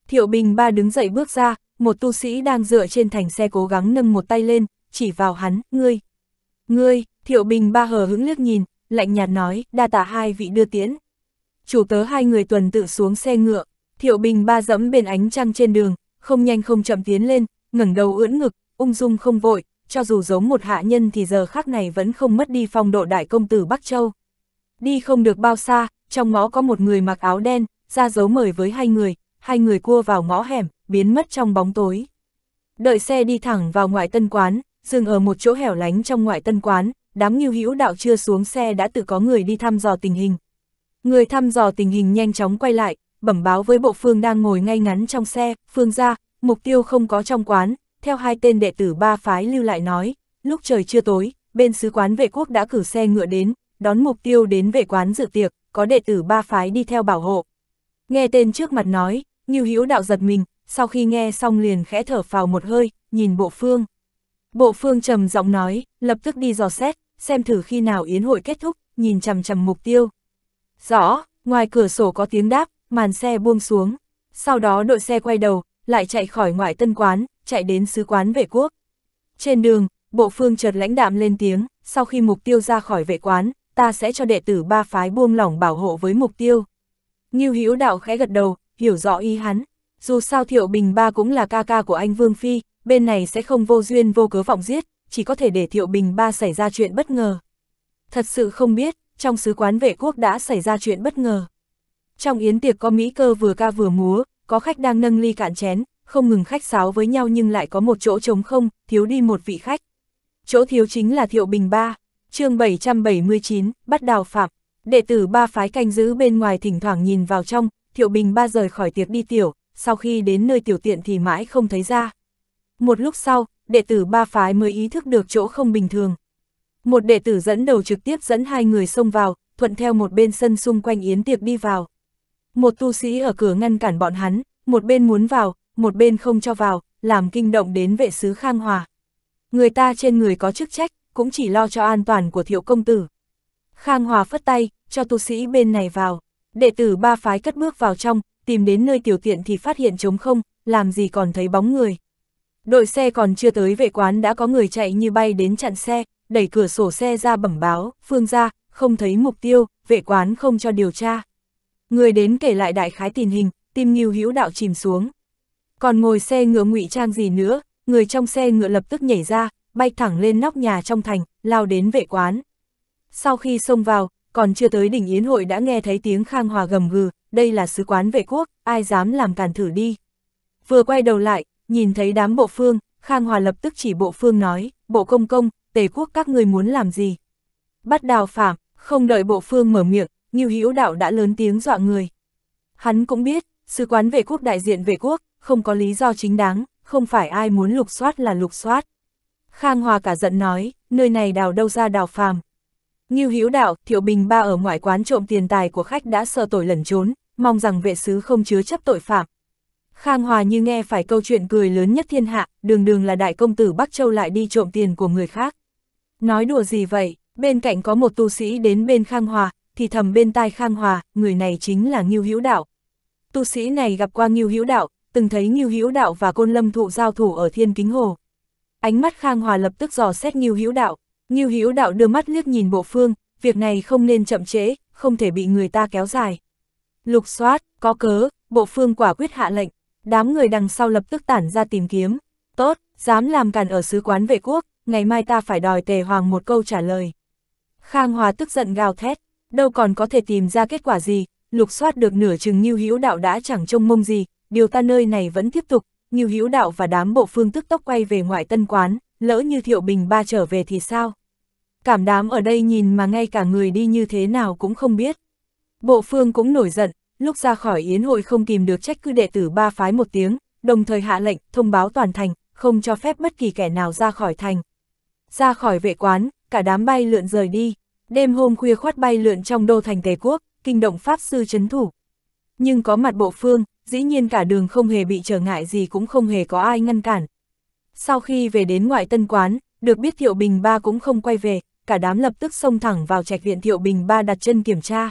Thiệu Bình ba đứng dậy bước ra, một tu sĩ đang dựa trên thành xe cố gắng nâng một tay lên, chỉ vào hắn, ngươi. Ngươi, Thiệu Bình ba hờ hững liếc nhìn, lạnh nhạt nói, đa tạ hai vị đưa tiễn. Chủ tớ hai người tuần tự xuống xe ngựa, Thiệu Bình ba dẫm bên ánh trăng trên đường, không nhanh không chậm tiến lên, ngẩng đầu ưỡn ngực, ung dung không vội, cho dù giống một hạ nhân thì giờ khác này vẫn không mất đi phong độ đại công tử Bắc Châu. Đi không được bao xa, trong ngõ có một người mặc áo đen, ra dấu mời với hai người, hai người cua vào ngõ hẻm, biến mất trong bóng tối. Đợi xe đi thẳng vào ngoại tân quán, dừng ở một chỗ hẻo lánh trong ngoại tân quán, đám nghiêu hữu đạo chưa xuống xe đã tự có người đi thăm dò tình hình. Người thăm dò tình hình nhanh chóng quay lại, bẩm báo với bộ phương đang ngồi ngay ngắn trong xe, phương ra, mục tiêu không có trong quán, theo hai tên đệ tử ba phái lưu lại nói, lúc trời chưa tối, bên sứ quán vệ quốc đã cử xe ngựa đến, đón mục tiêu đến vệ quán dự tiệc, có đệ tử ba phái đi theo bảo hộ. Nghe tên trước mặt nói, Ngưu Hữu đạo giật mình, sau khi nghe xong liền khẽ thở phào một hơi, nhìn Bộ Phương. Bộ Phương trầm giọng nói, lập tức đi dò xét, xem thử khi nào yến hội kết thúc, nhìn chằm chằm mục tiêu. Rõ, ngoài cửa sổ có tiếng đáp, màn xe buông xuống, sau đó đội xe quay đầu, lại chạy khỏi ngoại tân quán, chạy đến sứ quán vệ quốc. Trên đường, bộ phương chợt lãnh đạm lên tiếng, sau khi mục tiêu ra khỏi vệ quán, ta sẽ cho đệ tử ba phái buông lỏng bảo hộ với mục tiêu. Ngưu Hữu Đạo khẽ gật đầu, hiểu rõ ý hắn, dù sao Thiệu Bình Ba cũng là ca ca của anh Vương Phi, bên này sẽ không vô duyên vô cớ vọng giết, chỉ có thể để Thiệu Bình Ba xảy ra chuyện bất ngờ. Thật sự không biết, trong sứ quán vệ quốc đã xảy ra chuyện bất ngờ. Trong yến tiệc có Mỹ cơ vừa ca vừa múa, có khách đang nâng ly cạn chén, không ngừng khách sáo với nhau nhưng lại có một chỗ trống không, thiếu đi một vị khách. Chỗ thiếu chính là Thiệu Bình Ba, chương 779, bắt đào phạm. Đệ tử ba phái canh giữ bên ngoài thỉnh thoảng nhìn vào trong, Thiệu Bình Ba rời khỏi tiệc đi tiểu, sau khi đến nơi tiểu tiện thì mãi không thấy ra. Một lúc sau, đệ tử ba phái mới ý thức được chỗ không bình thường. Một đệ tử dẫn đầu trực tiếp dẫn hai người xông vào, thuận theo một bên sân xung quanh yến tiệc đi vào. Một tu sĩ ở cửa ngăn cản bọn hắn, một bên muốn vào, một bên không cho vào, làm kinh động đến vệ sứ Khang Hòa. Người ta trên người có chức trách, cũng chỉ lo cho an toàn của thiệu công tử. Khang Hòa phất tay, cho tu sĩ bên này vào. Đệ tử ba phái cất bước vào trong, tìm đến nơi tiểu tiện thì phát hiện trống không, làm gì còn thấy bóng người. Đội xe còn chưa tới vệ quán đã có người chạy như bay đến chặn xe, đẩy cửa sổ xe ra bẩm báo, phương ra, không thấy mục tiêu, vệ quán không cho điều tra. Người đến kể lại đại khái tình hình, tim nghiêu hữu đạo chìm xuống, còn ngồi xe ngựa ngụy trang gì nữa, người trong xe ngựa lập tức nhảy ra, bay thẳng lên nóc nhà trong thành, lao đến vệ quán. Sau khi xông vào, còn chưa tới đỉnh yến hội đã nghe thấy tiếng khang hòa gầm gừ, đây là sứ quán vệ quốc, ai dám làm cản thử đi. Vừa quay đầu lại, nhìn thấy đám bộ phương, khang hòa lập tức chỉ bộ phương nói, bộ công công, tề quốc các người muốn làm gì. Bắt đào phạm, không đợi bộ phương mở miệng, Nghiêu Hữu Đạo đã lớn tiếng dọa người. Hắn cũng biết, sứ quán vệ quốc đại diện vệ quốc, không có lý do chính đáng, không phải ai muốn lục soát là lục soát. Khang Hòa cả giận nói, nơi này đào đâu ra đào phàm. Ngưu Hiếu Đạo, Thiệu Bình Ba ở ngoại quán trộm tiền tài của khách đã sợ tội lẩn trốn, mong rằng vệ sứ không chứa chấp tội phạm. Khang Hòa như nghe phải câu chuyện cười lớn nhất thiên hạ, đường đường là đại công tử Bắc Châu lại đi trộm tiền của người khác. Nói đùa gì vậy, bên cạnh có một tu sĩ đến bên Khang Hòa, thì thầm bên tai Khang Hòa, người này chính là Ngưu Hữu Đạo. Tu sĩ này gặp qua Ngưu Hữu Đạo, từng thấy Ngưu Hữu Đạo và Côn Lâm Thụ giao thủ ở Thiên Kính Hồ. Ánh mắt Khang Hòa lập tức dò xét Ngưu Hữu Đạo, Ngưu Hữu Đạo đưa mắt liếc nhìn Bộ Phương, việc này không nên chậm trễ, không thể bị người ta kéo dài. Lục soát, có cớ, Bộ Phương quả quyết hạ lệnh, đám người đằng sau lập tức tản ra tìm kiếm. Tốt, dám làm cản ở sứ quán vệ quốc, ngày mai ta phải đòi Tề Hoàng một câu trả lời. Khang Hòa tức giận gào thét, đâu còn có thể tìm ra kết quả gì, lục soát được nửa chừng Ngưu Hữu Đạo đã chẳng trông mông gì, điều ta nơi này vẫn tiếp tục, Như Hữu Đạo và đám bộ phương tức tốc quay về ngoại tân quán, lỡ như Thiệu Bình ba trở về thì sao? Cảm đám ở đây nhìn mà ngay cả người đi như thế nào cũng không biết. Bộ phương cũng nổi giận, lúc ra khỏi yến hội không kìm được trách cứ đệ tử ba phái một tiếng, đồng thời hạ lệnh thông báo toàn thành, không cho phép bất kỳ kẻ nào ra khỏi thành. Ra khỏi vệ quán, cả đám bay lượn rời đi, đêm hôm khuya khoát bay lượn trong đô thành Tề Quốc, kinh động Pháp Sư chấn thủ. Nhưng có mặt bộ phương, dĩ nhiên cả đường không hề bị trở ngại gì cũng không hề có ai ngăn cản. Sau khi về đến ngoại tân quán, được biết Thiệu Bình Ba cũng không quay về, cả đám lập tức xông thẳng vào trạch viện Thiệu Bình Ba đặt chân kiểm tra.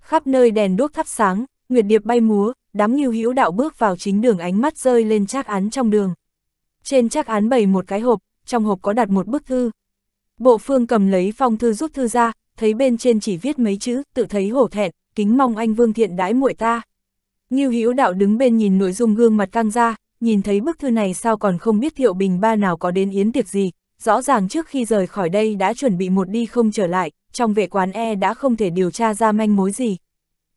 Khắp nơi đèn đuốc thắp sáng, nguyệt điệp bay múa, đám nghiêu hữu đạo bước vào chính đường ánh mắt rơi lên trác án trong đường. Trên trác án bày một cái hộp, trong hộp có đặt một bức thư. Bộ phương cầm lấy phong thư rút thư ra, thấy bên trên chỉ viết mấy chữ, tự thấy hổ thẹn, kính mong anh Vương Thiện đái muội ta. Ngưu Hữu Đạo đứng bên nhìn nội dung gương mặt căng ra, nhìn thấy bức thư này sao còn không biết Thiệu Bình Ba nào có đến yến tiệc gì, rõ ràng trước khi rời khỏi đây đã chuẩn bị một đi không trở lại, trong vệ quán e đã không thể điều tra ra manh mối gì.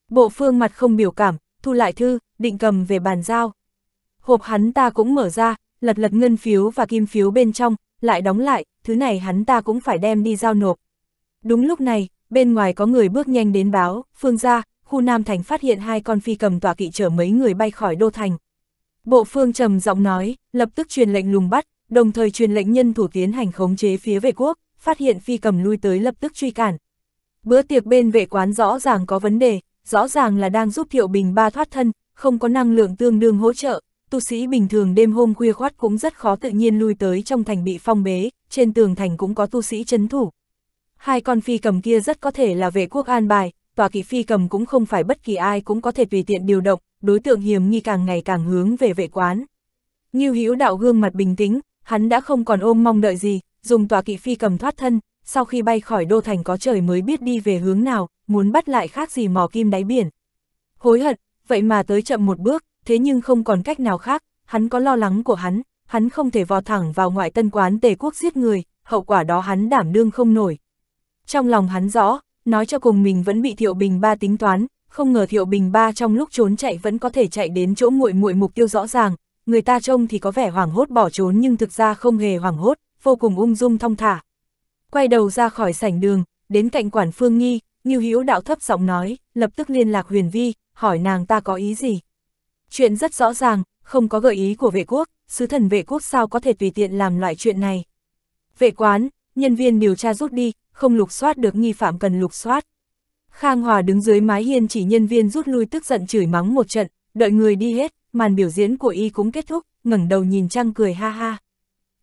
Bộ phương mặt không biểu cảm, thu lại thư, định cầm về bàn giao. Hộp hắn ta cũng mở ra, lật lật ngân phiếu và kim phiếu bên trong, lại đóng lại, thứ này hắn ta cũng phải đem đi giao nộp. Đúng lúc này, bên ngoài có người bước nhanh đến báo, phương Gia khu Nam Thành phát hiện hai con phi cầm tọa kỵ chở mấy người bay khỏi Đô Thành. Bộ phương trầm giọng nói, lập tức truyền lệnh lùng bắt, đồng thời truyền lệnh nhân thủ tiến hành khống chế phía vệ quốc, phát hiện phi cầm lui tới lập tức truy cản. Bữa tiệc bên vệ quán rõ ràng có vấn đề, rõ ràng là đang giúp Thiệu Bình Ba thoát thân, không có năng lượng tương đương hỗ trợ, tu sĩ bình thường đêm hôm khuya khoát cũng rất khó tự nhiên lui tới trong thành bị phong bế, trên tường thành cũng có tu sĩ chấn thủ. Hai con phi cầm kia rất có thể là vệ quốc an bài, tòa kỵ phi cầm cũng không phải bất kỳ ai cũng có thể tùy tiện điều động, đối tượng hiểm nghi càng ngày càng hướng về vệ quán. như Hữu Đạo gương mặt bình tĩnh, hắn đã không còn ôm mong đợi gì, dùng tòa kỵ phi cầm thoát thân, sau khi bay khỏi đô thành có trời mới biết đi về hướng nào, muốn bắt lại khác gì mò kim đáy biển. Hối hận, vậy mà tới chậm một bước, thế nhưng không còn cách nào khác, hắn có lo lắng của hắn, hắn không thể vò thẳng vào ngoại tân quán tề quốc giết người, hậu quả đó hắn đảm đương không nổi. Trong lòng hắn rõ, nói cho cùng mình vẫn bị Thiệu Bình Ba tính toán, không ngờ Thiệu Bình Ba trong lúc trốn chạy vẫn có thể chạy đến chỗ muội muội mục tiêu rõ ràng, người ta trông thì có vẻ hoảng hốt bỏ trốn nhưng thực ra không hề hoảng hốt, vô cùng ung dung thong thả. Quay đầu ra khỏi sảnh đường, đến cạnh quản Phương Nghi, Ngưu Hữu đạo thấp giọng nói, lập tức liên lạc Huyền Vi, hỏi nàng ta có ý gì. Chuyện rất rõ ràng, không có gợi ý của vệ quốc, sứ thần vệ quốc sao có thể tùy tiện làm loại chuyện này. Vệ quán, nhân viên điều tra rút đi, không lục soát được nghi phạm cần lục soát. Khang Hòa đứng dưới mái hiên chỉ nhân viên rút lui tức giận chửi mắng một trận, đợi người đi hết, màn biểu diễn của y cũng kết thúc, ngẩng đầu nhìn Trăng cười ha ha.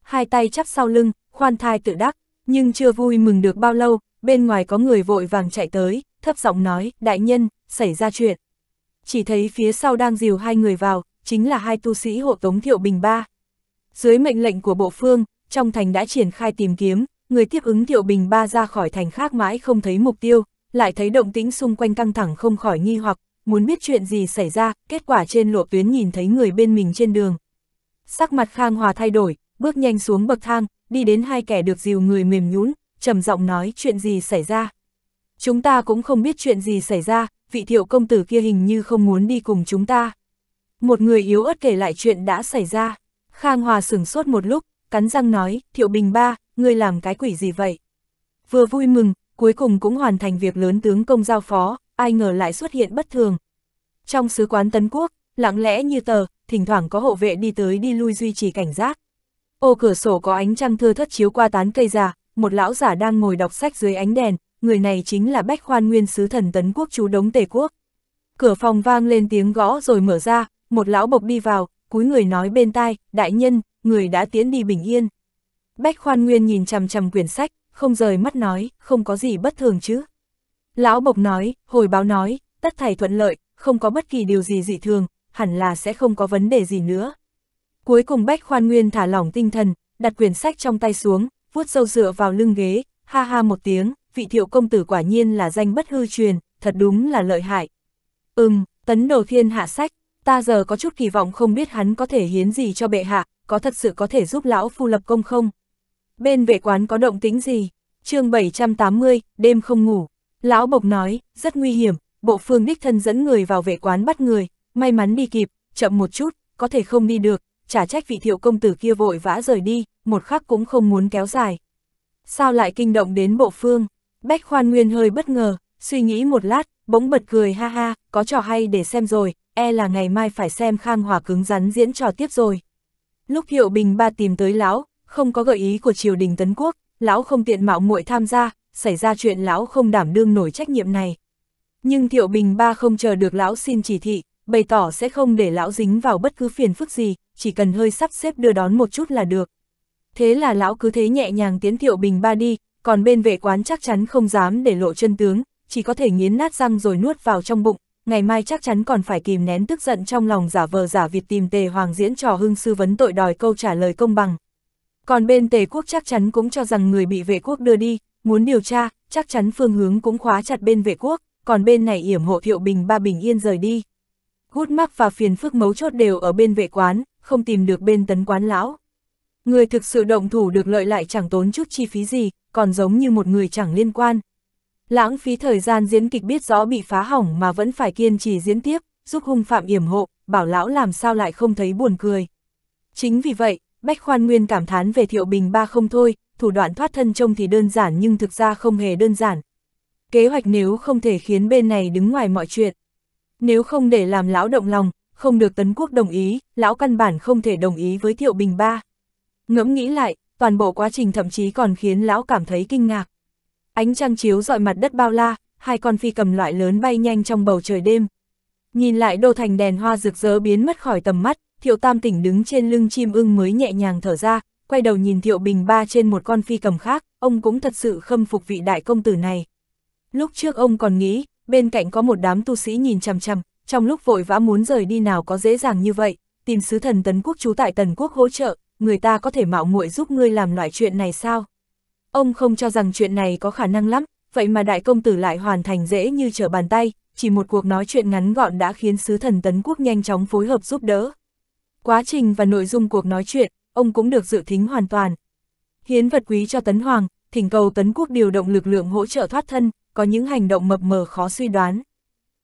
Hai tay chắp sau lưng, khoan thai tự đắc, nhưng chưa vui mừng được bao lâu, bên ngoài có người vội vàng chạy tới, thấp giọng nói, đại nhân, xảy ra chuyện. Chỉ thấy phía sau đang dìu hai người vào, chính là hai tu sĩ hộ tống thiệu bình ba. Dưới mệnh lệnh của bộ phương, trong thành đã triển khai tìm kiếm, người tiếp ứng Thiệu Bình Ba ra khỏi thành khác mãi không thấy mục tiêu, lại thấy động tĩnh xung quanh căng thẳng không khỏi nghi hoặc, muốn biết chuyện gì xảy ra, kết quả trên lộ tuyến nhìn thấy người bên mình trên đường. Sắc mặt Khang Hòa thay đổi, bước nhanh xuống bậc thang, đi đến hai kẻ được dìu người mềm nhũn, trầm giọng nói chuyện gì xảy ra. Chúng ta cũng không biết chuyện gì xảy ra, vị thiệu công tử kia hình như không muốn đi cùng chúng ta. Một người yếu ớt kể lại chuyện đã xảy ra. Khang Hòa sửng sốt một lúc, cắn răng nói, Thiệu Bình ba, ngươi làm cái quỷ gì vậy? Vừa vui mừng, cuối cùng cũng hoàn thành việc lớn tướng công giao phó, ai ngờ lại xuất hiện bất thường. Trong sứ quán tấn Quốc, lặng lẽ như tờ, thỉnh thoảng có hộ vệ đi tới đi lui duy trì cảnh giác. Ô cửa sổ có ánh trăng thưa thất chiếu qua tán cây già, một lão giả đang ngồi đọc sách dưới ánh đèn, người này chính là Bách Khoan Nguyên sứ thần Tấn Quốc chú đống Tề Quốc. Cửa phòng vang lên tiếng gõ rồi mở ra, một lão bộc đi vào, cúi người nói bên tai, đại nhân, người đã tiến đi bình yên. Bách Khoan Nguyên nhìn chằm chằm quyển sách, không rời mắt nói, không có gì bất thường chứ. Lão Bộc nói, hồi báo nói, tất thảy thuận lợi, không có bất kỳ điều gì dị thường, hẳn là sẽ không có vấn đề gì nữa. Cuối cùng Bách Khoan Nguyên thả lỏng tinh thần, đặt quyển sách trong tay xuống, vuốt sâu dựa vào lưng ghế, ha ha một tiếng, vị thiệu công tử quả nhiên là danh bất hư truyền, thật đúng là lợi hại. Ừm, tấn đầu thiên hạ sách, ta giờ có chút kỳ vọng không biết hắn có thể hiến gì cho bệ hạ, có thật sự có thể giúp lão phu lập công không? Bên vệ quán có động tính gì? chương 780, đêm không ngủ. Lão Bộc nói, rất nguy hiểm, bộ phương đích thân dẫn người vào vệ quán bắt người, may mắn đi kịp, chậm một chút, có thể không đi được, trả trách vị thiệu công tử kia vội vã rời đi, một khắc cũng không muốn kéo dài. Sao lại kinh động đến bộ phương? Bách Khoan Nguyên hơi bất ngờ, suy nghĩ một lát, bỗng bật cười ha ha, có trò hay để xem rồi, e là ngày mai phải xem khang hòa cứng rắn diễn trò tiếp rồi. Lúc Hiệu Bình Ba tìm tới lão, không có gợi ý của triều đình Tấn Quốc, lão không tiện mạo muội tham gia, xảy ra chuyện lão không đảm đương nổi trách nhiệm này. Nhưng Thiệu Bình Ba không chờ được lão xin chỉ thị, bày tỏ sẽ không để lão dính vào bất cứ phiền phức gì, chỉ cần hơi sắp xếp đưa đón một chút là được. Thế là lão cứ thế nhẹ nhàng tiến Thiệu Bình Ba đi, còn bên vệ quán chắc chắn không dám để lộ chân tướng, chỉ có thể nghiến nát răng rồi nuốt vào trong bụng, ngày mai chắc chắn còn phải kìm nén tức giận trong lòng giả vờ giả việt tìm tề hoàng diễn trò hưng sư vấn tội đòi câu trả lời công bằng. Còn bên tề quốc chắc chắn cũng cho rằng người bị vệ quốc đưa đi, muốn điều tra, chắc chắn phương hướng cũng khóa chặt bên vệ quốc, còn bên này yểm hộ thiệu bình ba bình yên rời đi. Hút mắc và phiền phức mấu chốt đều ở bên vệ quán, không tìm được bên tấn quán lão. Người thực sự động thủ được lợi lại chẳng tốn chút chi phí gì, còn giống như một người chẳng liên quan, Lãng phí thời gian diễn kịch biết rõ bị phá hỏng mà vẫn phải kiên trì diễn tiếp, giúp hung phạm yểm hộ, bảo lão làm sao lại không thấy buồn cười. Chính vì vậy, Bách Khoan Nguyên cảm thán về Thiệu Bình ba không thôi, thủ đoạn thoát thân trông thì đơn giản nhưng thực ra không hề đơn giản. Kế hoạch nếu không thể khiến bên này đứng ngoài mọi chuyện. Nếu không để làm lão động lòng, không được Tấn Quốc đồng ý, lão căn bản không thể đồng ý với Thiệu Bình ba. Ngẫm nghĩ lại, toàn bộ quá trình thậm chí còn khiến lão cảm thấy kinh ngạc. Ánh trăng chiếu rọi mặt đất bao la, hai con phi cầm loại lớn bay nhanh trong bầu trời đêm. Nhìn lại đô thành đèn hoa rực rỡ biến mất khỏi tầm mắt, Thiệu Tam tỉnh đứng trên lưng chim ưng mới nhẹ nhàng thở ra, quay đầu nhìn Thiệu Bình ba trên một con phi cầm khác, ông cũng thật sự khâm phục vị đại công tử này. Lúc trước ông còn nghĩ, bên cạnh có một đám tu sĩ nhìn chằm chằm, trong lúc vội vã muốn rời đi nào có dễ dàng như vậy, tìm sứ thần tấn quốc chú tại tần quốc hỗ trợ, người ta có thể mạo muội giúp ngươi làm loại chuyện này sao? Ông không cho rằng chuyện này có khả năng lắm, vậy mà đại công tử lại hoàn thành dễ như trở bàn tay, chỉ một cuộc nói chuyện ngắn gọn đã khiến sứ thần Tấn Quốc nhanh chóng phối hợp giúp đỡ. Quá trình và nội dung cuộc nói chuyện, ông cũng được dự thính hoàn toàn. Hiến vật quý cho Tấn Hoàng, thỉnh cầu Tấn Quốc điều động lực lượng hỗ trợ thoát thân, có những hành động mập mờ khó suy đoán.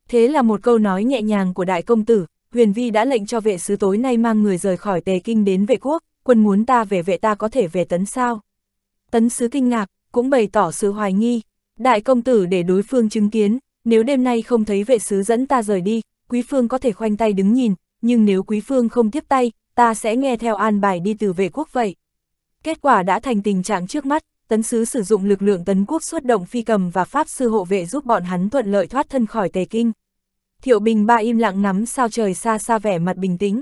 Thế là một câu nói nhẹ nhàng của đại công tử, Huyền Vi đã lệnh cho vệ sứ tối nay mang người rời khỏi Tề Kinh đến vệ quốc, quân muốn ta về vệ ta có thể về Tấn sao tấn sứ kinh ngạc, cũng bày tỏ sự hoài nghi. Đại công tử để đối phương chứng kiến, nếu đêm nay không thấy vệ sứ dẫn ta rời đi, quý phương có thể khoanh tay đứng nhìn, nhưng nếu quý phương không tiếp tay, ta sẽ nghe theo an bài đi từ vệ quốc vậy. Kết quả đã thành tình trạng trước mắt, tấn sứ sử dụng lực lượng tấn quốc xuất động phi cầm và pháp sư hộ vệ giúp bọn hắn thuận lợi thoát thân khỏi tề kinh. Thiệu Bình ba im lặng ngắm sao trời xa xa vẻ mặt bình tĩnh.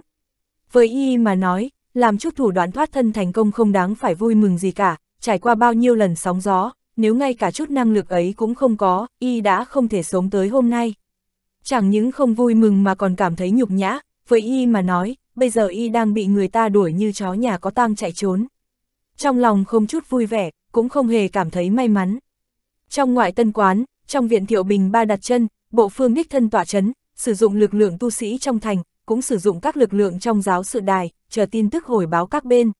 Với y mà nói, làm chút thủ đoán thoát thân thành công không đáng phải vui mừng gì cả, trải qua bao nhiêu lần sóng gió, nếu ngay cả chút năng lực ấy cũng không có, y đã không thể sống tới hôm nay. Chẳng những không vui mừng mà còn cảm thấy nhục nhã, với y mà nói, bây giờ y đang bị người ta đuổi như chó nhà có tang chạy trốn. Trong lòng không chút vui vẻ, cũng không hề cảm thấy may mắn. Trong ngoại tân quán, trong viện thiệu bình ba đặt chân, bộ phương đích thân tỏa chấn, sử dụng lực lượng tu sĩ trong thành, cũng sử dụng các lực lượng trong giáo sự đài, chờ tin tức hồi báo các bên.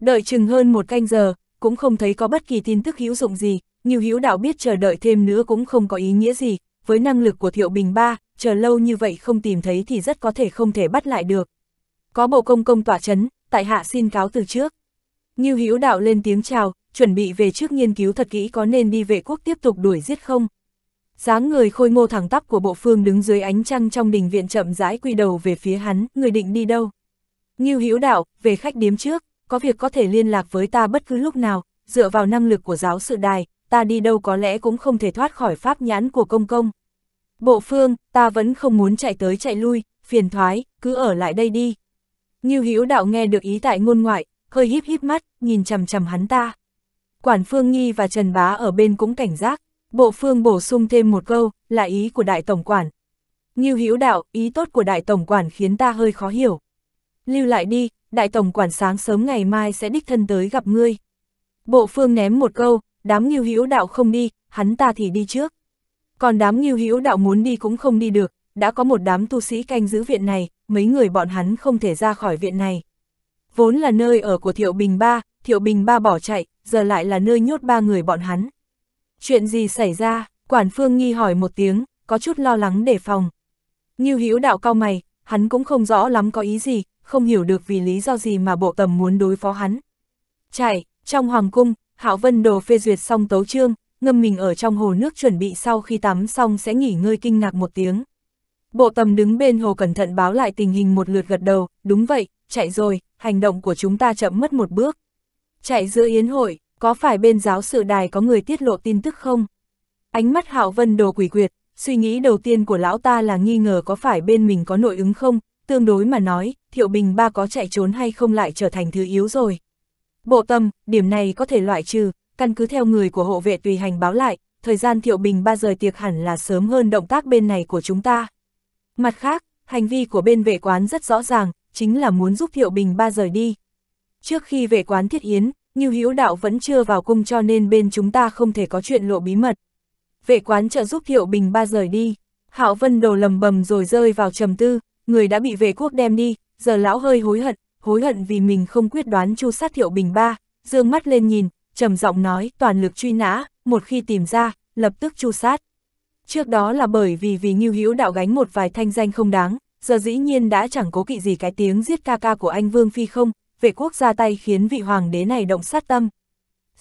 Đợi chừng hơn một canh giờ, cũng không thấy có bất kỳ tin tức hữu dụng gì, Ngưu Hữu Đạo biết chờ đợi thêm nữa cũng không có ý nghĩa gì, với năng lực của Thiệu Bình Ba, chờ lâu như vậy không tìm thấy thì rất có thể không thể bắt lại được. Có bộ công công tỏa chấn, tại hạ xin cáo từ trước. Ngưu Hữu Đạo lên tiếng chào, chuẩn bị về trước nghiên cứu thật kỹ có nên đi vệ quốc tiếp tục đuổi giết không. Dáng người khôi ngô thẳng tắp của bộ phương đứng dưới ánh trăng trong đình viện chậm rãi quy đầu về phía hắn, người định đi đâu. Ngưu Hữu Đạo, về khách điếm trước có việc có thể liên lạc với ta bất cứ lúc nào, dựa vào năng lực của giáo sự đài, ta đi đâu có lẽ cũng không thể thoát khỏi pháp nhãn của công công. Bộ phương, ta vẫn không muốn chạy tới chạy lui, phiền thoái, cứ ở lại đây đi. Nghiêu Hữu đạo nghe được ý tại ngôn ngoại, hơi híp híp mắt, nhìn chầm chầm hắn ta. Quản Phương Nghi và Trần Bá ở bên cũng cảnh giác, bộ phương bổ sung thêm một câu, là ý của đại tổng quản. Nghiêu Hữu đạo, ý tốt của đại tổng quản khiến ta hơi khó hiểu. Lưu lại đi, đại tổng quản sáng sớm ngày mai sẽ đích thân tới gặp ngươi. Bộ phương ném một câu, đám nghiêu hữu đạo không đi, hắn ta thì đi trước. Còn đám nghiêu hữu đạo muốn đi cũng không đi được, đã có một đám tu sĩ canh giữ viện này, mấy người bọn hắn không thể ra khỏi viện này. Vốn là nơi ở của Thiệu Bình Ba, Thiệu Bình Ba bỏ chạy, giờ lại là nơi nhốt ba người bọn hắn. Chuyện gì xảy ra, quản phương nghi hỏi một tiếng, có chút lo lắng đề phòng. Nghiêu hữu đạo cao mày, hắn cũng không rõ lắm có ý gì, không hiểu được vì lý do gì mà bộ tầm muốn đối phó hắn. Chạy, trong hoàng cung, Hạo Vân Đồ phê duyệt xong tấu chương, ngâm mình ở trong hồ nước chuẩn bị sau khi tắm xong sẽ nghỉ ngơi kinh ngạc một tiếng. Bộ tầm đứng bên hồ cẩn thận báo lại tình hình một lượt gật đầu, đúng vậy, chạy rồi, hành động của chúng ta chậm mất một bước. Chạy giữa yến hội, có phải bên giáo sự đài có người tiết lộ tin tức không? Ánh mắt Hạo Vân Đồ quỷ quyệt, suy nghĩ đầu tiên của lão ta là nghi ngờ có phải bên mình có nội ứng không, tương đối mà nói, Thiệu Bình ba có chạy trốn hay không lại trở thành thứ yếu rồi. Bộ tâm, điểm này có thể loại trừ, căn cứ theo người của hộ vệ tùy hành báo lại, thời gian Thiệu Bình ba rời tiệc hẳn là sớm hơn động tác bên này của chúng ta. Mặt khác, hành vi của bên vệ quán rất rõ ràng, chính là muốn giúp Thiệu Bình ba rời đi. Trước khi vệ quán thiết yến, Như hiếu Đạo vẫn chưa vào cung cho nên bên chúng ta không thể có chuyện lộ bí mật về quán trợ giúp Thiệu Bình ba rời đi. Hạo Vân đầu lầm bầm rồi rơi vào trầm tư, người đã bị về quốc đem đi, giờ lão hơi hối hận, hối hận vì mình không quyết đoán chu sát Thiệu Bình ba, dương mắt lên nhìn, trầm giọng nói toàn lực truy nã, một khi tìm ra, lập tức chu sát. Trước đó là bởi vì vì Ngưu Hữu đạo gánh một vài thanh danh không đáng, giờ dĩ nhiên đã chẳng cố kỵ gì cái tiếng giết ca ca của anh Vương Phi không, về quốc ra tay khiến vị hoàng đế này động sát tâm.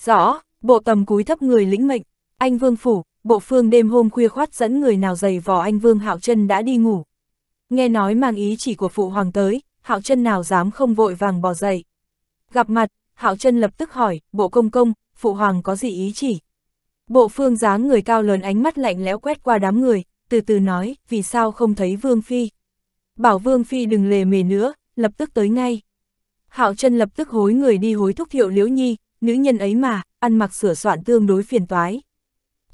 Rõ, bộ tầm cúi thấp người lĩnh mệnh, anh Vương Phủ, bộ phương đêm hôm khuya khoát dẫn người nào giày vò anh Vương Hạo Trân đã đi ngủ. Nghe nói mang ý chỉ của phụ hoàng tới, Hạo Trân nào dám không vội vàng bỏ dậy. Gặp mặt, Hạo Trân lập tức hỏi, bộ công công, phụ hoàng có gì ý chỉ? Bộ phương dáng người cao lớn ánh mắt lạnh lẽo quét qua đám người, từ từ nói, vì sao không thấy Vương Phi? Bảo Vương Phi đừng lề mề nữa, lập tức tới ngay. Hạo Trân lập tức hối người đi hối thúc hiệu liễu nhi, nữ nhân ấy mà, ăn mặc sửa soạn tương đối phiền toái.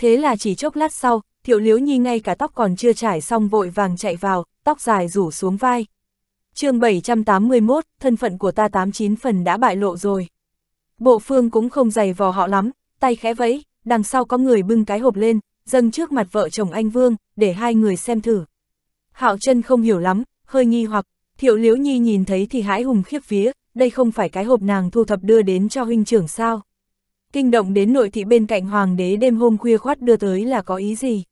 Thế là chỉ chốc lát sau, Thiệu Liếu Nhi ngay cả tóc còn chưa trải xong vội vàng chạy vào, tóc dài rủ xuống vai. chương 781, thân phận của ta 89 phần đã bại lộ rồi. Bộ phương cũng không dày vò họ lắm, tay khẽ vẫy, đằng sau có người bưng cái hộp lên, dâng trước mặt vợ chồng anh Vương, để hai người xem thử. Hạo chân không hiểu lắm, hơi nghi hoặc, Thiệu Liễu Nhi nhìn thấy thì hãi hùng khiếp vía, đây không phải cái hộp nàng thu thập đưa đến cho huynh trưởng sao kinh động đến nội thị bên cạnh hoàng đế đêm hôm khuya khoát đưa tới là có ý gì.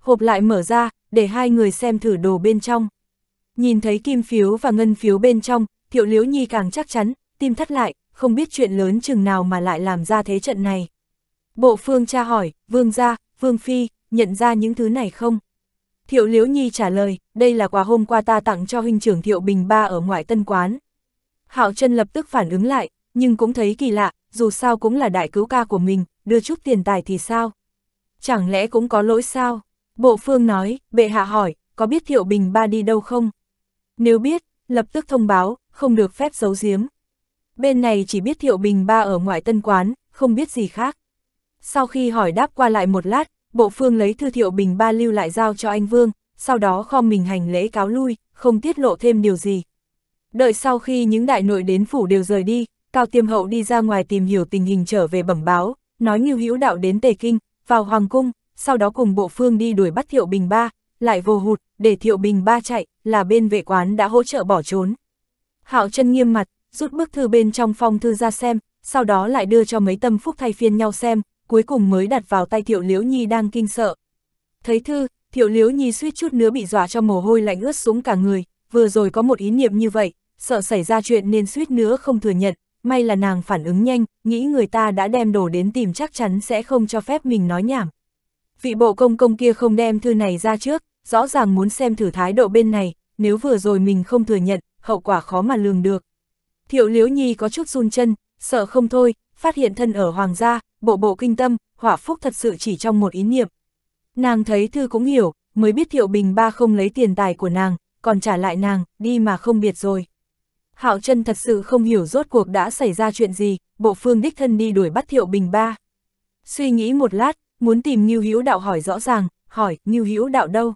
Hộp lại mở ra, để hai người xem thử đồ bên trong. Nhìn thấy kim phiếu và ngân phiếu bên trong, thiệu liễu nhi càng chắc chắn, tim thắt lại, không biết chuyện lớn chừng nào mà lại làm ra thế trận này. Bộ phương tra hỏi, vương gia, vương phi, nhận ra những thứ này không? Thiệu liễu nhi trả lời, đây là quà hôm qua ta tặng cho huynh trưởng thiệu bình ba ở ngoại tân quán. Hạo chân lập tức phản ứng lại, nhưng cũng thấy kỳ lạ, dù sao cũng là đại cứu ca của mình, đưa chút tiền tài thì sao? Chẳng lẽ cũng có lỗi sao? Bộ phương nói, bệ hạ hỏi, có biết Thiệu Bình ba đi đâu không? Nếu biết, lập tức thông báo, không được phép giấu giếm. Bên này chỉ biết Thiệu Bình ba ở ngoại tân quán, không biết gì khác. Sau khi hỏi đáp qua lại một lát, bộ phương lấy thư Thiệu Bình ba lưu lại giao cho anh Vương, sau đó kho mình hành lễ cáo lui, không tiết lộ thêm điều gì. Đợi sau khi những đại nội đến phủ đều rời đi, Cao Tiêm Hậu đi ra ngoài tìm hiểu tình hình trở về bẩm báo, nói như Hữu Đạo đến Tề Kinh, vào Hoàng Cung, sau đó cùng Bộ Phương đi đuổi bắt Thiệu Bình Ba, lại vô hụt, để Thiệu Bình Ba chạy, là bên vệ quán đã hỗ trợ bỏ trốn. Hạo chân nghiêm mặt, rút bức thư bên trong phong thư ra xem, sau đó lại đưa cho mấy tâm phúc thay phiên nhau xem, cuối cùng mới đặt vào tay Thiệu Liễu Nhi đang kinh sợ. Thấy thư, Thiệu Liễu Nhi suýt chút nữa bị dọa cho mồ hôi lạnh ướt xuống cả người, vừa rồi có một ý niệm như vậy, sợ xảy ra chuyện nên suýt nữa không thừa nhận, may là nàng phản ứng nhanh, nghĩ người ta đã đem đồ đến tìm chắc chắn sẽ không cho phép mình nói nhảm. Vị bộ công công kia không đem thư này ra trước, rõ ràng muốn xem thử thái độ bên này, nếu vừa rồi mình không thừa nhận, hậu quả khó mà lường được. Thiệu Liễu Nhi có chút run chân, sợ không thôi, phát hiện thân ở hoàng gia, bộ bộ kinh tâm, hỏa phúc thật sự chỉ trong một ý niệm. Nàng thấy thư cũng hiểu, mới biết Thiệu Bình ba không lấy tiền tài của nàng, còn trả lại nàng, đi mà không biệt rồi. Hạo chân thật sự không hiểu rốt cuộc đã xảy ra chuyện gì, bộ phương đích thân đi đuổi bắt Thiệu Bình Ba. Suy nghĩ một lát, muốn tìm Ngưu Hữu Đạo hỏi rõ ràng, hỏi, Ngưu Hữu Đạo đâu?